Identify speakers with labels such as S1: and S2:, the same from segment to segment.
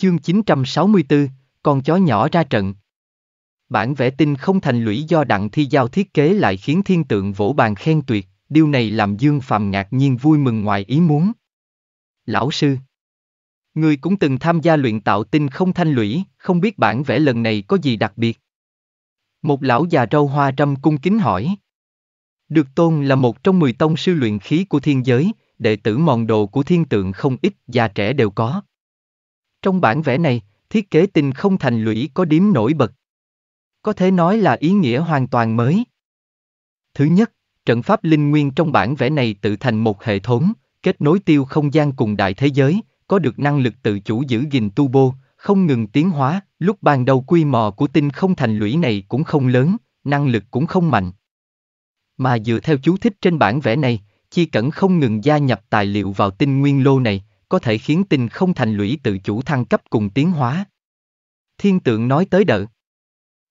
S1: Chương 964, con chó nhỏ ra trận. Bản vẽ tinh không thành lũy do Đặng Thi Giao thiết kế lại khiến thiên tượng vỗ bàn khen tuyệt, điều này làm Dương Phạm ngạc nhiên vui mừng ngoài ý muốn. Lão sư Người cũng từng tham gia luyện tạo tinh không thanh lũy, không biết bản vẽ lần này có gì đặc biệt. Một lão già râu hoa râm cung kính hỏi. Được tôn là một trong mười tông sư luyện khí của thiên giới, đệ tử mòn đồ của thiên tượng không ít, già trẻ đều có. Trong bản vẽ này, thiết kế tinh không thành lũy có điếm nổi bật. Có thể nói là ý nghĩa hoàn toàn mới. Thứ nhất, trận pháp linh nguyên trong bản vẽ này tự thành một hệ thống, kết nối tiêu không gian cùng đại thế giới, có được năng lực tự chủ giữ gìn tu bô, không ngừng tiến hóa, lúc ban đầu quy mò của tinh không thành lũy này cũng không lớn, năng lực cũng không mạnh. Mà dựa theo chú thích trên bản vẽ này, Chi Cẩn không ngừng gia nhập tài liệu vào tinh nguyên lô này, có thể khiến tinh không thành lũy tự chủ thăng cấp cùng tiến hóa. Thiên tượng nói tới đợ.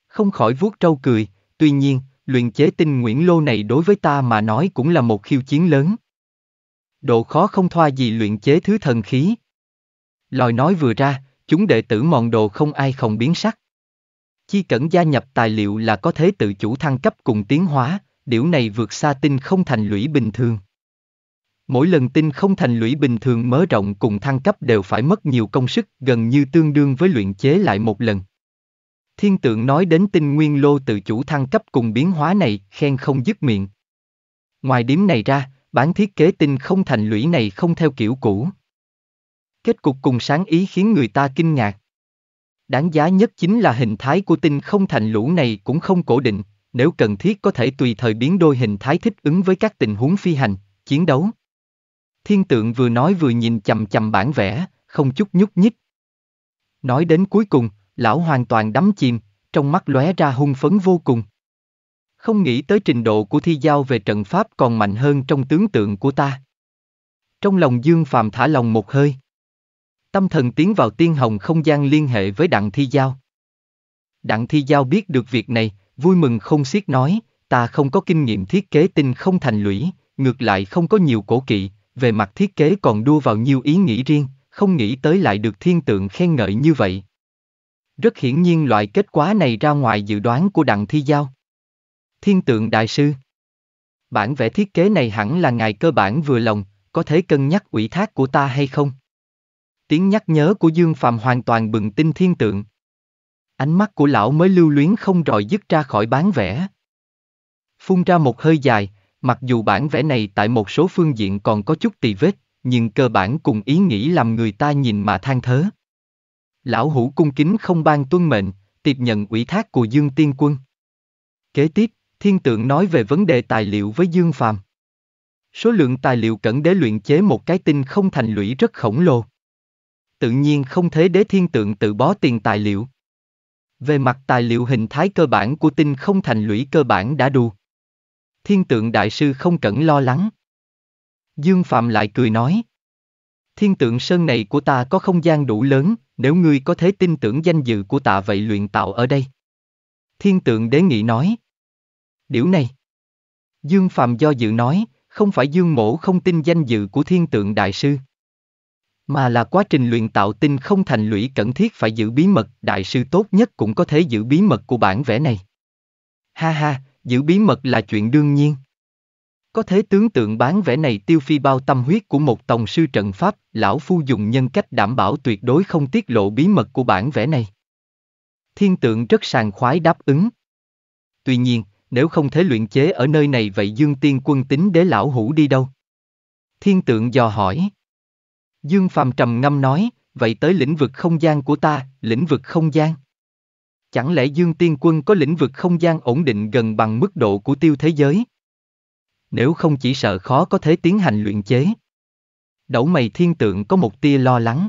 S1: Không khỏi vuốt trâu cười, tuy nhiên, luyện chế tinh nguyễn lô này đối với ta mà nói cũng là một khiêu chiến lớn. Độ khó không thoa gì luyện chế thứ thần khí. Lời nói vừa ra, chúng đệ tử mòn đồ không ai không biến sắc. Chi cẩn gia nhập tài liệu là có thể tự chủ thăng cấp cùng tiến hóa, điểu này vượt xa tinh không thành lũy bình thường. Mỗi lần tinh không thành lũy bình thường mở rộng cùng thăng cấp đều phải mất nhiều công sức, gần như tương đương với luyện chế lại một lần. Thiên tượng nói đến tinh nguyên lô tự chủ thăng cấp cùng biến hóa này, khen không dứt miệng. Ngoài điểm này ra, bản thiết kế tinh không thành lũy này không theo kiểu cũ. Kết cục cùng sáng ý khiến người ta kinh ngạc. Đáng giá nhất chính là hình thái của tinh không thành lũ này cũng không cổ định, nếu cần thiết có thể tùy thời biến đôi hình thái thích ứng với các tình huống phi hành, chiến đấu. Thiên tượng vừa nói vừa nhìn chầm chầm bản vẽ, không chút nhúc nhích. Nói đến cuối cùng, lão hoàn toàn đắm chìm, trong mắt lóe ra hung phấn vô cùng. Không nghĩ tới trình độ của thi giao về trận pháp còn mạnh hơn trong tướng tượng của ta. Trong lòng Dương Phàm thả lòng một hơi. Tâm thần tiến vào tiên hồng không gian liên hệ với đặng thi giao. Đặng thi giao biết được việc này, vui mừng không xiết nói, ta không có kinh nghiệm thiết kế tinh không thành lũy, ngược lại không có nhiều cổ kỵ, về mặt thiết kế còn đua vào nhiều ý nghĩ riêng, không nghĩ tới lại được thiên tượng khen ngợi như vậy. Rất hiển nhiên loại kết quả này ra ngoài dự đoán của Đặng Thi Giao. Thiên tượng đại sư Bản vẽ thiết kế này hẳn là ngài cơ bản vừa lòng, có thể cân nhắc ủy thác của ta hay không? Tiếng nhắc nhớ của Dương Phạm hoàn toàn bừng tin thiên tượng. Ánh mắt của lão mới lưu luyến không rồi dứt ra khỏi bán vẽ. Phun ra một hơi dài, Mặc dù bản vẽ này tại một số phương diện còn có chút tì vết, nhưng cơ bản cùng ý nghĩ làm người ta nhìn mà than thớ. Lão hủ cung kính không ban tuân mệnh, tiếp nhận ủy thác của Dương Tiên Quân. Kế tiếp, Thiên Tượng nói về vấn đề tài liệu với Dương Phàm. Số lượng tài liệu cẩn đế luyện chế một cái tinh không thành lũy rất khổng lồ. Tự nhiên không thế đế thiên tượng tự bó tiền tài liệu. Về mặt tài liệu hình thái cơ bản của tinh không thành lũy cơ bản đã đủ. Thiên tượng đại sư không cần lo lắng. Dương Phạm lại cười nói. Thiên tượng sơn này của ta có không gian đủ lớn, nếu ngươi có thể tin tưởng danh dự của ta vậy luyện tạo ở đây. Thiên tượng đế nghị nói. Điều này. Dương Phạm do dự nói, không phải Dương Mổ không tin danh dự của thiên tượng đại sư. Mà là quá trình luyện tạo tinh không thành lũy cần thiết phải giữ bí mật, đại sư tốt nhất cũng có thể giữ bí mật của bản vẽ này. Ha ha, giữ bí mật là chuyện đương nhiên. Có thế tướng tượng bán vẽ này tiêu phi bao tâm huyết của một tổng sư trận pháp, lão phu dùng nhân cách đảm bảo tuyệt đối không tiết lộ bí mật của bản vẽ này. Thiên tượng rất sàng khoái đáp ứng. Tuy nhiên, nếu không thể luyện chế ở nơi này vậy Dương Tiên quân tính đế lão hủ đi đâu? Thiên tượng dò hỏi. Dương Phàm trầm ngâm nói, vậy tới lĩnh vực không gian của ta, lĩnh vực không gian. Chẳng lẽ Dương Tiên Quân có lĩnh vực không gian ổn định gần bằng mức độ của tiêu thế giới? Nếu không chỉ sợ khó có thể tiến hành luyện chế. Đẩu mày thiên tượng có một tia lo lắng.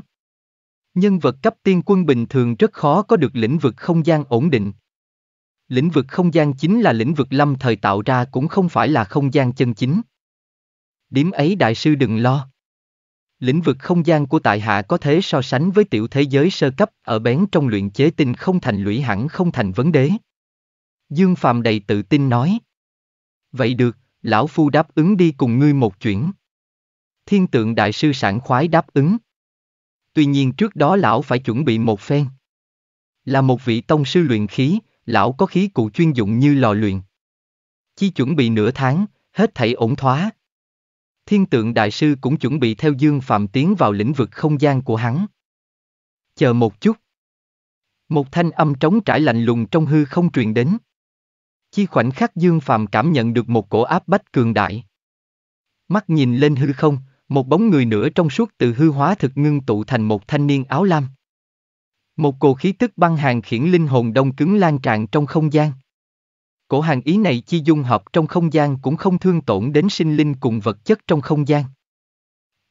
S1: Nhân vật cấp tiên quân bình thường rất khó có được lĩnh vực không gian ổn định. Lĩnh vực không gian chính là lĩnh vực lâm thời tạo ra cũng không phải là không gian chân chính. Điểm ấy đại sư đừng lo lĩnh vực không gian của tại hạ có thể so sánh với tiểu thế giới sơ cấp ở bén trong luyện chế tinh không thành lũy hẳn không thành vấn đề. Dương Phàm đầy tự tin nói. Vậy được, lão phu đáp ứng đi cùng ngươi một chuyển. Thiên tượng đại sư sản khoái đáp ứng. Tuy nhiên trước đó lão phải chuẩn bị một phen. Là một vị tông sư luyện khí, lão có khí cụ chuyên dụng như lò luyện. Chỉ chuẩn bị nửa tháng, hết thảy ổn thoá, Thiên tượng đại sư cũng chuẩn bị theo Dương Phạm tiến vào lĩnh vực không gian của hắn. Chờ một chút. Một thanh âm trống trải lạnh lùng trong hư không truyền đến. Chi khoảnh khắc Dương Phạm cảm nhận được một cổ áp bách cường đại. Mắt nhìn lên hư không, một bóng người nửa trong suốt từ hư hóa thực ngưng tụ thành một thanh niên áo lam. Một cổ khí tức băng hàng khiển linh hồn đông cứng lan tràn trong không gian. Cổ hàng ý này chi dung hợp trong không gian cũng không thương tổn đến sinh linh cùng vật chất trong không gian.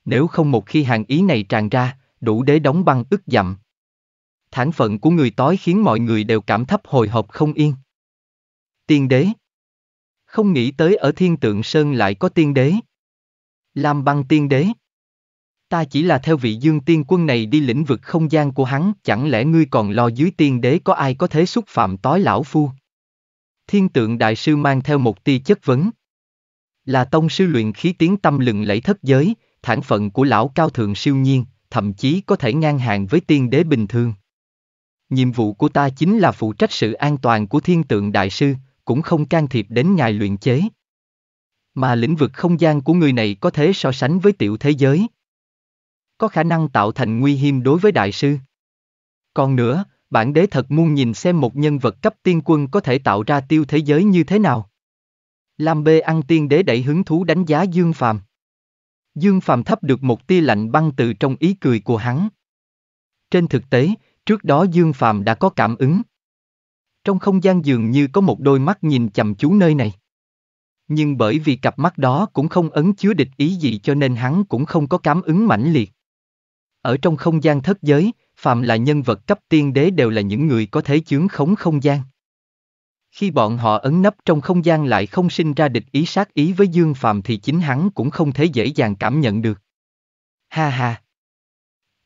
S1: Nếu không một khi hàng ý này tràn ra, đủ để đóng băng ức dặm. Thản phận của người tối khiến mọi người đều cảm thấp hồi hộp không yên. Tiên đế Không nghĩ tới ở thiên tượng Sơn lại có tiên đế. Làm băng tiên đế Ta chỉ là theo vị dương tiên quân này đi lĩnh vực không gian của hắn, chẳng lẽ ngươi còn lo dưới tiên đế có ai có thể xúc phạm tối lão phu? Thiên tượng đại sư mang theo một tia chất vấn. Là tông sư luyện khí tiếng tâm lừng lẫy thất giới, thản phận của lão cao thượng siêu nhiên, thậm chí có thể ngang hàng với tiên đế bình thường. Nhiệm vụ của ta chính là phụ trách sự an toàn của thiên tượng đại sư, cũng không can thiệp đến ngài luyện chế. Mà lĩnh vực không gian của người này có thể so sánh với tiểu thế giới. Có khả năng tạo thành nguy hiểm đối với đại sư. Còn nữa, bản đế thật muốn nhìn xem một nhân vật cấp tiên quân có thể tạo ra tiêu thế giới như thế nào. Lam bê ăn tiên đế đẩy hứng thú đánh giá Dương Phàm. Dương Phàm thấp được một tia lạnh băng từ trong ý cười của hắn. Trên thực tế, trước đó Dương Phàm đã có cảm ứng. Trong không gian dường như có một đôi mắt nhìn chầm chú nơi này. Nhưng bởi vì cặp mắt đó cũng không ấn chứa địch ý gì cho nên hắn cũng không có cảm ứng mãnh liệt. Ở trong không gian thất giới, Phàm là nhân vật cấp tiên đế đều là những người có thế chướng khống không gian. Khi bọn họ ấn nấp trong không gian lại không sinh ra địch ý sát ý với Dương phàm thì chính hắn cũng không thể dễ dàng cảm nhận được. Ha ha!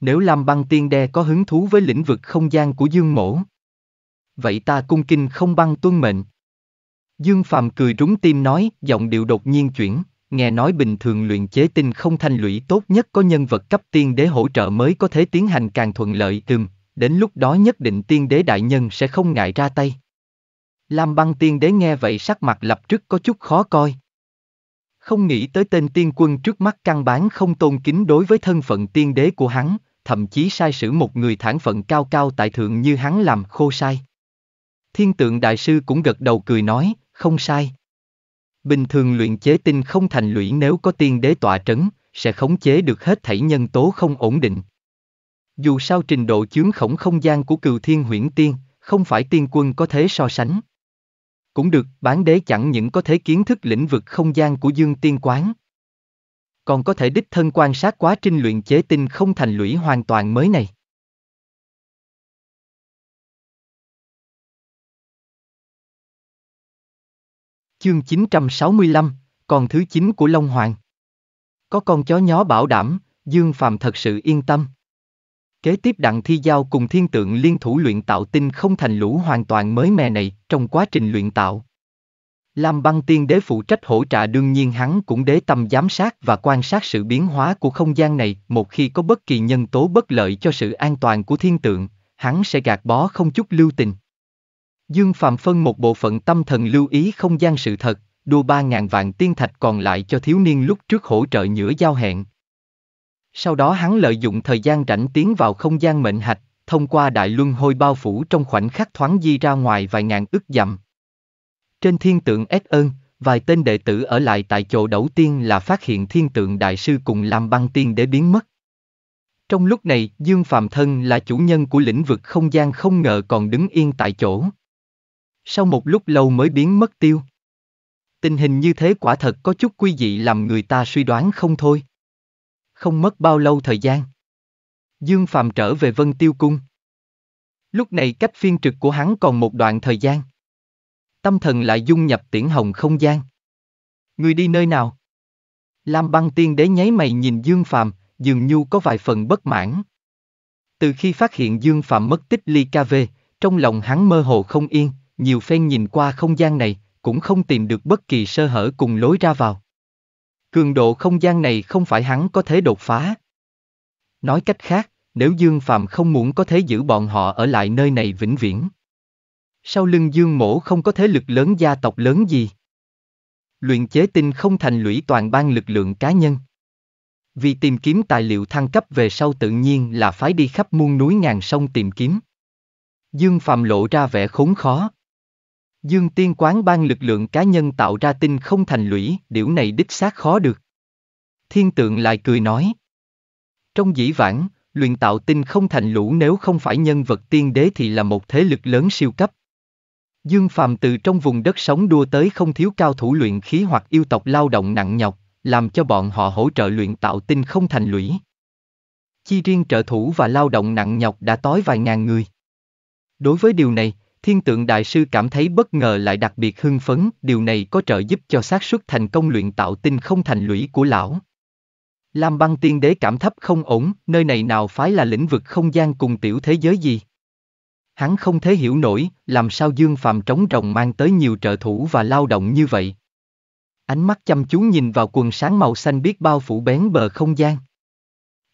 S1: Nếu Lam Băng Tiên Đe có hứng thú với lĩnh vực không gian của Dương Mổ, vậy ta cung kinh không băng tuân mệnh. Dương phàm cười rúng tim nói, giọng điệu đột nhiên chuyển nghe nói bình thường luyện chế tinh không thanh lũy tốt nhất có nhân vật cấp tiên đế hỗ trợ mới có thể tiến hành càng thuận lợi ừm, đến lúc đó nhất định tiên đế đại nhân sẽ không ngại ra tay. Lam băng tiên đế nghe vậy sắc mặt lập trước có chút khó coi. Không nghĩ tới tên tiên quân trước mắt căn bản không tôn kính đối với thân phận tiên đế của hắn, thậm chí sai sử một người thản phận cao cao tại thượng như hắn làm khô sai. Thiên tượng đại sư cũng gật đầu cười nói, không sai. Bình thường luyện chế tinh không thành lũy nếu có tiên đế tọa trấn, sẽ khống chế được hết thảy nhân tố không ổn định. Dù sao trình độ chướng khổng không gian của cựu thiên huyễn tiên, không phải tiên quân có thể so sánh. Cũng được, bán đế chẳng những có thể kiến thức lĩnh vực không gian của dương tiên quán. Còn có thể đích thân quan sát quá trình luyện chế tinh không thành lũy hoàn toàn mới này. Chương 965, con thứ 9 của Long Hoàng. Có con chó nhỏ bảo đảm, Dương Phàm thật sự yên tâm. Kế tiếp đặng thi giao cùng thiên tượng liên thủ luyện tạo tinh không thành lũ hoàn toàn mới mè này trong quá trình luyện tạo. Lam băng tiên đế phụ trách hỗ trợ đương nhiên hắn cũng đế tâm giám sát và quan sát sự biến hóa của không gian này một khi có bất kỳ nhân tố bất lợi cho sự an toàn của thiên tượng, hắn sẽ gạt bó không chút lưu tình. Dương Phạm phân một bộ phận tâm thần lưu ý không gian sự thật, đua ba ngàn vạn tiên thạch còn lại cho thiếu niên lúc trước hỗ trợ nhửa giao hẹn. Sau đó hắn lợi dụng thời gian rảnh tiến vào không gian mệnh hạch, thông qua đại luân hôi bao phủ trong khoảnh khắc thoáng di ra ngoài vài ngàn ức dặm. Trên thiên tượng S ơn, vài tên đệ tử ở lại tại chỗ đầu tiên là phát hiện thiên tượng đại sư cùng làm băng tiên để biến mất. Trong lúc này, Dương Phạm Thân là chủ nhân của lĩnh vực không gian không ngờ còn đứng yên tại chỗ sau một lúc lâu mới biến mất tiêu. Tình hình như thế quả thật có chút quy dị làm người ta suy đoán không thôi. Không mất bao lâu thời gian. Dương Phạm trở về Vân Tiêu Cung. Lúc này cách phiên trực của hắn còn một đoạn thời gian. Tâm thần lại dung nhập tiễn hồng không gian. Người đi nơi nào? Lam băng tiên đế nháy mày nhìn Dương Phạm, dường như có vài phần bất mãn. Từ khi phát hiện Dương Phạm mất tích ly ca về, trong lòng hắn mơ hồ không yên, nhiều phen nhìn qua không gian này, cũng không tìm được bất kỳ sơ hở cùng lối ra vào. Cường độ không gian này không phải hắn có thể đột phá. Nói cách khác, nếu Dương Phạm không muốn có thể giữ bọn họ ở lại nơi này vĩnh viễn. Sau lưng Dương mổ không có thế lực lớn gia tộc lớn gì. Luyện chế tinh không thành lũy toàn ban lực lượng cá nhân. Vì tìm kiếm tài liệu thăng cấp về sau tự nhiên là phải đi khắp muôn núi ngàn sông tìm kiếm. Dương Phạm lộ ra vẻ khốn khó. Dương Tiên Quán ban lực lượng cá nhân tạo ra tinh không thành lũy, điều này đích xác khó được. Thiên tượng lại cười nói. Trong dĩ vãng, luyện tạo tinh không thành lũ nếu không phải nhân vật tiên đế thì là một thế lực lớn siêu cấp. Dương Phàm từ trong vùng đất sống đua tới không thiếu cao thủ luyện khí hoặc yêu tộc lao động nặng nhọc, làm cho bọn họ hỗ trợ luyện tạo tinh không thành lũy. Chi riêng trợ thủ và lao động nặng nhọc đã tối vài ngàn người. Đối với điều này, Thiên tượng đại sư cảm thấy bất ngờ lại đặc biệt hưng phấn, điều này có trợ giúp cho xác suất thành công luyện tạo tinh không thành lũy của lão. Lam băng tiên đế cảm thấp không ổn, nơi này nào phải là lĩnh vực không gian cùng tiểu thế giới gì. Hắn không thể hiểu nổi, làm sao Dương phạm trống rồng mang tới nhiều trợ thủ và lao động như vậy. Ánh mắt chăm chú nhìn vào quần sáng màu xanh biết bao phủ bén bờ không gian.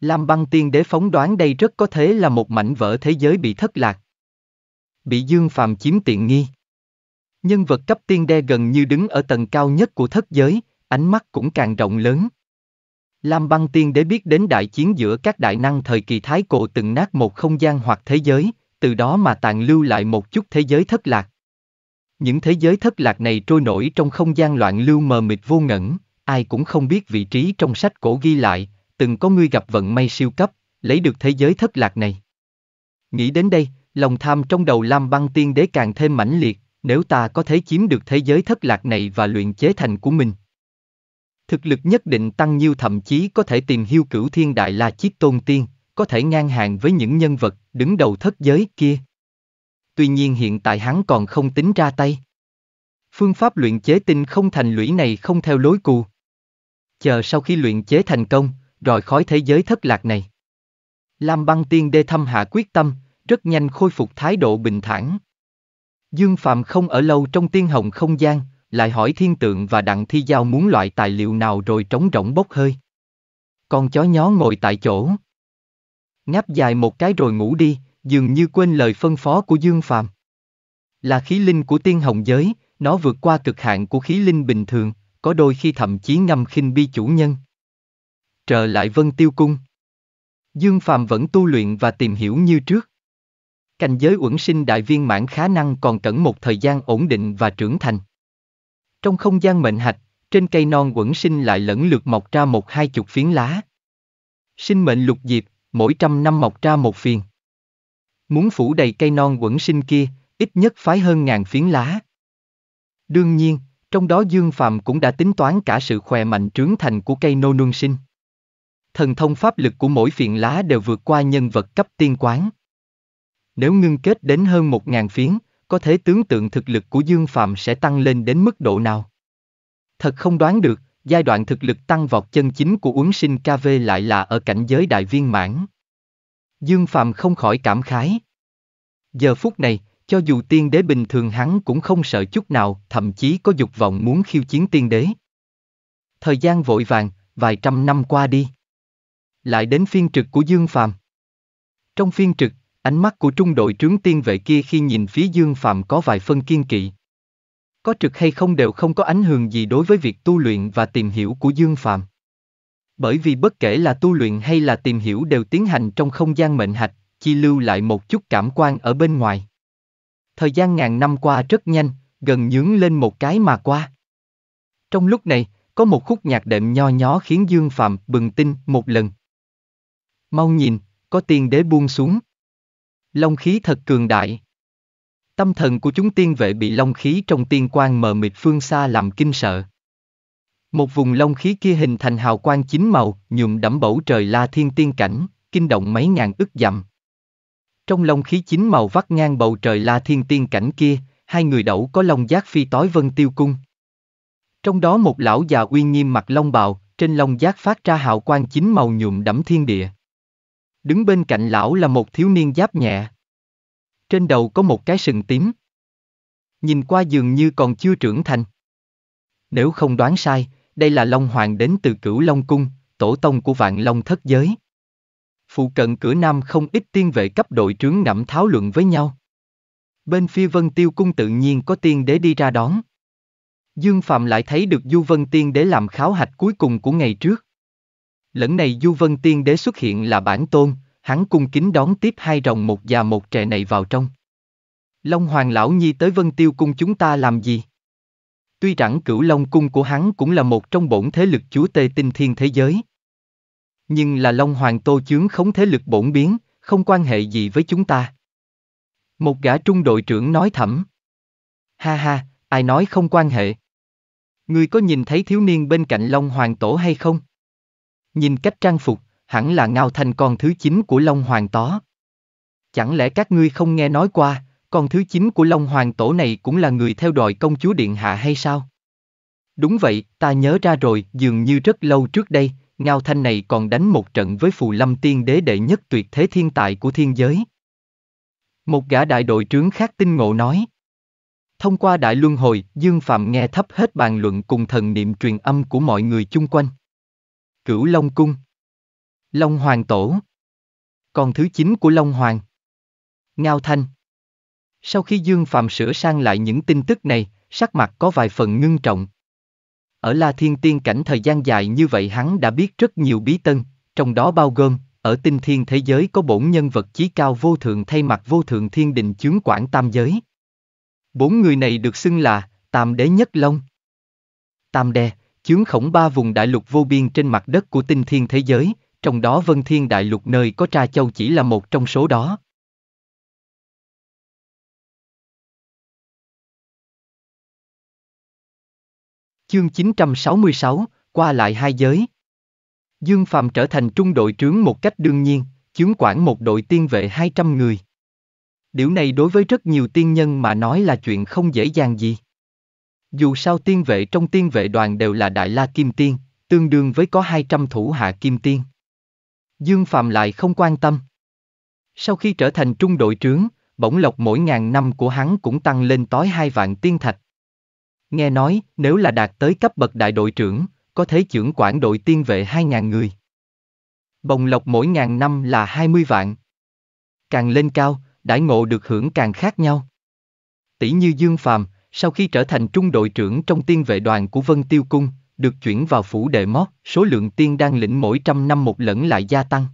S1: Lam băng tiên đế phóng đoán đây rất có thể là một mảnh vỡ thế giới bị thất lạc, bị Dương Phàm chiếm tiện nghi. Nhân vật cấp tiên đe gần như đứng ở tầng cao nhất của thất giới, ánh mắt cũng càng rộng lớn. Lam băng tiên đế biết đến đại chiến giữa các đại năng thời kỳ thái cổ từng nát một không gian hoặc thế giới, từ đó mà tàn lưu lại một chút thế giới thất lạc. Những thế giới thất lạc này trôi nổi trong không gian loạn lưu mờ mịt vô ngẩn, ai cũng không biết vị trí trong sách cổ ghi lại, từng có người gặp vận may siêu cấp, lấy được thế giới thất lạc này. Nghĩ đến đây, lòng tham trong đầu Lam Băng Tiên Đế càng thêm mãnh liệt, nếu ta có thể chiếm được thế giới thất lạc này và luyện chế thành của mình. Thực lực nhất định tăng nhiêu thậm chí có thể tìm hiêu cửu thiên đại la chiếc tôn tiên, có thể ngang hàng với những nhân vật đứng đầu thất giới kia. Tuy nhiên hiện tại hắn còn không tính ra tay. Phương pháp luyện chế tinh không thành lũy này không theo lối cù. Chờ sau khi luyện chế thành công, rồi khói thế giới thất lạc này. Lam băng tiên đê thâm hạ quyết tâm, rất nhanh khôi phục thái độ bình thản. Dương Phạm không ở lâu trong tiên hồng không gian, lại hỏi thiên tượng và đặng thi giao muốn loại tài liệu nào rồi trống rỗng bốc hơi. Con chó nhó ngồi tại chỗ. Ngáp dài một cái rồi ngủ đi, dường như quên lời phân phó của Dương Phạm. Là khí linh của tiên hồng giới, nó vượt qua cực hạn của khí linh bình thường, có đôi khi thậm chí ngâm khinh bi chủ nhân. Trở lại vân tiêu cung. Dương Phạm vẫn tu luyện và tìm hiểu như trước. Cảnh giới uẩn sinh đại viên mãn khả năng còn cần một thời gian ổn định và trưởng thành. Trong không gian mệnh hạch, trên cây non uẩn sinh lại lẫn lượt mọc ra một hai chục phiến lá. Sinh mệnh lục diệp, mỗi trăm năm mọc ra một phiền. Muốn phủ đầy cây non uẩn sinh kia, ít nhất phải hơn ngàn phiến lá. Đương nhiên, trong đó Dương Phạm cũng đã tính toán cả sự khỏe mạnh trưởng thành của cây nô nương sinh. Thần thông pháp lực của mỗi phiền lá đều vượt qua nhân vật cấp tiên quán nếu ngưng kết đến hơn một ngàn phiến, có thể tưởng tượng thực lực của Dương Phạm sẽ tăng lên đến mức độ nào. Thật không đoán được, giai đoạn thực lực tăng vọt chân chính của uống sinh KV lại là ở cảnh giới đại viên mãn. Dương Phạm không khỏi cảm khái. Giờ phút này, cho dù tiên đế bình thường hắn cũng không sợ chút nào, thậm chí có dục vọng muốn khiêu chiến tiên đế. Thời gian vội vàng, vài trăm năm qua đi. Lại đến phiên trực của Dương Phạm. Trong phiên trực, Ánh mắt của trung đội trướng tiên vệ kia khi nhìn phía Dương Phạm có vài phân kiên kỵ. Có trực hay không đều không có ảnh hưởng gì đối với việc tu luyện và tìm hiểu của Dương Phạm. Bởi vì bất kể là tu luyện hay là tìm hiểu đều tiến hành trong không gian mệnh hạch, chỉ lưu lại một chút cảm quan ở bên ngoài. Thời gian ngàn năm qua rất nhanh, gần nhướng lên một cái mà qua. Trong lúc này, có một khúc nhạc đệm nho nhó khiến Dương Phạm bừng tin một lần. Mau nhìn, có tiên đế buông xuống. Long khí thật cường đại. Tâm thần của chúng tiên vệ bị long khí trong tiên quan mờ mịt phương xa làm kinh sợ. Một vùng long khí kia hình thành hào quang chín màu, nhuộm đẫm bầu trời la thiên tiên cảnh, kinh động mấy ngàn ức dặm. Trong long khí chín màu vắt ngang bầu trời la thiên tiên cảnh kia, hai người đẩu có long giác phi tối vân tiêu cung. Trong đó một lão già uy nghiêm mặc long bào, trên long giác phát ra hào quang chín màu nhuộm đẫm thiên địa. Đứng bên cạnh lão là một thiếu niên giáp nhẹ. Trên đầu có một cái sừng tím. Nhìn qua dường như còn chưa trưởng thành. Nếu không đoán sai, đây là Long Hoàng đến từ cửu Long Cung, tổ tông của vạn Long thất giới. Phụ cận cửa Nam không ít tiên vệ cấp đội trướng ngẫm tháo luận với nhau. Bên Phi Vân Tiêu Cung tự nhiên có tiên đế đi ra đón. Dương Phạm lại thấy được Du Vân Tiên Đế làm kháo hạch cuối cùng của ngày trước. Lần này Du Vân Tiên Đế xuất hiện là bản tôn, hắn cung kính đón tiếp hai rồng một già một trẻ này vào trong. Long Hoàng Lão Nhi tới Vân Tiêu Cung chúng ta làm gì? Tuy rằng cửu Long Cung của hắn cũng là một trong bổn thế lực chúa tê tinh thiên thế giới. Nhưng là Long Hoàng Tô chướng không thế lực bổn biến, không quan hệ gì với chúng ta. Một gã trung đội trưởng nói thẳm. Ha ha, ai nói không quan hệ. Ngươi có nhìn thấy thiếu niên bên cạnh Long Hoàng Tổ hay không? Nhìn cách trang phục, hẳn là Ngao Thanh con thứ chín của Long Hoàng Tó. Chẳng lẽ các ngươi không nghe nói qua, con thứ chín của Long Hoàng Tổ này cũng là người theo đòi công chúa Điện Hạ hay sao? Đúng vậy, ta nhớ ra rồi, dường như rất lâu trước đây, Ngao Thanh này còn đánh một trận với Phù Lâm Tiên Đế đệ nhất tuyệt thế thiên tài của thiên giới. Một gã đại đội trướng khác tinh ngộ nói. Thông qua đại luân hồi, Dương Phạm nghe thấp hết bàn luận cùng thần niệm truyền âm của mọi người chung quanh. Cửu Long Cung Long Hoàng Tổ Còn thứ chín của Long Hoàng Ngao Thanh Sau khi Dương Phạm sửa sang lại những tin tức này, sắc mặt có vài phần ngưng trọng. Ở La Thiên Tiên cảnh thời gian dài như vậy hắn đã biết rất nhiều bí tân, trong đó bao gồm, ở tinh thiên thế giới có bổn nhân vật chí cao vô thượng thay mặt vô thượng thiên đình chướng quản tam giới. Bốn người này được xưng là Tam Đế Nhất Long. Tam Đè chướng khổng ba vùng đại lục vô biên trên mặt đất của tinh thiên thế giới, trong đó vân thiên đại lục nơi có Tra Châu chỉ là một trong số đó. Chương 966, qua lại hai giới. Dương Phạm trở thành trung đội trướng một cách đương nhiên, chướng quản một đội tiên vệ 200 người. Điều này đối với rất nhiều tiên nhân mà nói là chuyện không dễ dàng gì. Dù sao tiên vệ trong tiên vệ đoàn đều là đại la kim tiên, tương đương với có 200 thủ hạ kim tiên. Dương Phạm lại không quan tâm. Sau khi trở thành trung đội trướng, bổng lộc mỗi ngàn năm của hắn cũng tăng lên tối hai vạn tiên thạch. Nghe nói, nếu là đạt tới cấp bậc đại đội trưởng, có thể trưởng quản đội tiên vệ 2.000 người. Bồng lộc mỗi ngàn năm là 20 vạn. Càng lên cao, đãi ngộ được hưởng càng khác nhau. Tỷ như Dương Phàm, sau khi trở thành trung đội trưởng trong tiên vệ đoàn của Vân Tiêu Cung, được chuyển vào phủ đệ mót, số lượng tiên đang lĩnh mỗi trăm năm một lẫn lại gia tăng.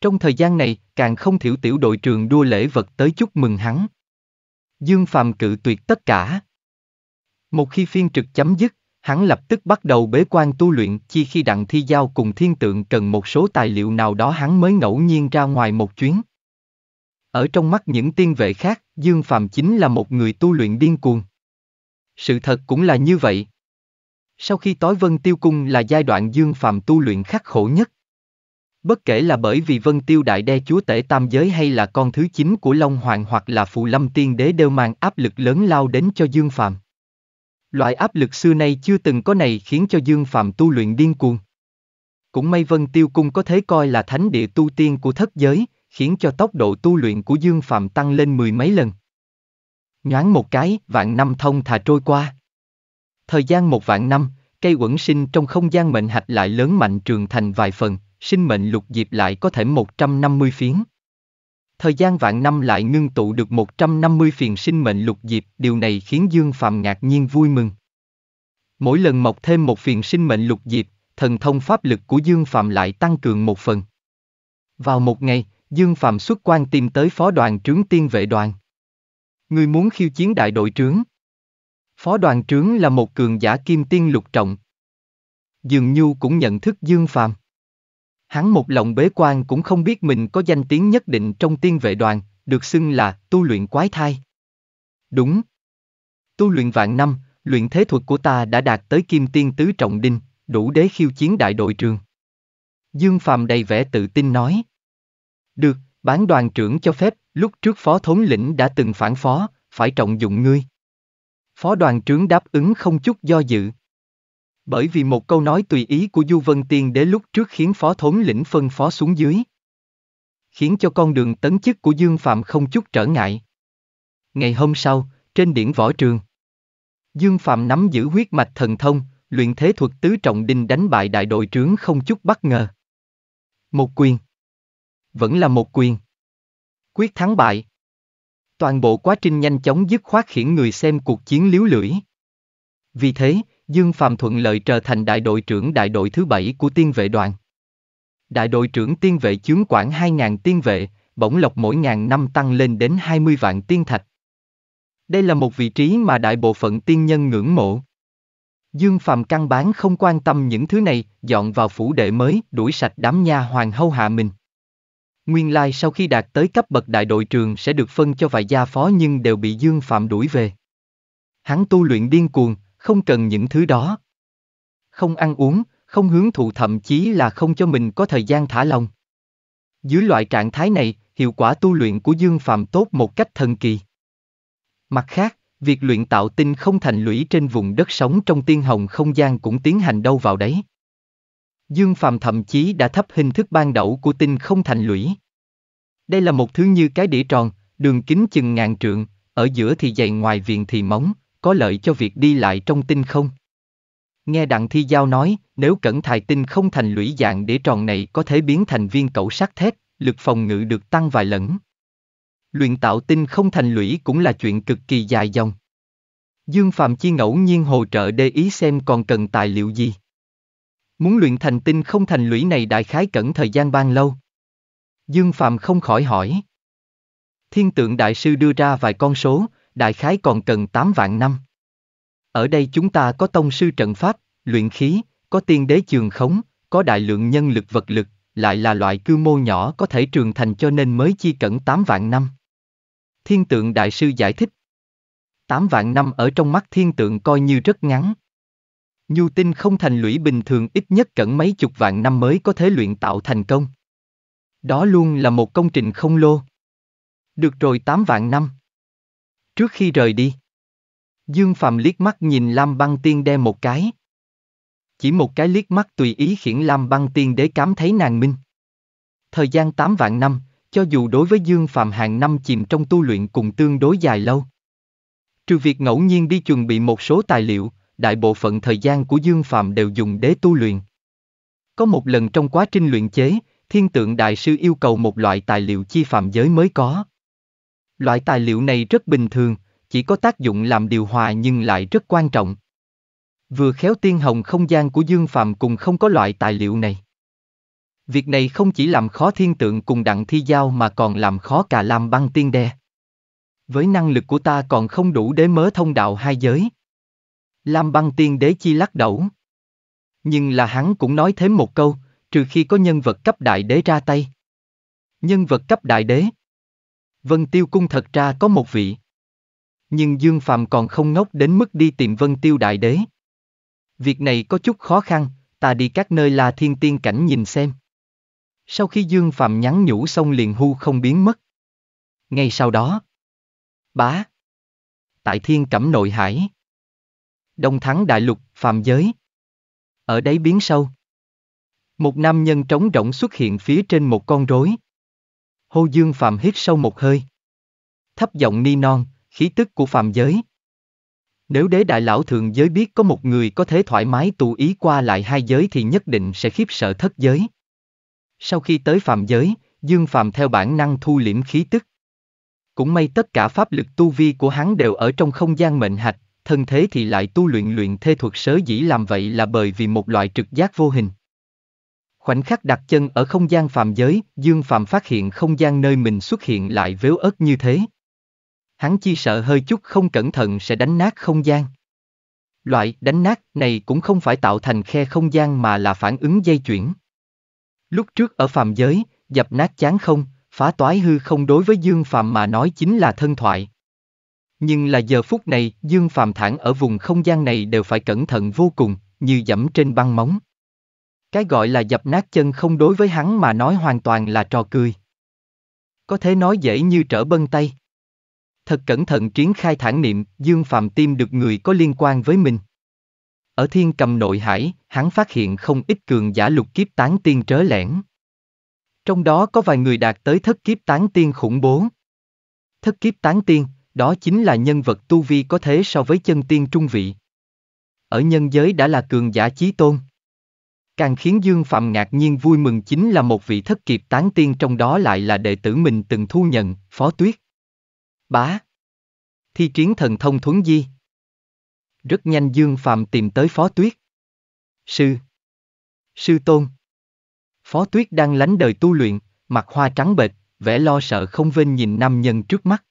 S1: Trong thời gian này, càng không thiểu tiểu đội trường đua lễ vật tới chúc mừng hắn. Dương Phàm cự tuyệt tất cả. Một khi phiên trực chấm dứt, hắn lập tức bắt đầu bế quan tu luyện chi khi đặng thi giao cùng thiên tượng cần một số tài liệu nào đó hắn mới ngẫu nhiên ra ngoài một chuyến. Ở trong mắt những tiên vệ khác, Dương Phàm chính là một người tu luyện điên cuồng. Sự thật cũng là như vậy. Sau khi tối Vân Tiêu Cung là giai đoạn Dương Phàm tu luyện khắc khổ nhất. Bất kể là bởi vì Vân Tiêu Đại Đe Chúa Tể Tam Giới hay là con thứ chín của Long Hoàng hoặc là Phụ Lâm Tiên Đế đều mang áp lực lớn lao đến cho Dương Phàm. Loại áp lực xưa nay chưa từng có này khiến cho Dương Phàm tu luyện điên cuồng. Cũng may Vân Tiêu Cung có thể coi là thánh địa tu tiên của thất giới, khiến cho tốc độ tu luyện của Dương Phạm tăng lên mười mấy lần. Nhoáng một cái, vạn năm thông thà trôi qua. Thời gian một vạn năm, cây quẩn sinh trong không gian mệnh hạch lại lớn mạnh trường thành vài phần, sinh mệnh lục diệp lại có thể 150 phiến. Thời gian vạn năm lại ngưng tụ được 150 phiền sinh mệnh lục diệp, điều này khiến Dương Phạm ngạc nhiên vui mừng. Mỗi lần mọc thêm một phiền sinh mệnh lục diệp, thần thông pháp lực của Dương Phạm lại tăng cường một phần. Vào một ngày, Dương Phạm xuất quan tìm tới phó đoàn trướng tiên vệ đoàn. Người muốn khiêu chiến đại đội trướng. Phó đoàn trướng là một cường giả kim tiên lục trọng. Dường Nhu cũng nhận thức Dương Phạm. Hắn một lòng bế quan cũng không biết mình có danh tiếng nhất định trong tiên vệ đoàn, được xưng là tu luyện quái thai. Đúng. Tu luyện vạn năm, luyện thế thuật của ta đã đạt tới kim tiên tứ trọng đinh, đủ đế khiêu chiến đại đội trường. Dương Phạm đầy vẻ tự tin nói. Được, bán đoàn trưởng cho phép, lúc trước phó thống lĩnh đã từng phản phó, phải trọng dụng ngươi. Phó đoàn trưởng đáp ứng không chút do dự. Bởi vì một câu nói tùy ý của Du Vân Tiên Đế lúc trước khiến phó thống lĩnh phân phó xuống dưới. Khiến cho con đường tấn chức của Dương Phạm không chút trở ngại. Ngày hôm sau, trên điển võ trường. Dương Phạm nắm giữ huyết mạch thần thông, luyện thế thuật tứ trọng đinh đánh bại đại đội trướng không chút bất ngờ. Một quyền vẫn là một quyền. Quyết thắng bại. Toàn bộ quá trình nhanh chóng dứt khoát khiến người xem cuộc chiến liếu lưỡi. Vì thế, Dương Phạm thuận lợi trở thành đại đội trưởng đại đội thứ bảy của tiên vệ đoàn. Đại đội trưởng tiên vệ chướng quản 2.000 tiên vệ, bổng lộc mỗi ngàn năm tăng lên đến 20 vạn tiên thạch. Đây là một vị trí mà đại bộ phận tiên nhân ngưỡng mộ. Dương Phạm căn bán không quan tâm những thứ này, dọn vào phủ đệ mới, đuổi sạch đám nha hoàng hâu hạ mình. Nguyên lai sau khi đạt tới cấp bậc đại đội trường sẽ được phân cho vài gia phó nhưng đều bị Dương Phạm đuổi về. Hắn tu luyện điên cuồng, không cần những thứ đó. Không ăn uống, không hướng thụ thậm chí là không cho mình có thời gian thả lòng. Dưới loại trạng thái này, hiệu quả tu luyện của Dương Phạm tốt một cách thần kỳ. Mặt khác, việc luyện tạo tinh không thành lũy trên vùng đất sống trong tiên hồng không gian cũng tiến hành đâu vào đấy. Dương Phạm thậm chí đã thấp hình thức ban đầu của tinh không thành lũy. Đây là một thứ như cái đĩa tròn, đường kính chừng ngàn trượng, ở giữa thì dày ngoài viền thì móng, có lợi cho việc đi lại trong tinh không. Nghe Đặng Thi Giao nói, nếu cẩn thài tinh không thành lũy dạng đĩa tròn này có thể biến thành viên cẩu sắt thép, lực phòng ngự được tăng vài lần. Luyện tạo tinh không thành lũy cũng là chuyện cực kỳ dài dòng. Dương Phạm Chi ngẫu nhiên hỗ trợ để ý xem còn cần tài liệu gì. Muốn luyện thành tinh không thành lũy này đại khái cẩn thời gian ban lâu. Dương Phạm không khỏi hỏi. Thiên tượng đại sư đưa ra vài con số, đại khái còn cần 8 vạn năm. Ở đây chúng ta có tông sư trận pháp, luyện khí, có tiên đế trường khống, có đại lượng nhân lực vật lực, lại là loại cư mô nhỏ có thể trường thành cho nên mới chi cẩn 8 vạn năm. Thiên tượng đại sư giải thích. 8 vạn năm ở trong mắt thiên tượng coi như rất ngắn. Nhu tinh không thành lũy bình thường ít nhất cẩn mấy chục vạn năm mới có thể luyện tạo thành công. Đó luôn là một công trình không lô. Được rồi tám vạn năm. Trước khi rời đi, Dương Phạm liếc mắt nhìn Lam Băng Tiên Đe một cái. Chỉ một cái liếc mắt tùy ý khiến Lam Băng Tiên Đế cảm thấy nàng minh. Thời gian tám vạn năm, cho dù đối với Dương Phạm hàng năm chìm trong tu luyện cùng tương đối dài lâu. Trừ việc ngẫu nhiên đi chuẩn bị một số tài liệu, đại bộ phận thời gian của Dương Phạm đều dùng để tu luyện. Có một lần trong quá trình luyện chế, thiên tượng đại sư yêu cầu một loại tài liệu chi phạm giới mới có. Loại tài liệu này rất bình thường, chỉ có tác dụng làm điều hòa nhưng lại rất quan trọng. Vừa khéo tiên hồng không gian của Dương Phạm cùng không có loại tài liệu này. Việc này không chỉ làm khó thiên tượng cùng đặng thi giao mà còn làm khó cả làm băng tiên đe. Với năng lực của ta còn không đủ để mớ thông đạo hai giới. Lam băng tiên đế chi lắc đầu. Nhưng là hắn cũng nói thêm một câu, trừ khi có nhân vật cấp đại đế ra tay. Nhân vật cấp đại đế. Vân Tiêu Cung thật ra có một vị. Nhưng Dương Phạm còn không ngốc đến mức đi tìm Vân Tiêu Đại Đế. Việc này có chút khó khăn, ta đi các nơi là thiên tiên cảnh nhìn xem. Sau khi Dương Phạm nhắn nhủ xong liền hưu không biến mất. Ngay sau đó. Bá. Tại thiên cẩm nội hải. Đông Thắng Đại Lục, Phạm Giới. Ở đáy biến sâu. Một nam nhân trống rỗng xuất hiện phía trên một con rối. Hô Dương Phạm hít sâu một hơi. Thấp giọng ni non, khí tức của Phạm Giới. Nếu đế đại lão thượng giới biết có một người có thể thoải mái tù ý qua lại hai giới thì nhất định sẽ khiếp sợ thất giới. Sau khi tới Phạm Giới, Dương Phạm theo bản năng thu liễm khí tức. Cũng may tất cả pháp lực tu vi của hắn đều ở trong không gian mệnh hạch, thân thế thì lại tu luyện luyện thê thuật sớ dĩ làm vậy là bởi vì một loại trực giác vô hình. Khoảnh khắc đặt chân ở không gian phàm giới, Dương Phàm phát hiện không gian nơi mình xuất hiện lại vếu ớt như thế. Hắn chi sợ hơi chút không cẩn thận sẽ đánh nát không gian. Loại đánh nát này cũng không phải tạo thành khe không gian mà là phản ứng dây chuyển. Lúc trước ở phàm giới, dập nát chán không, phá toái hư không đối với Dương Phàm mà nói chính là thân thoại. Nhưng là giờ phút này, Dương Phạm Thản ở vùng không gian này đều phải cẩn thận vô cùng, như dẫm trên băng móng. Cái gọi là dập nát chân không đối với hắn mà nói hoàn toàn là trò cười. Có thể nói dễ như trở bân tay. Thật cẩn thận triển khai thản niệm, Dương Phạm tim được người có liên quan với mình. Ở thiên cầm nội hải, hắn phát hiện không ít cường giả lục kiếp tán tiên trớ lẻn. Trong đó có vài người đạt tới thất kiếp tán tiên khủng bố. Thất kiếp tán tiên, đó chính là nhân vật tu vi có thế so với chân tiên trung vị. Ở nhân giới đã là cường giả chí tôn. Càng khiến Dương Phạm ngạc nhiên vui mừng chính là một vị thất kiệt tán tiên trong đó lại là đệ tử mình từng thu nhận, Phó Tuyết. Bá. Thi kiến thần thông thuấn di. Rất nhanh Dương Phạm tìm tới Phó Tuyết. Sư. Sư Tôn. Phó Tuyết đang lánh đời tu luyện, mặt hoa trắng bệch, vẻ lo sợ không
S2: vên nhìn nam nhân trước mắt.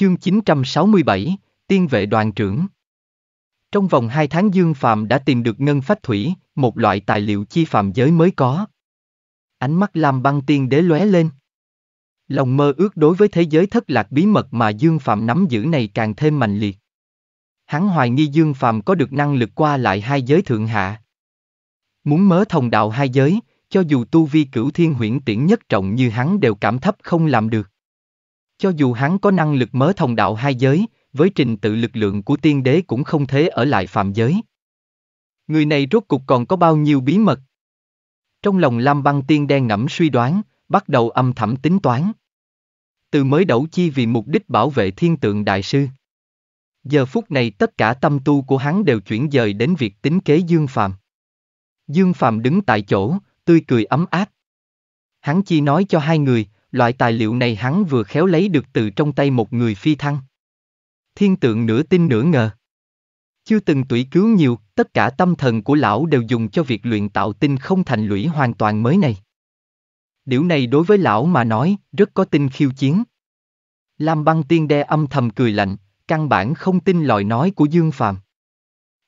S1: Chương 967, Tiên vệ đoàn trưởng Trong vòng 2 tháng Dương Phạm đã tìm được ngân phách thủy, một loại tài liệu chi phạm giới mới có. Ánh mắt làm băng tiên đế lóe lên. Lòng mơ ước đối với thế giới thất lạc bí mật mà Dương Phạm nắm giữ này càng thêm mạnh liệt. Hắn hoài nghi Dương Phạm có được năng lực qua lại hai giới thượng hạ. Muốn mớ thông đạo hai giới, cho dù tu vi cửu thiên huyễn tiễn nhất trọng như hắn đều cảm thấp không làm được. Cho dù hắn có năng lực mớ thông đạo hai giới, với trình tự lực lượng của tiên đế cũng không thế ở lại phạm giới. Người này rốt cục còn có bao nhiêu bí mật? Trong lòng Lam Băng Tiên đen ngẫm suy đoán, bắt đầu âm thầm tính toán. Từ mới đấu chi vì mục đích bảo vệ thiên tượng đại sư. Giờ phút này tất cả tâm tu của hắn đều chuyển dời đến việc tính kế Dương Phạm. Dương Phạm đứng tại chỗ, tươi cười ấm áp. Hắn chi nói cho hai người, loại tài liệu này hắn vừa khéo lấy được từ trong tay một người phi thăng. Thiên tượng nửa tin nửa ngờ. Chưa từng tủy cứu nhiều, tất cả tâm thần của lão đều dùng cho việc luyện tạo tinh không thành lũy hoàn toàn mới này. Điều này đối với lão mà nói, rất có tinh khiêu chiến. Lam băng tiên đe âm thầm cười lạnh, căn bản không tin lời nói của Dương Phàm.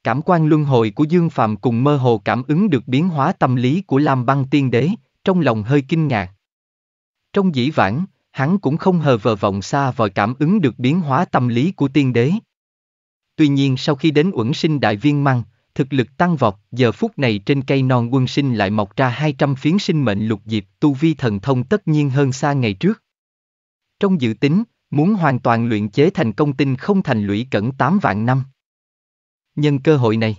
S1: Cảm quan luân hồi của Dương Phàm cùng mơ hồ cảm ứng được biến hóa tâm lý của Lam băng tiên đế, trong lòng hơi kinh ngạc. Trong dĩ vãng, hắn cũng không hờ vờ vọng xa vòi cảm ứng được biến hóa tâm lý của tiên đế. Tuy nhiên sau khi đến uẩn sinh đại viên măng, thực lực tăng vọt, giờ phút này trên cây non quân sinh lại mọc ra 200 phiến sinh mệnh lục diệp, tu vi thần thông tất nhiên hơn xa ngày trước. Trong dự tính, muốn hoàn toàn luyện chế thành công tinh không thành lũy cẩn 8 vạn năm. Nhân cơ hội này,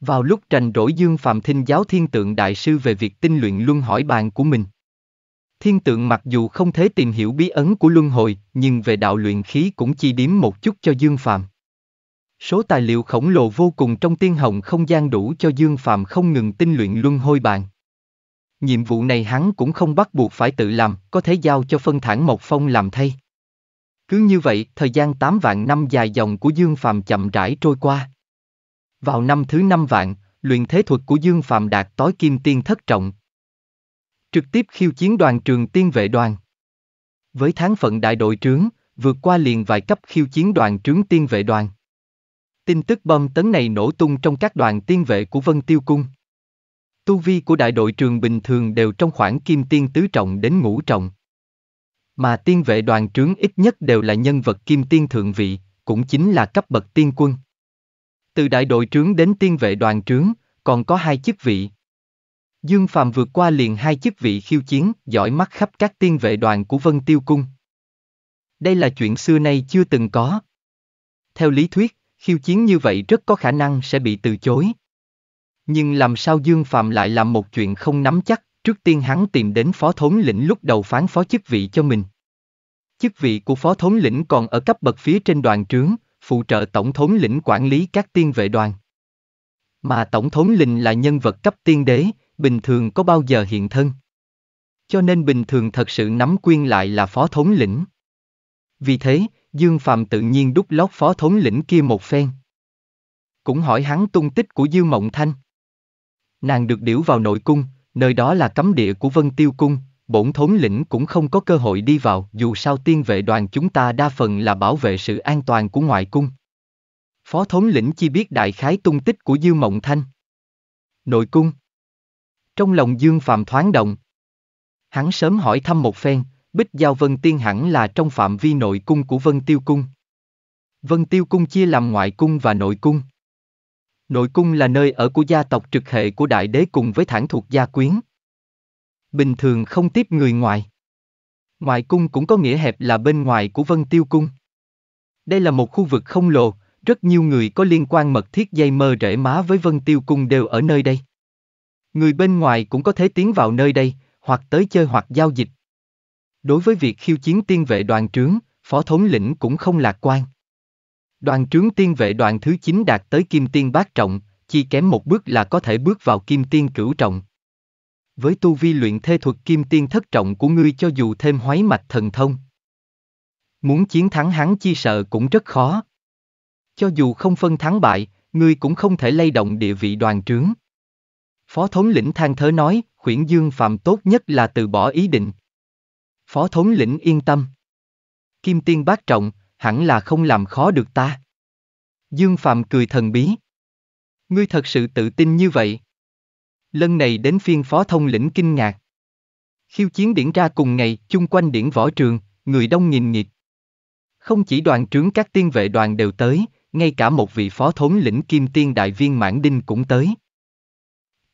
S1: vào lúc trành rỗi Dương Phạm Thinh giáo thiên tượng đại sư về việc tinh luyện luân hỏi bàn của mình, Thiên tượng mặc dù không thể tìm hiểu bí ấn của luân hồi, nhưng về đạo luyện khí cũng chi điểm một chút cho Dương Phạm. Số tài liệu khổng lồ vô cùng trong tiên hồng không gian đủ cho Dương Phạm không ngừng tinh luyện luân hồi bàn. Nhiệm vụ này hắn cũng không bắt buộc phải tự làm, có thể giao cho phân thản Mộc Phong làm thay. Cứ như vậy, thời gian 8 vạn năm dài dòng của Dương Phạm chậm rãi trôi qua. Vào năm thứ 5 vạn, luyện thế thuật của Dương Phạm đạt tối kim tiên thất trọng, trực tiếp khiêu chiến đoàn trường tiên vệ đoàn. Với tháng phận đại đội trướng, vượt qua liền vài cấp khiêu chiến đoàn trướng tiên vệ đoàn. Tin tức bom tấn này nổ tung trong các đoàn tiên vệ của Vân Tiêu Cung. Tu vi của đại đội trường bình thường đều trong khoảng kim tiên tứ trọng đến ngũ trọng. Mà tiên vệ đoàn trướng ít nhất đều là nhân vật kim tiên thượng vị, cũng chính là cấp bậc tiên quân. Từ đại đội trướng đến tiên vệ đoàn trướng, còn có hai chức vị. Dương Phạm vượt qua liền hai chức vị khiêu chiến, giỏi mắt khắp các tiên vệ đoàn của Vân Tiêu Cung. Đây là chuyện xưa nay chưa từng có. Theo lý thuyết, khiêu chiến như vậy rất có khả năng sẽ bị từ chối. Nhưng làm sao Dương Phạm lại làm một chuyện không nắm chắc, trước tiên hắn tìm đến phó thống lĩnh lúc đầu phán phó chức vị cho mình. Chức vị của phó thống lĩnh còn ở cấp bậc phía trên đoàn trướng, phụ trợ tổng thống lĩnh quản lý các tiên vệ đoàn. Mà tổng thống lĩnh là nhân vật cấp tiên đế, bình thường có bao giờ hiện thân. Cho nên bình thường thật sự nắm quyền lại là phó thống lĩnh. Vì thế, Dương Phạm tự nhiên đúc lót phó thống lĩnh kia một phen. Cũng hỏi hắn tung tích của Dư Mộng Thanh. Nàng được điểu vào nội cung, nơi đó là cấm địa của Vân Tiêu Cung, bổn thống lĩnh cũng không có cơ hội đi vào dù sao tiên vệ đoàn chúng ta đa phần là bảo vệ sự an toàn của ngoại cung. Phó thống lĩnh chi biết đại khái tung tích của Dư Mộng Thanh. Nội cung trong lòng Dương Phạm thoáng động. Hắn sớm hỏi thăm một phen, Bích Giao Vân Tiên hẳn là trong phạm vi nội cung của Vân Tiêu Cung. Vân Tiêu Cung chia làm ngoại cung và nội cung. Nội cung là nơi ở của gia tộc trực hệ của đại đế cùng với thản thuộc gia quyến. Bình thường không tiếp người ngoài. Ngoại cung cũng có nghĩa hẹp là bên ngoài của Vân Tiêu Cung. Đây là một khu vực không lồ, rất nhiều người có liên quan mật thiết dây mơ rễ má với Vân Tiêu Cung đều ở nơi đây. Người bên ngoài cũng có thể tiến vào nơi đây, hoặc tới chơi hoặc giao dịch. Đối với việc khiêu chiến tiên vệ đoàn trướng, phó thống lĩnh cũng không lạc quan. Đoàn trướng tiên vệ đoàn thứ 9 đạt tới kim tiên bát trọng, chỉ kém một bước là có thể bước vào kim tiên cửu trọng. Với tu vi luyện thê thuật kim tiên thất trọng của ngươi cho dù thêm hoái mạch thần thông. Muốn chiến thắng hắn chi sợ cũng rất khó. Cho dù không phân thắng bại, ngươi cũng không thể lay động địa vị đoàn trướng. Phó thống lĩnh than thớ nói, khuyển Dương Phạm tốt nhất là từ bỏ ý định. Phó thống lĩnh yên tâm. Kim tiên bác trọng, hẳn là không làm khó được ta. Dương Phạm cười thần bí. Ngươi thật sự tự tin như vậy. Lần này đến phiên phó thông lĩnh kinh ngạc. Khiêu chiến điển ra cùng ngày, chung quanh điển võ trường, người đông nghìn nghịt. Không chỉ đoàn trướng các tiên vệ đoàn đều tới, ngay cả một vị phó thống lĩnh kim tiên đại viên mãn đinh cũng tới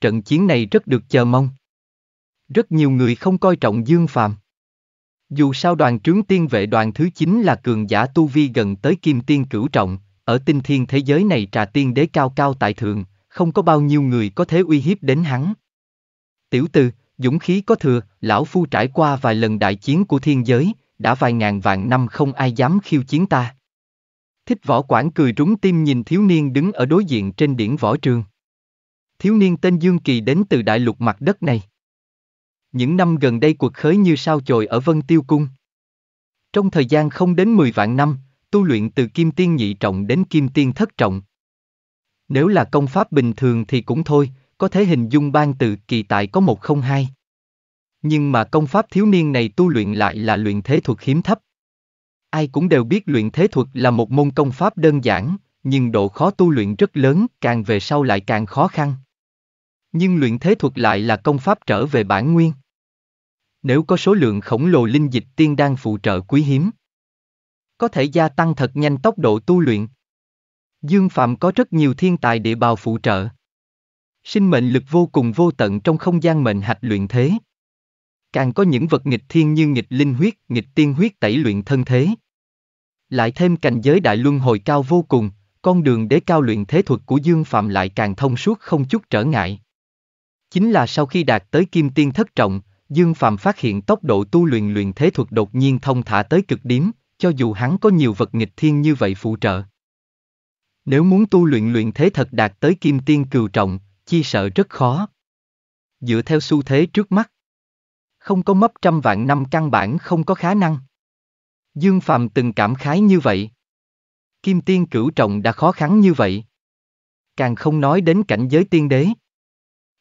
S1: trận chiến này rất được chờ mong. Rất nhiều người không coi trọng Dương Phạm. Dù sao đoàn trướng tiên vệ đoàn thứ 9 là cường giả tu vi gần tới kim tiên cửu trọng, ở tinh thiên thế giới này trà tiên đế cao cao tại thượng, không có bao nhiêu người có thể uy hiếp đến hắn. Tiểu Tư, dũng khí có thừa, lão phu trải qua vài lần đại chiến của thiên giới, đã vài ngàn vạn năm không ai dám khiêu chiến ta. Thích võ quản cười trúng tim nhìn thiếu niên đứng ở đối diện trên điển võ trường thiếu niên tên Dương Kỳ đến từ đại lục mặt đất này. Những năm gần đây cuộc khới như sao chồi ở Vân Tiêu Cung. Trong thời gian không đến 10 vạn năm, tu luyện từ kim tiên nhị trọng đến kim tiên thất trọng. Nếu là công pháp bình thường thì cũng thôi, có thể hình dung ban từ kỳ tại có một không hai. Nhưng mà công pháp thiếu niên này tu luyện lại là luyện thế thuật hiếm thấp. Ai cũng đều biết luyện thế thuật là một môn công pháp đơn giản, nhưng độ khó tu luyện rất lớn, càng về sau lại càng khó khăn nhưng luyện thế thuật lại là công pháp trở về bản nguyên. Nếu có số lượng khổng lồ linh dịch tiên đang phụ trợ quý hiếm, có thể gia tăng thật nhanh tốc độ tu luyện. Dương Phạm có rất nhiều thiên tài địa bào phụ trợ. Sinh mệnh lực vô cùng vô tận trong không gian mệnh hạch luyện thế. Càng có những vật nghịch thiên như nghịch linh huyết, nghịch tiên huyết tẩy luyện thân thế. Lại thêm cảnh giới đại luân hồi cao vô cùng, con đường đế cao luyện thế thuật của Dương Phạm lại càng thông suốt không chút trở ngại. Chính là sau khi đạt tới kim tiên thất trọng, Dương Phạm phát hiện tốc độ tu luyện luyện thế thuật đột nhiên thông thả tới cực điểm, cho dù hắn có nhiều vật nghịch thiên như vậy phụ trợ. Nếu muốn tu luyện luyện thế thật đạt tới kim tiên cừu trọng, chi sợ rất khó. Dựa theo xu thế trước mắt, không có mấp trăm vạn năm căn bản không có khả năng. Dương Phạm từng cảm khái như vậy. Kim tiên cửu trọng đã khó khăn như vậy. Càng không nói đến cảnh giới tiên đế.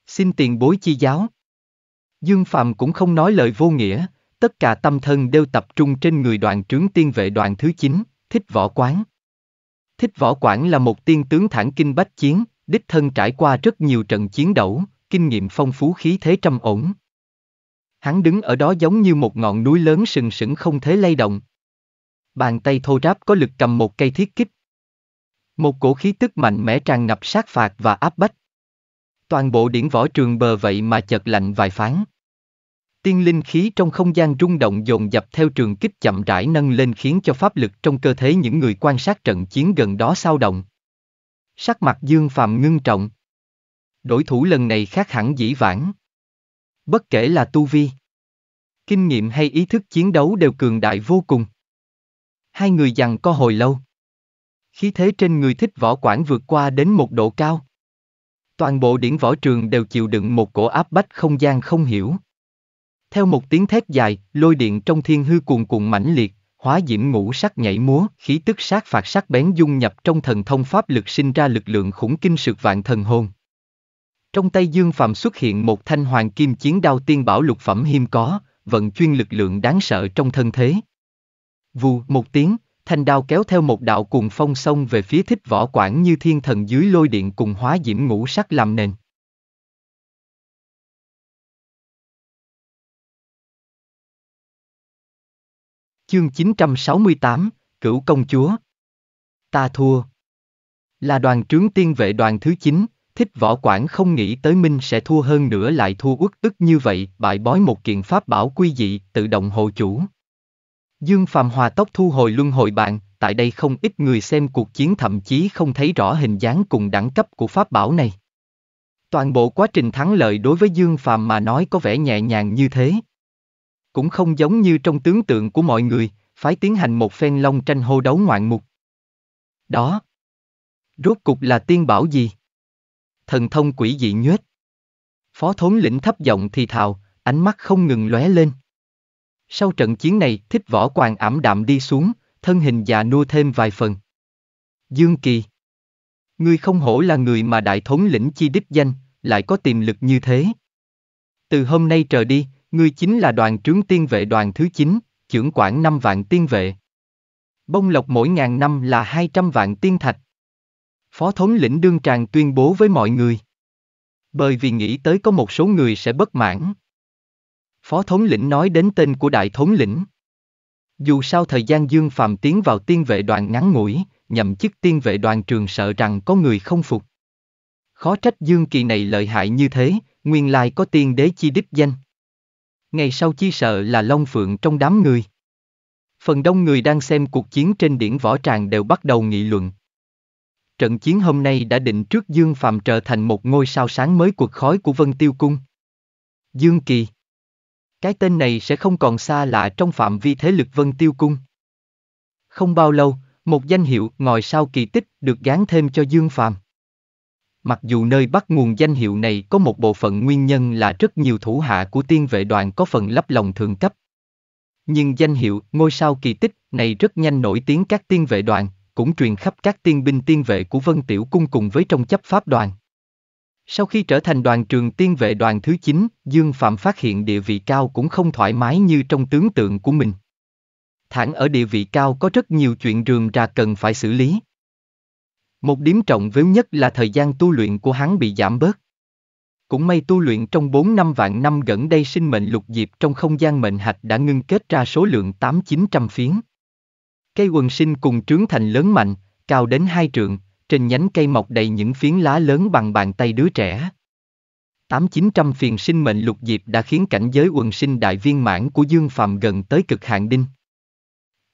S1: Xin tiền bối chi giáo. Dương Phạm cũng không nói lời vô nghĩa, tất cả tâm thân đều tập trung trên người đoàn trướng tiên vệ đoàn thứ 9, Thích Võ Quán. Thích Võ quán là một tiên tướng thẳng kinh bách chiến, đích thân trải qua rất nhiều trận chiến đấu, kinh nghiệm phong phú khí thế trầm ổn. Hắn đứng ở đó giống như một ngọn núi lớn sừng sững không thể lay động. Bàn tay thô ráp có lực cầm một cây thiết kích. Một cổ khí tức mạnh mẽ tràn ngập sát phạt và áp bách toàn bộ điển võ trường bờ vậy mà chật lạnh vài phán. Tiên linh khí trong không gian rung động dồn dập theo trường kích chậm rãi nâng lên khiến cho pháp lực trong cơ thể những người quan sát trận chiến gần đó sao động. Sắc mặt Dương Phạm ngưng trọng. đối thủ lần này khác hẳn dĩ vãng. Bất kể là tu vi, kinh nghiệm hay ý thức chiến đấu đều cường đại vô cùng. Hai người dằn co hồi lâu. Khí thế trên người thích võ quản vượt qua đến một độ cao. Toàn bộ điển võ trường đều chịu đựng một cổ áp bách không gian không hiểu. Theo một tiếng thét dài, lôi điện trong thiên hư cuồn cuộn mãnh liệt, hóa diễm ngũ sắc nhảy múa, khí tức sát phạt sắc bén dung nhập trong thần thông pháp lực sinh ra lực lượng khủng kinh sực vạn thần hồn. Trong tay Dương Phạm xuất hiện một thanh hoàng kim chiến đao tiên bảo lục phẩm hiêm có, vận chuyên lực lượng đáng sợ trong thân thế. Vù một tiếng, thanh đao kéo theo một đạo cuồng phong sông về phía thích võ quản như thiên thần dưới lôi điện cùng hóa diễm ngũ sắc làm nền. Chương 968, Cửu Công Chúa Ta thua Là đoàn trướng tiên vệ đoàn thứ 9, thích võ quản không nghĩ tới Minh sẽ thua hơn nữa lại thua uất ức như vậy, bại bói một kiện pháp bảo quy dị, tự động hộ chủ. Dương Phạm Hòa tốc thu hồi luân hồi bạn, tại đây không ít người xem cuộc chiến thậm chí không thấy rõ hình dáng cùng đẳng cấp của pháp bảo này. Toàn bộ quá trình thắng lợi đối với Dương Phạm mà nói có vẻ nhẹ nhàng như thế. Cũng không giống như trong tướng tượng của mọi người, phải tiến hành một phen long tranh hô đấu ngoạn mục. Đó. Rốt cục là tiên bảo gì? Thần thông quỷ dị nhuếch. Phó thống lĩnh thấp giọng thì thào, ánh mắt không ngừng lóe lên. Sau trận chiến này, thích võ quàng ảm đạm đi xuống, thân hình già nua thêm vài phần. Dương Kỳ Ngươi không hổ là người mà đại thống lĩnh chi đích danh, lại có tiềm lực như thế. Từ hôm nay trở đi, ngươi chính là đoàn trướng tiên vệ đoàn thứ 9, trưởng quản 5 vạn tiên vệ. Bông lộc mỗi ngàn năm là 200 vạn tiên thạch. Phó thống lĩnh đương tràng tuyên bố với mọi người. Bởi vì nghĩ tới có một số người sẽ bất mãn. Phó thống lĩnh nói đến tên của đại thống lĩnh. Dù sao thời gian Dương Phạm tiến vào tiên vệ đoàn ngắn ngủi, nhậm chức tiên vệ đoàn trường sợ rằng có người không phục. Khó trách Dương Kỳ này lợi hại như thế, nguyên lai có tiên đế chi đích danh. Ngày sau chi sợ là Long Phượng trong đám người. Phần đông người đang xem cuộc chiến trên điển võ tràng đều bắt đầu nghị luận. Trận chiến hôm nay đã định trước Dương Phạm trở thành một ngôi sao sáng mới cuộc khói của Vân Tiêu Cung. Dương Kỳ cái tên này sẽ không còn xa lạ trong phạm vi thế lực Vân Tiêu Cung. Không bao lâu, một danh hiệu ngồi sao kỳ tích được gán thêm cho Dương Phàm. Mặc dù nơi bắt nguồn danh hiệu này có một bộ phận nguyên nhân là rất nhiều thủ hạ của tiên vệ đoàn có phần lấp lòng thường cấp. Nhưng danh hiệu ngôi sao kỳ tích này rất nhanh nổi tiếng các tiên vệ đoàn, cũng truyền khắp các tiên binh tiên vệ của Vân Tiểu Cung cùng với trong chấp pháp đoàn. Sau khi trở thành đoàn trường tiên vệ đoàn thứ 9, Dương Phạm phát hiện địa vị cao cũng không thoải mái như trong tướng tượng của mình. Thẳng ở địa vị cao có rất nhiều chuyện rườm rà cần phải xử lý. Một điểm trọng vếu nhất là thời gian tu luyện của hắn bị giảm bớt. Cũng may tu luyện trong 4 năm vạn năm gần đây sinh mệnh lục diệp trong không gian mệnh hạch đã ngưng kết ra số lượng 8-900 phiến. Cây quần sinh cùng trướng thành lớn mạnh, cao đến hai trượng, trên nhánh cây mọc đầy những phiến lá lớn bằng bàn tay đứa trẻ. Tám chín trăm phiền sinh mệnh lục diệp đã khiến cảnh giới quần sinh đại viên mãn của Dương Phạm gần tới cực hạn đinh.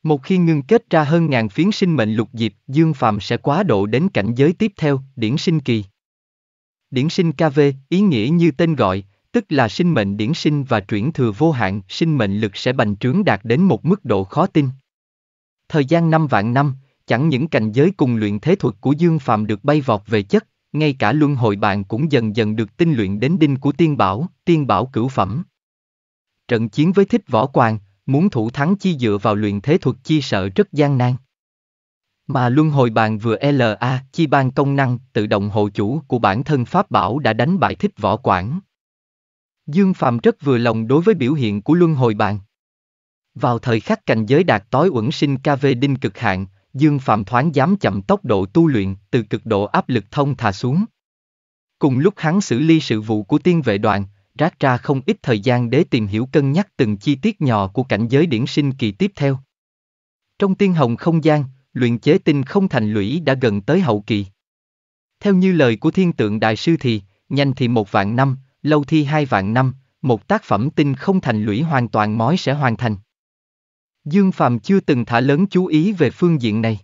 S1: Một khi ngưng kết ra hơn ngàn phiến sinh mệnh lục diệp, Dương Phạm sẽ quá độ đến cảnh giới tiếp theo, điển sinh kỳ. Điển sinh KV, ý nghĩa như tên gọi, tức là sinh mệnh điển sinh và chuyển thừa vô hạn, sinh mệnh lực sẽ bành trướng đạt đến một mức độ khó tin. Thời gian năm vạn năm, chẳng những cảnh giới cùng luyện thế thuật của Dương Phạm được bay vọt về chất, ngay cả luân Hội bạn cũng dần dần được tinh luyện đến đinh của tiên bảo, tiên bảo cửu phẩm. Trận chiến với thích võ quàng, muốn thủ thắng chi dựa vào luyện thế thuật chi sợ rất gian nan. Mà luân hồi bàn vừa LA chi ban công năng tự động hộ chủ của bản thân Pháp Bảo đã đánh bại thích võ Quản. Dương Phạm rất vừa lòng đối với biểu hiện của luân hồi bàn. Vào thời khắc cảnh giới đạt tối uẩn sinh KV đinh cực hạn, Dương Phạm thoáng dám chậm tốc độ tu luyện từ cực độ áp lực thông thả xuống. Cùng lúc hắn xử lý sự vụ của tiên vệ đoàn, rác ra không ít thời gian để tìm hiểu cân nhắc từng chi tiết nhỏ của cảnh giới điển sinh kỳ tiếp theo. Trong tiên hồng không gian, luyện chế tinh không thành lũy đã gần tới hậu kỳ. Theo như lời của thiên tượng đại sư thì, nhanh thì một vạn năm, lâu thì hai vạn năm, một tác phẩm tinh không thành lũy hoàn toàn mói sẽ hoàn thành. Dương Phạm chưa từng thả lớn chú ý về phương diện này.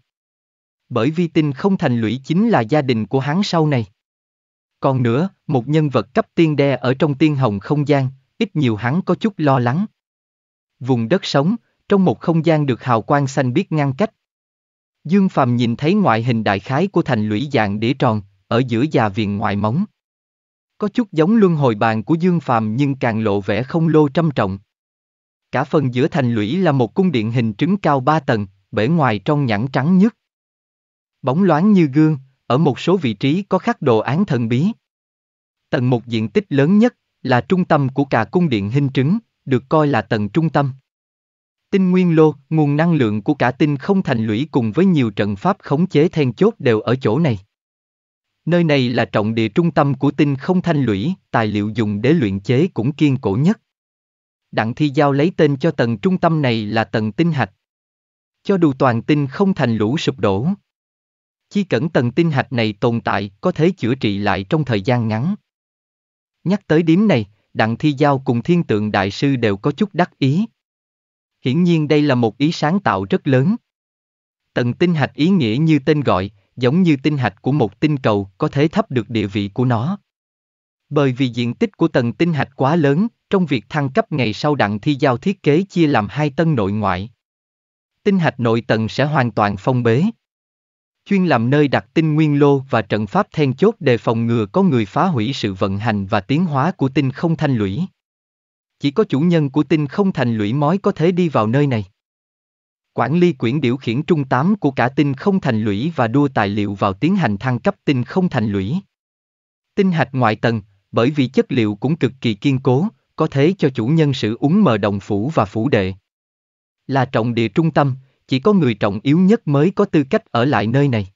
S1: Bởi vì tin không thành lũy chính là gia đình của hắn sau này. Còn nữa, một nhân vật cấp tiên đe ở trong tiên hồng không gian, ít nhiều hắn có chút lo lắng. Vùng đất sống, trong một không gian được hào quang xanh biết ngăn cách. Dương Phàm nhìn thấy ngoại hình đại khái của thành lũy dạng đĩa tròn, ở giữa già viền ngoại móng. Có chút giống luân hồi bàn của Dương Phàm nhưng càng lộ vẻ không lô trầm trọng. Cả phần giữa thành lũy là một cung điện hình trứng cao ba tầng, bể ngoài trong nhẵn trắng nhất. Bóng loáng như gương, ở một số vị trí có khắc đồ án thần bí. Tầng một diện tích lớn nhất là trung tâm của cả cung điện hình trứng, được coi là tầng trung tâm. Tinh nguyên lô, nguồn năng lượng của cả tinh không thành lũy cùng với nhiều trận pháp khống chế then chốt đều ở chỗ này. Nơi này là trọng địa trung tâm của tinh không thanh lũy, tài liệu dùng để luyện chế cũng kiên cổ nhất. Đặng Thi Giao lấy tên cho tầng trung tâm này là tầng tinh hạch. Cho dù toàn tinh không thành lũ sụp đổ. chỉ cần tầng tinh hạch này tồn tại có thể chữa trị lại trong thời gian ngắn. Nhắc tới điểm này, Đặng Thi Giao cùng Thiên Tượng Đại Sư đều có chút đắc ý. Hiển nhiên đây là một ý sáng tạo rất lớn. Tầng tinh hạch ý nghĩa như tên gọi, giống như tinh hạch của một tinh cầu có thể thấp được địa vị của nó. Bởi vì diện tích của tầng tinh hạch quá lớn, trong việc thăng cấp ngày sau đặng thi giao thiết kế chia làm hai tân nội ngoại. Tinh hạch nội tầng sẽ hoàn toàn phong bế. Chuyên làm nơi đặt tinh nguyên lô và trận pháp then chốt đề phòng ngừa có người phá hủy sự vận hành và tiến hóa của tinh không thanh lũy. Chỉ có chủ nhân của tinh không thành lũy mói có thể đi vào nơi này quản lý quyển điều khiển trung tám của cả tinh không thành lũy và đua tài liệu vào tiến hành thăng cấp tinh không thành lũy. Tinh hạch ngoại tầng, bởi vì chất liệu cũng cực kỳ kiên cố, có thế cho chủ nhân sự uống mờ đồng phủ và phủ đệ. Là trọng địa trung tâm, chỉ có người trọng yếu nhất mới có tư cách ở lại nơi này.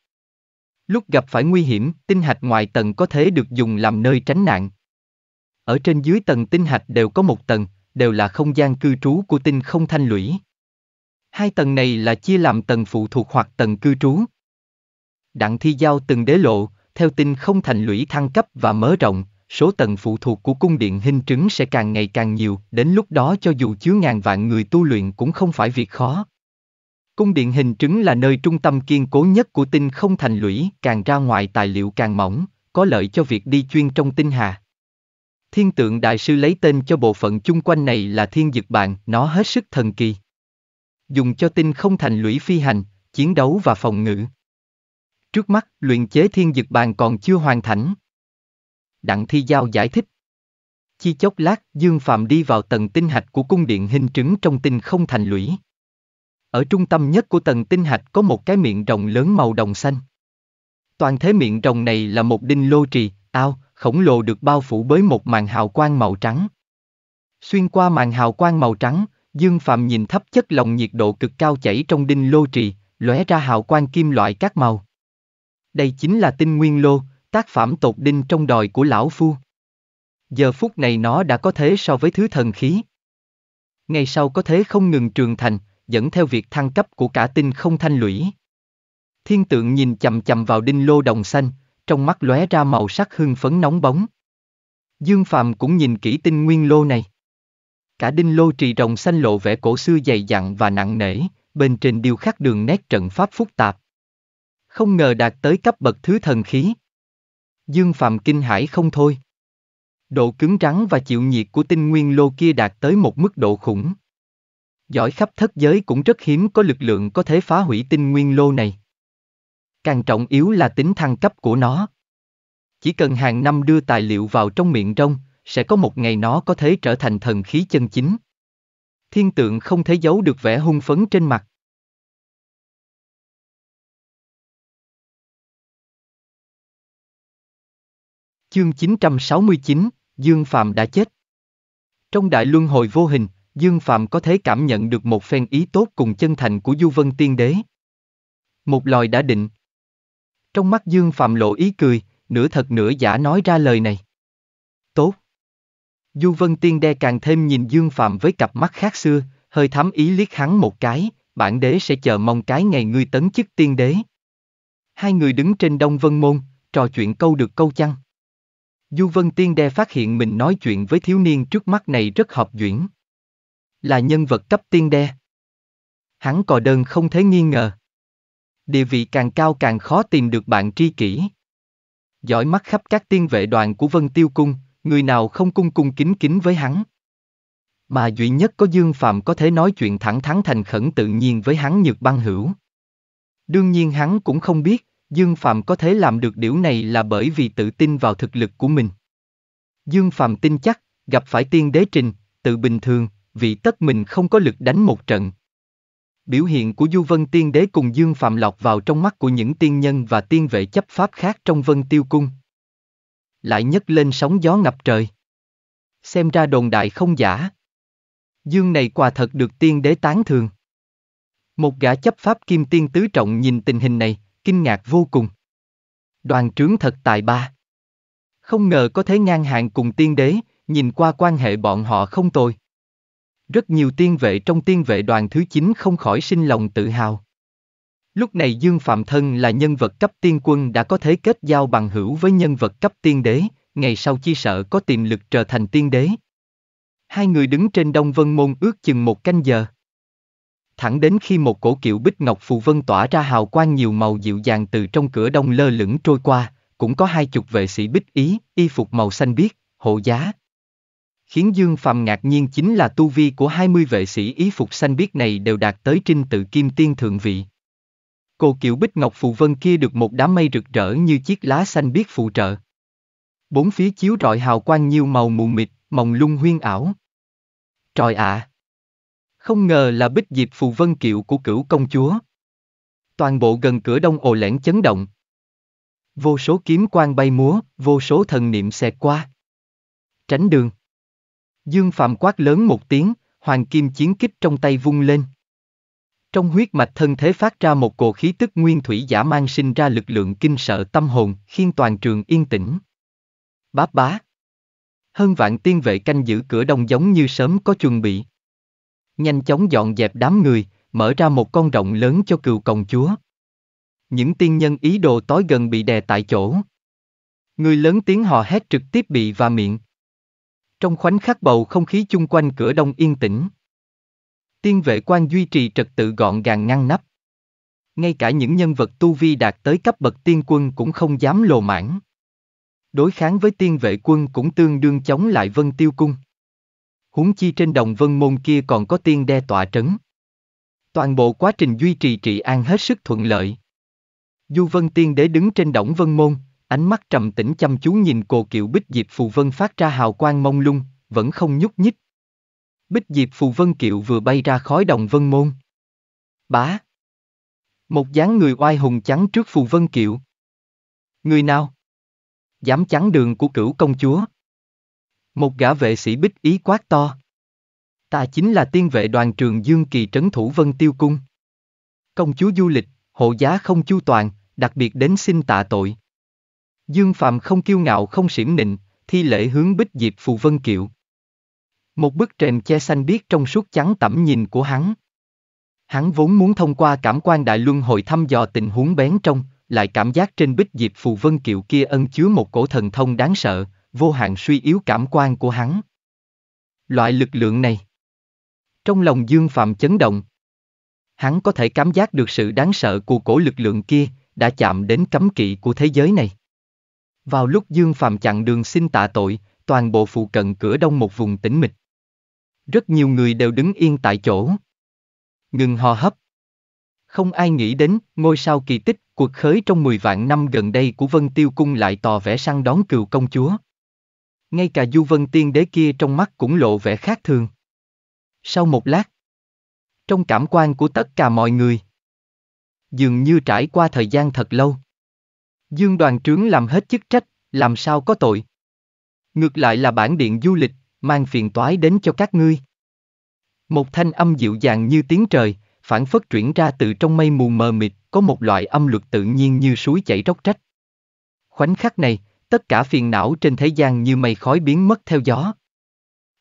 S1: Lúc gặp phải nguy hiểm, tinh hạch ngoài tầng có thể được dùng làm nơi tránh nạn. Ở trên dưới tầng tinh hạch đều có một tầng, đều là không gian cư trú của tinh không thanh lũy. Hai tầng này là chia làm tầng phụ thuộc hoặc tầng cư trú. Đặng thi giao từng đế lộ, theo tinh không thành lũy thăng cấp và mở rộng, số tầng phụ thuộc của cung điện hình trứng sẽ càng ngày càng nhiều, đến lúc đó cho dù chứa ngàn vạn người tu luyện cũng không phải việc khó. Cung điện hình trứng là nơi trung tâm kiên cố nhất của tinh không thành lũy, càng ra ngoài tài liệu càng mỏng, có lợi cho việc đi chuyên trong tinh hà. Thiên tượng đại sư lấy tên cho bộ phận chung quanh này là thiên dực bạn, nó hết sức thần kỳ. Dùng cho tinh không thành lũy phi hành, chiến đấu và phòng ngự. Trước mắt, luyện chế thiên dực bàn còn chưa hoàn thành. Đặng Thi Giao giải thích. Chi chốc lát, Dương Phạm đi vào tầng tinh hạch của cung điện hình trứng trong tinh không thành lũy. Ở trung tâm nhất của tầng tinh hạch có một cái miệng rồng lớn màu đồng xanh. Toàn thế miệng rồng này là một đinh lô trì, ao, khổng lồ được bao phủ bởi một màn hào quang màu trắng. Xuyên qua màn hào quang màu trắng, Dương Phạm nhìn thấp chất lồng nhiệt độ cực cao chảy trong đinh lô trì, lóe ra hào quang kim loại các màu. Đây chính là tinh nguyên lô, tác phẩm tột đinh trong đòi của lão phu. Giờ phút này nó đã có thế so với thứ thần khí. Ngày sau có thế không ngừng trường thành, dẫn theo việc thăng cấp của cả tinh không thanh lũy. Thiên tượng nhìn chầm chầm vào đinh lô đồng xanh, trong mắt lóe ra màu sắc hưng phấn nóng bóng. Dương Phàm cũng nhìn kỹ tinh nguyên lô này. Cả đinh lô trì rồng xanh lộ vẻ cổ xưa dày dặn và nặng nề, bên trên điêu khắc đường nét trận pháp phức tạp. Không ngờ đạt tới cấp bậc thứ thần khí. Dương Phạm kinh hãi không thôi. Độ cứng rắn và chịu nhiệt của tinh nguyên lô kia đạt tới một mức độ khủng. Giỏi khắp thất giới cũng rất hiếm có lực lượng có thể phá hủy tinh nguyên lô này. Càng trọng yếu là tính thăng cấp của nó. Chỉ cần hàng năm đưa tài liệu vào trong miệng rông, sẽ có một ngày nó có thể trở thành thần khí chân chính. Thiên tượng không thể giấu
S2: được vẻ hung phấn trên mặt.
S1: Chương 969, Dương Phạm đã chết. Trong đại luân hồi vô hình, Dương Phạm có thể cảm nhận được một phen ý tốt cùng chân thành của Du Vân Tiên Đế. Một lời đã định. Trong mắt Dương Phạm lộ ý cười, nửa thật nửa giả nói ra lời này. Tốt. Du Vân Tiên Đế càng thêm nhìn Dương Phạm với cặp mắt khác xưa, hơi thám ý liếc hắn một cái, bản đế sẽ chờ mong cái ngày ngươi tấn chức tiên đế. Hai người đứng trên Đông Vân Môn, trò chuyện câu được câu chăng. Du Vân Tiên Đe phát hiện mình nói chuyện với thiếu niên trước mắt này rất hợp duyễn. Là nhân vật cấp Tiên Đe. Hắn cò đơn không thể nghi ngờ. Địa vị càng cao càng khó tìm được bạn tri kỷ. Giỏi mắt khắp các tiên vệ đoàn của Vân Tiêu Cung, người nào không cung cung kính kính với hắn. Mà duy nhất có Dương Phạm có thể nói chuyện thẳng thắn thành khẩn tự nhiên với hắn nhược băng hữu. Đương nhiên hắn cũng không biết, Dương Phạm có thể làm được điều này là bởi vì tự tin vào thực lực của mình. Dương Phạm tin chắc, gặp phải tiên đế trình, tự bình thường, vị tất mình không có lực đánh một trận. Biểu hiện của Du Vân Tiên Đế cùng Dương Phạm lọt vào trong mắt của những tiên nhân và tiên vệ chấp pháp khác trong Vân Tiêu Cung. Lại nhấc lên sóng gió ngập trời. Xem ra đồn đại không giả. Dương này quả thật được tiên đế tán thường. Một gã chấp pháp kim tiên tứ trọng nhìn tình hình này, kinh ngạc vô cùng. Đoàn trướng thật tài ba. Không ngờ có thế ngang hàng cùng tiên đế, nhìn qua quan hệ bọn họ không tồi. Rất nhiều tiên vệ trong tiên vệ đoàn thứ 9 không khỏi sinh lòng tự hào. Lúc này Dương Phạm Thân là nhân vật cấp tiên quân đã có thể kết giao bằng hữu với nhân vật cấp tiên đế, ngày sau chi sợ có tiềm lực trở thành tiên đế. Hai người đứng trên Đông Vân Môn ước chừng một canh giờ thẳng đến khi một cổ kiệu bích ngọc phù vân tỏa ra hào quang nhiều màu dịu dàng từ trong cửa đông lơ lửng trôi qua, cũng có hai chục vệ sĩ bích ý, y phục màu xanh biếc, hộ giá. Khiến Dương Phàm ngạc nhiên chính là tu vi của 20 vệ sĩ y phục xanh biếc này đều đạt tới trinh tự kim tiên thượng vị. Cổ kiệu bích ngọc phù vân kia được một đám mây rực rỡ như chiếc lá xanh biếc phụ trợ. Bốn phía chiếu rọi hào quang nhiều màu mù mịt, mòng lung huyên ảo. Trời ạ! À. Không ngờ là bích diệp phù vân kiệu của cửu công chúa. Toàn bộ gần cửa đông ồ lẻn chấn động. Vô số kiếm quan bay múa, vô số thần niệm xẹt qua. Tránh đường. Dương Phạm quát lớn một tiếng, hoàng kim chiến kích trong tay vung lên. Trong huyết mạch thân thế phát ra một cồ khí tức nguyên thủy giả mang sinh ra lực lượng kinh sợ tâm hồn, khiến toàn trường yên tĩnh. Báp bá. Hơn vạn tiên vệ canh giữ cửa đông giống như sớm có chuẩn bị nhanh chóng dọn dẹp đám người, mở ra một con rộng lớn cho cựu công chúa. Những tiên nhân ý đồ tối gần bị đè tại chỗ. Người lớn tiếng hò hét trực tiếp bị và miệng. Trong khoảnh khắc bầu không khí chung quanh cửa đông yên tĩnh. Tiên vệ quan duy trì trật tự gọn gàng ngăn nắp. Ngay cả những nhân vật tu vi đạt tới cấp bậc tiên quân cũng không dám lồ mãn. Đối kháng với tiên vệ quân cũng tương đương chống lại vân tiêu cung huống chi trên đồng vân môn kia còn có tiên đe tọa trấn. Toàn bộ quá trình duy trì trị an hết sức thuận lợi. Du Vân Tiên Đế đứng trên đồng vân môn, ánh mắt trầm tĩnh chăm chú nhìn cô kiệu Bích Diệp Phù Vân phát ra hào quang mông lung, vẫn không nhúc nhích. Bích Diệp Phù Vân kiệu vừa bay ra khói đồng vân môn. Bá! Một dáng người oai hùng trắng trước Phù Vân kiệu. Người nào? Dám chắn đường của cửu công chúa. Một gã vệ sĩ bích ý quát to. Ta chính là tiên vệ đoàn trường Dương Kỳ trấn thủ Vân Tiêu Cung. Công chúa du lịch, hộ giá không chu toàn, đặc biệt đến xin tạ tội. Dương Phạm không kiêu ngạo không xỉm nịnh, thi lễ hướng bích diệp phù vân kiệu. Một bức rèm che xanh biếc trong suốt trắng tẩm nhìn của hắn. Hắn vốn muốn thông qua cảm quan đại luân hội thăm dò tình huống bén trong, lại cảm giác trên bích diệp phù vân kiệu kia ân chứa một cổ thần thông đáng sợ, vô hạn suy yếu cảm quan của hắn. Loại lực lượng này. Trong lòng Dương Phạm chấn động. Hắn có thể cảm giác được sự đáng sợ của cổ lực lượng kia, đã chạm đến cấm kỵ của thế giới này. Vào lúc Dương Phạm chặn đường xin tạ tội, toàn bộ phụ cận cửa đông một vùng tĩnh mịch. Rất nhiều người đều đứng yên tại chỗ. Ngừng hò hấp. Không ai nghĩ đến ngôi sao kỳ tích cuộc khởi trong 10 vạn năm gần đây của Vân Tiêu Cung lại tò vẽ săn đón cựu công chúa ngay cả Du Vân Tiên Đế kia trong mắt cũng lộ vẻ khác thường. Sau một lát, trong cảm quan của tất cả mọi người, dường như trải qua thời gian thật lâu. Dương đoàn trướng làm hết chức trách, làm sao có tội. Ngược lại là bản điện du lịch, mang phiền toái đến cho các ngươi. Một thanh âm dịu dàng như tiếng trời, phản phất chuyển ra từ trong mây mù mờ mịt, có một loại âm luật tự nhiên như suối chảy róc rách. Khoảnh khắc này, tất cả phiền não trên thế gian như mây khói biến mất theo gió.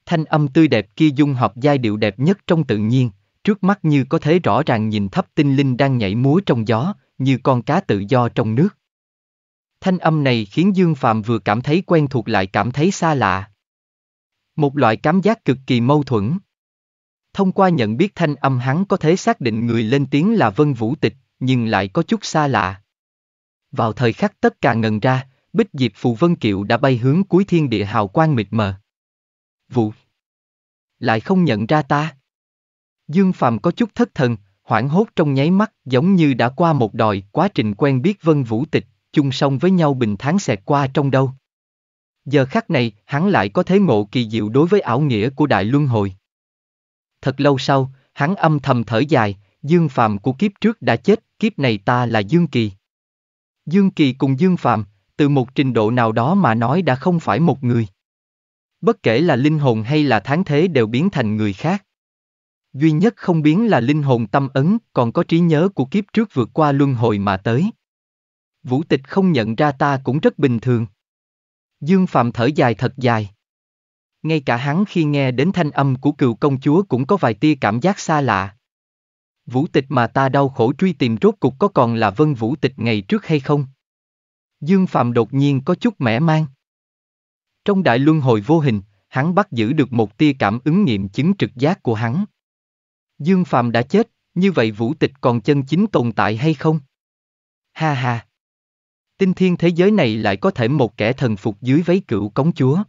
S1: Thanh âm tươi đẹp kia dung hợp giai điệu đẹp nhất trong tự nhiên, trước mắt như có thể rõ ràng nhìn thấp tinh linh đang nhảy múa trong gió, như con cá tự do trong nước. Thanh âm này khiến Dương Phạm vừa cảm thấy quen thuộc lại cảm thấy xa lạ. Một loại cảm giác cực kỳ mâu thuẫn. Thông qua nhận biết thanh âm hắn có thể xác định người lên tiếng là Vân Vũ Tịch, nhưng lại có chút xa lạ. Vào thời khắc tất cả ngần ra, Bích Diệp Phù Vân Kiệu đã bay hướng cuối thiên địa hào quang mịt mờ. Vụ. Lại không nhận ra ta. Dương Phàm có chút thất thần, hoảng hốt trong nháy mắt giống như đã qua một đòi quá trình quen biết Vân Vũ Tịch, chung song với nhau bình tháng xẹt qua trong đâu. Giờ khắc này, hắn lại có thế ngộ kỳ diệu đối với ảo nghĩa của Đại Luân Hồi. Thật lâu sau, hắn âm thầm thở dài, Dương Phàm của kiếp trước đã chết, kiếp này ta là Dương Kỳ. Dương Kỳ cùng Dương Phạm từ một trình độ nào đó mà nói đã không phải một người. Bất kể là linh hồn hay là tháng thế đều biến thành người khác. Duy nhất không biến là linh hồn tâm ấn, còn có trí nhớ của kiếp trước vượt qua luân hồi mà tới. Vũ tịch không nhận ra ta cũng rất bình thường. Dương Phạm thở dài thật dài. Ngay cả hắn khi nghe đến thanh âm của cựu công chúa cũng có vài tia cảm giác xa lạ. Vũ tịch mà ta đau khổ truy tìm rốt cục có còn là vân vũ tịch ngày trước hay không? Dương Phạm đột nhiên có chút mẻ mang. Trong đại luân hồi vô hình, hắn bắt giữ được một tia cảm ứng nghiệm chứng trực giác của hắn. Dương Phạm đã chết, như vậy vũ tịch còn chân chính tồn tại hay không? Ha ha! Tinh thiên thế giới này lại có thể một kẻ thần phục dưới váy cựu cống chúa.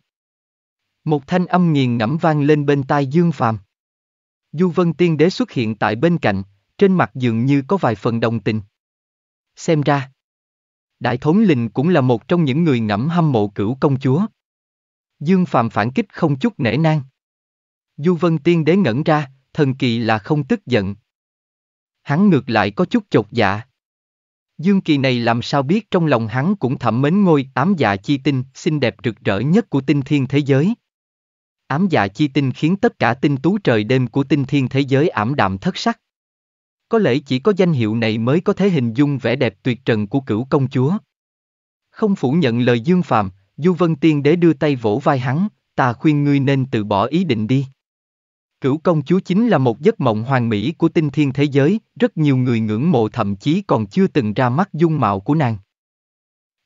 S1: Một thanh âm nghiền ngẫm vang lên bên tai Dương Phạm. Du Vân Tiên Đế xuất hiện tại bên cạnh, trên mặt dường như có vài phần đồng tình. Xem ra, Đại thống lĩnh cũng là một trong những người ngẫm hâm mộ cửu công chúa. Dương Phạm phản kích không chút nể nang. Du Vân Tiên Đế ngẩn ra, thần kỳ là không tức giận. Hắn ngược lại có chút chột dạ. Dương Kỳ này làm sao biết trong lòng hắn cũng thẩm mến ngôi ám dạ chi tinh xinh đẹp rực rỡ nhất của tinh thiên thế giới. Ám dạ chi tinh khiến tất cả tinh tú trời đêm của tinh thiên thế giới ảm đạm thất sắc. Có lẽ chỉ có danh hiệu này mới có thể hình dung vẻ đẹp tuyệt trần của cửu công chúa. Không phủ nhận lời Dương Phạm, Du Vân Tiên Đế đưa tay vỗ vai hắn, ta khuyên ngươi nên từ bỏ ý định đi. Cửu công chúa chính là một giấc mộng hoàn mỹ của tinh thiên thế giới, rất nhiều người ngưỡng mộ thậm chí còn chưa từng ra mắt dung mạo của nàng.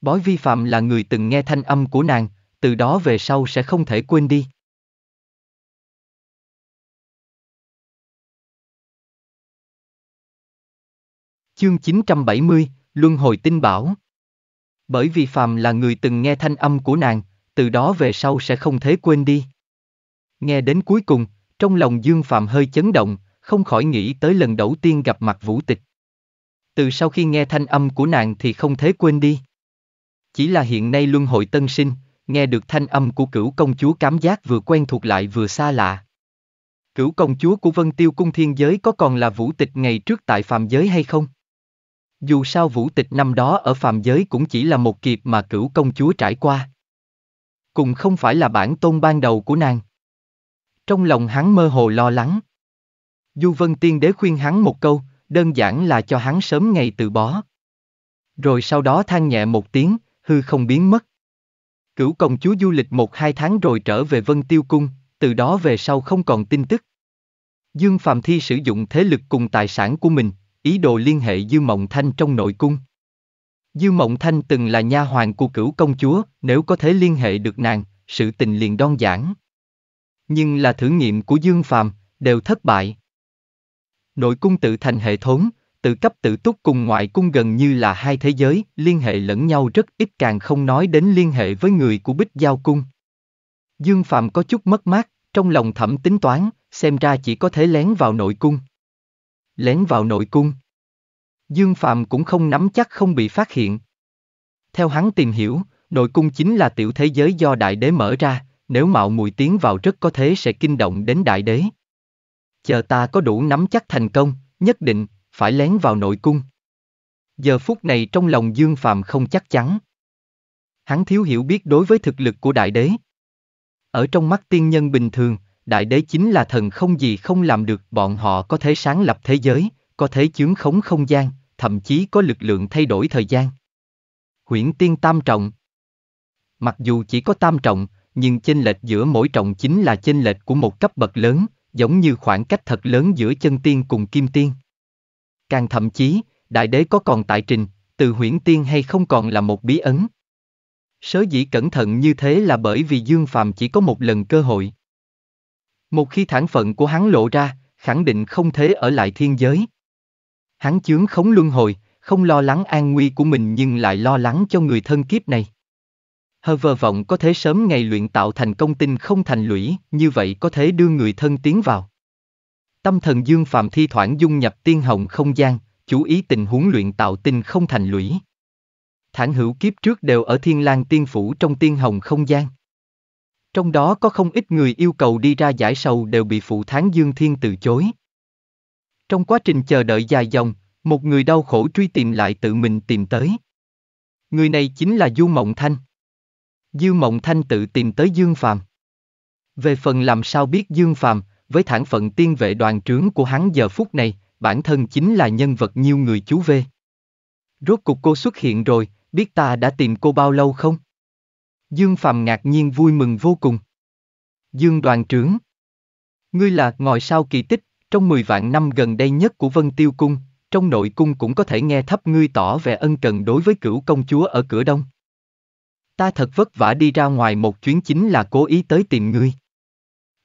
S1: Bói vi phạm là người từng nghe thanh âm của nàng, từ đó về sau sẽ không thể quên đi. Chương 970, Luân hồi tinh bảo. Bởi vì Phạm là người từng nghe thanh âm của nàng, từ đó về sau sẽ không thể quên đi. Nghe đến cuối cùng, trong lòng Dương Phạm hơi chấn động, không khỏi nghĩ tới lần đầu tiên gặp mặt Vũ Tịch. Từ sau khi nghe thanh âm của nàng thì không thể quên đi. Chỉ là hiện nay luân hội tân sinh, nghe được thanh âm của cửu công chúa cảm giác vừa quen thuộc lại vừa xa lạ. Cửu công chúa của Vân Tiêu Cung Thiên Giới có còn là Vũ Tịch ngày trước tại Phạm giới hay không? Dù sao vũ tịch năm đó ở phàm giới cũng chỉ là một kiệp mà cửu công chúa trải qua. Cùng không phải là bản tôn ban đầu của nàng. Trong lòng hắn mơ hồ lo lắng. Du Vân Tiên Đế khuyên hắn một câu, đơn giản là cho hắn sớm ngày từ bỏ. Rồi sau đó than nhẹ một tiếng, hư không biến mất. Cửu công chúa du lịch một hai tháng rồi trở về Vân Tiêu Cung, từ đó về sau không còn tin tức. Dương Phạm Thi sử dụng thế lực cùng tài sản của mình, ý đồ liên hệ Dư Mộng Thanh trong nội cung. Dư Mộng Thanh từng là nha hoàng của cửu công chúa, nếu có thể liên hệ được nàng, sự tình liền đơn giản. Nhưng là thử nghiệm của Dương Phàm, đều thất bại. Nội cung tự thành hệ thống, tự cấp tự túc cùng ngoại cung gần như là hai thế giới, liên hệ lẫn nhau rất ít càng không nói đến liên hệ với người của Bích Giao Cung. Dương Phạm có chút mất mát, trong lòng thẩm tính toán, xem ra chỉ có thể lén vào nội cung lén vào nội cung. Dương Phạm cũng không nắm chắc không bị phát hiện. Theo hắn tìm hiểu, nội cung chính là tiểu thế giới do đại đế mở ra, nếu mạo mùi tiến vào rất có thế sẽ kinh động đến đại đế. Chờ ta có đủ nắm chắc thành công, nhất định, phải lén vào nội cung. Giờ phút này trong lòng Dương Phạm không chắc chắn. Hắn thiếu hiểu biết đối với thực lực của đại đế. Ở trong mắt tiên nhân bình thường, đại đế chính là thần không gì không làm được, bọn họ có thể sáng lập thế giới, có thể chướng khống không gian, thậm chí có lực lượng thay đổi thời gian. Huyễn tiên tam trọng Mặc dù chỉ có tam trọng, nhưng chênh lệch giữa mỗi trọng chính là chênh lệch của một cấp bậc lớn, giống như khoảng cách thật lớn giữa chân tiên cùng kim tiên. Càng thậm chí, đại đế có còn tại trình, từ huyễn tiên hay không còn là một bí ấn. Sớ dĩ cẩn thận như thế là bởi vì Dương Phàm chỉ có một lần cơ hội. Một khi thản phận của hắn lộ ra, khẳng định không thể ở lại thiên giới. Hắn chướng khống luân hồi, không lo lắng an nguy của mình nhưng lại lo lắng cho người thân kiếp này. Hơ vơ vọng có thể sớm ngày luyện tạo thành công tinh không thành lũy, như vậy có thể đưa người thân tiến vào. Tâm thần dương phạm thi thoảng dung nhập tiên hồng không gian, chú ý tình huống luyện tạo tinh không thành lũy. Thản hữu kiếp trước đều ở thiên lang tiên phủ trong tiên hồng không gian. Trong đó có không ít người yêu cầu đi ra giải sầu đều bị Phụ Tháng Dương Thiên từ chối. Trong quá trình chờ đợi dài dòng, một người đau khổ truy tìm lại tự mình tìm tới. Người này chính là Du Mộng Thanh. Du Mộng Thanh tự tìm tới Dương Phàm. Về phần làm sao biết Dương Phàm, với thản phận tiên vệ đoàn trướng của hắn giờ phút này, bản thân chính là nhân vật nhiều người chú vê. Rốt cục cô xuất hiện rồi, biết ta đã tìm cô bao lâu không? Dương Phạm ngạc nhiên vui mừng vô cùng. Dương đoàn trưởng. Ngươi là ngồi sao kỳ tích, trong 10 vạn năm gần đây nhất của Vân Tiêu Cung, trong nội cung cũng có thể nghe thấp ngươi tỏ về ân cần đối với cửu công chúa ở cửa đông. Ta thật vất vả đi ra ngoài một chuyến chính là cố ý tới tìm ngươi.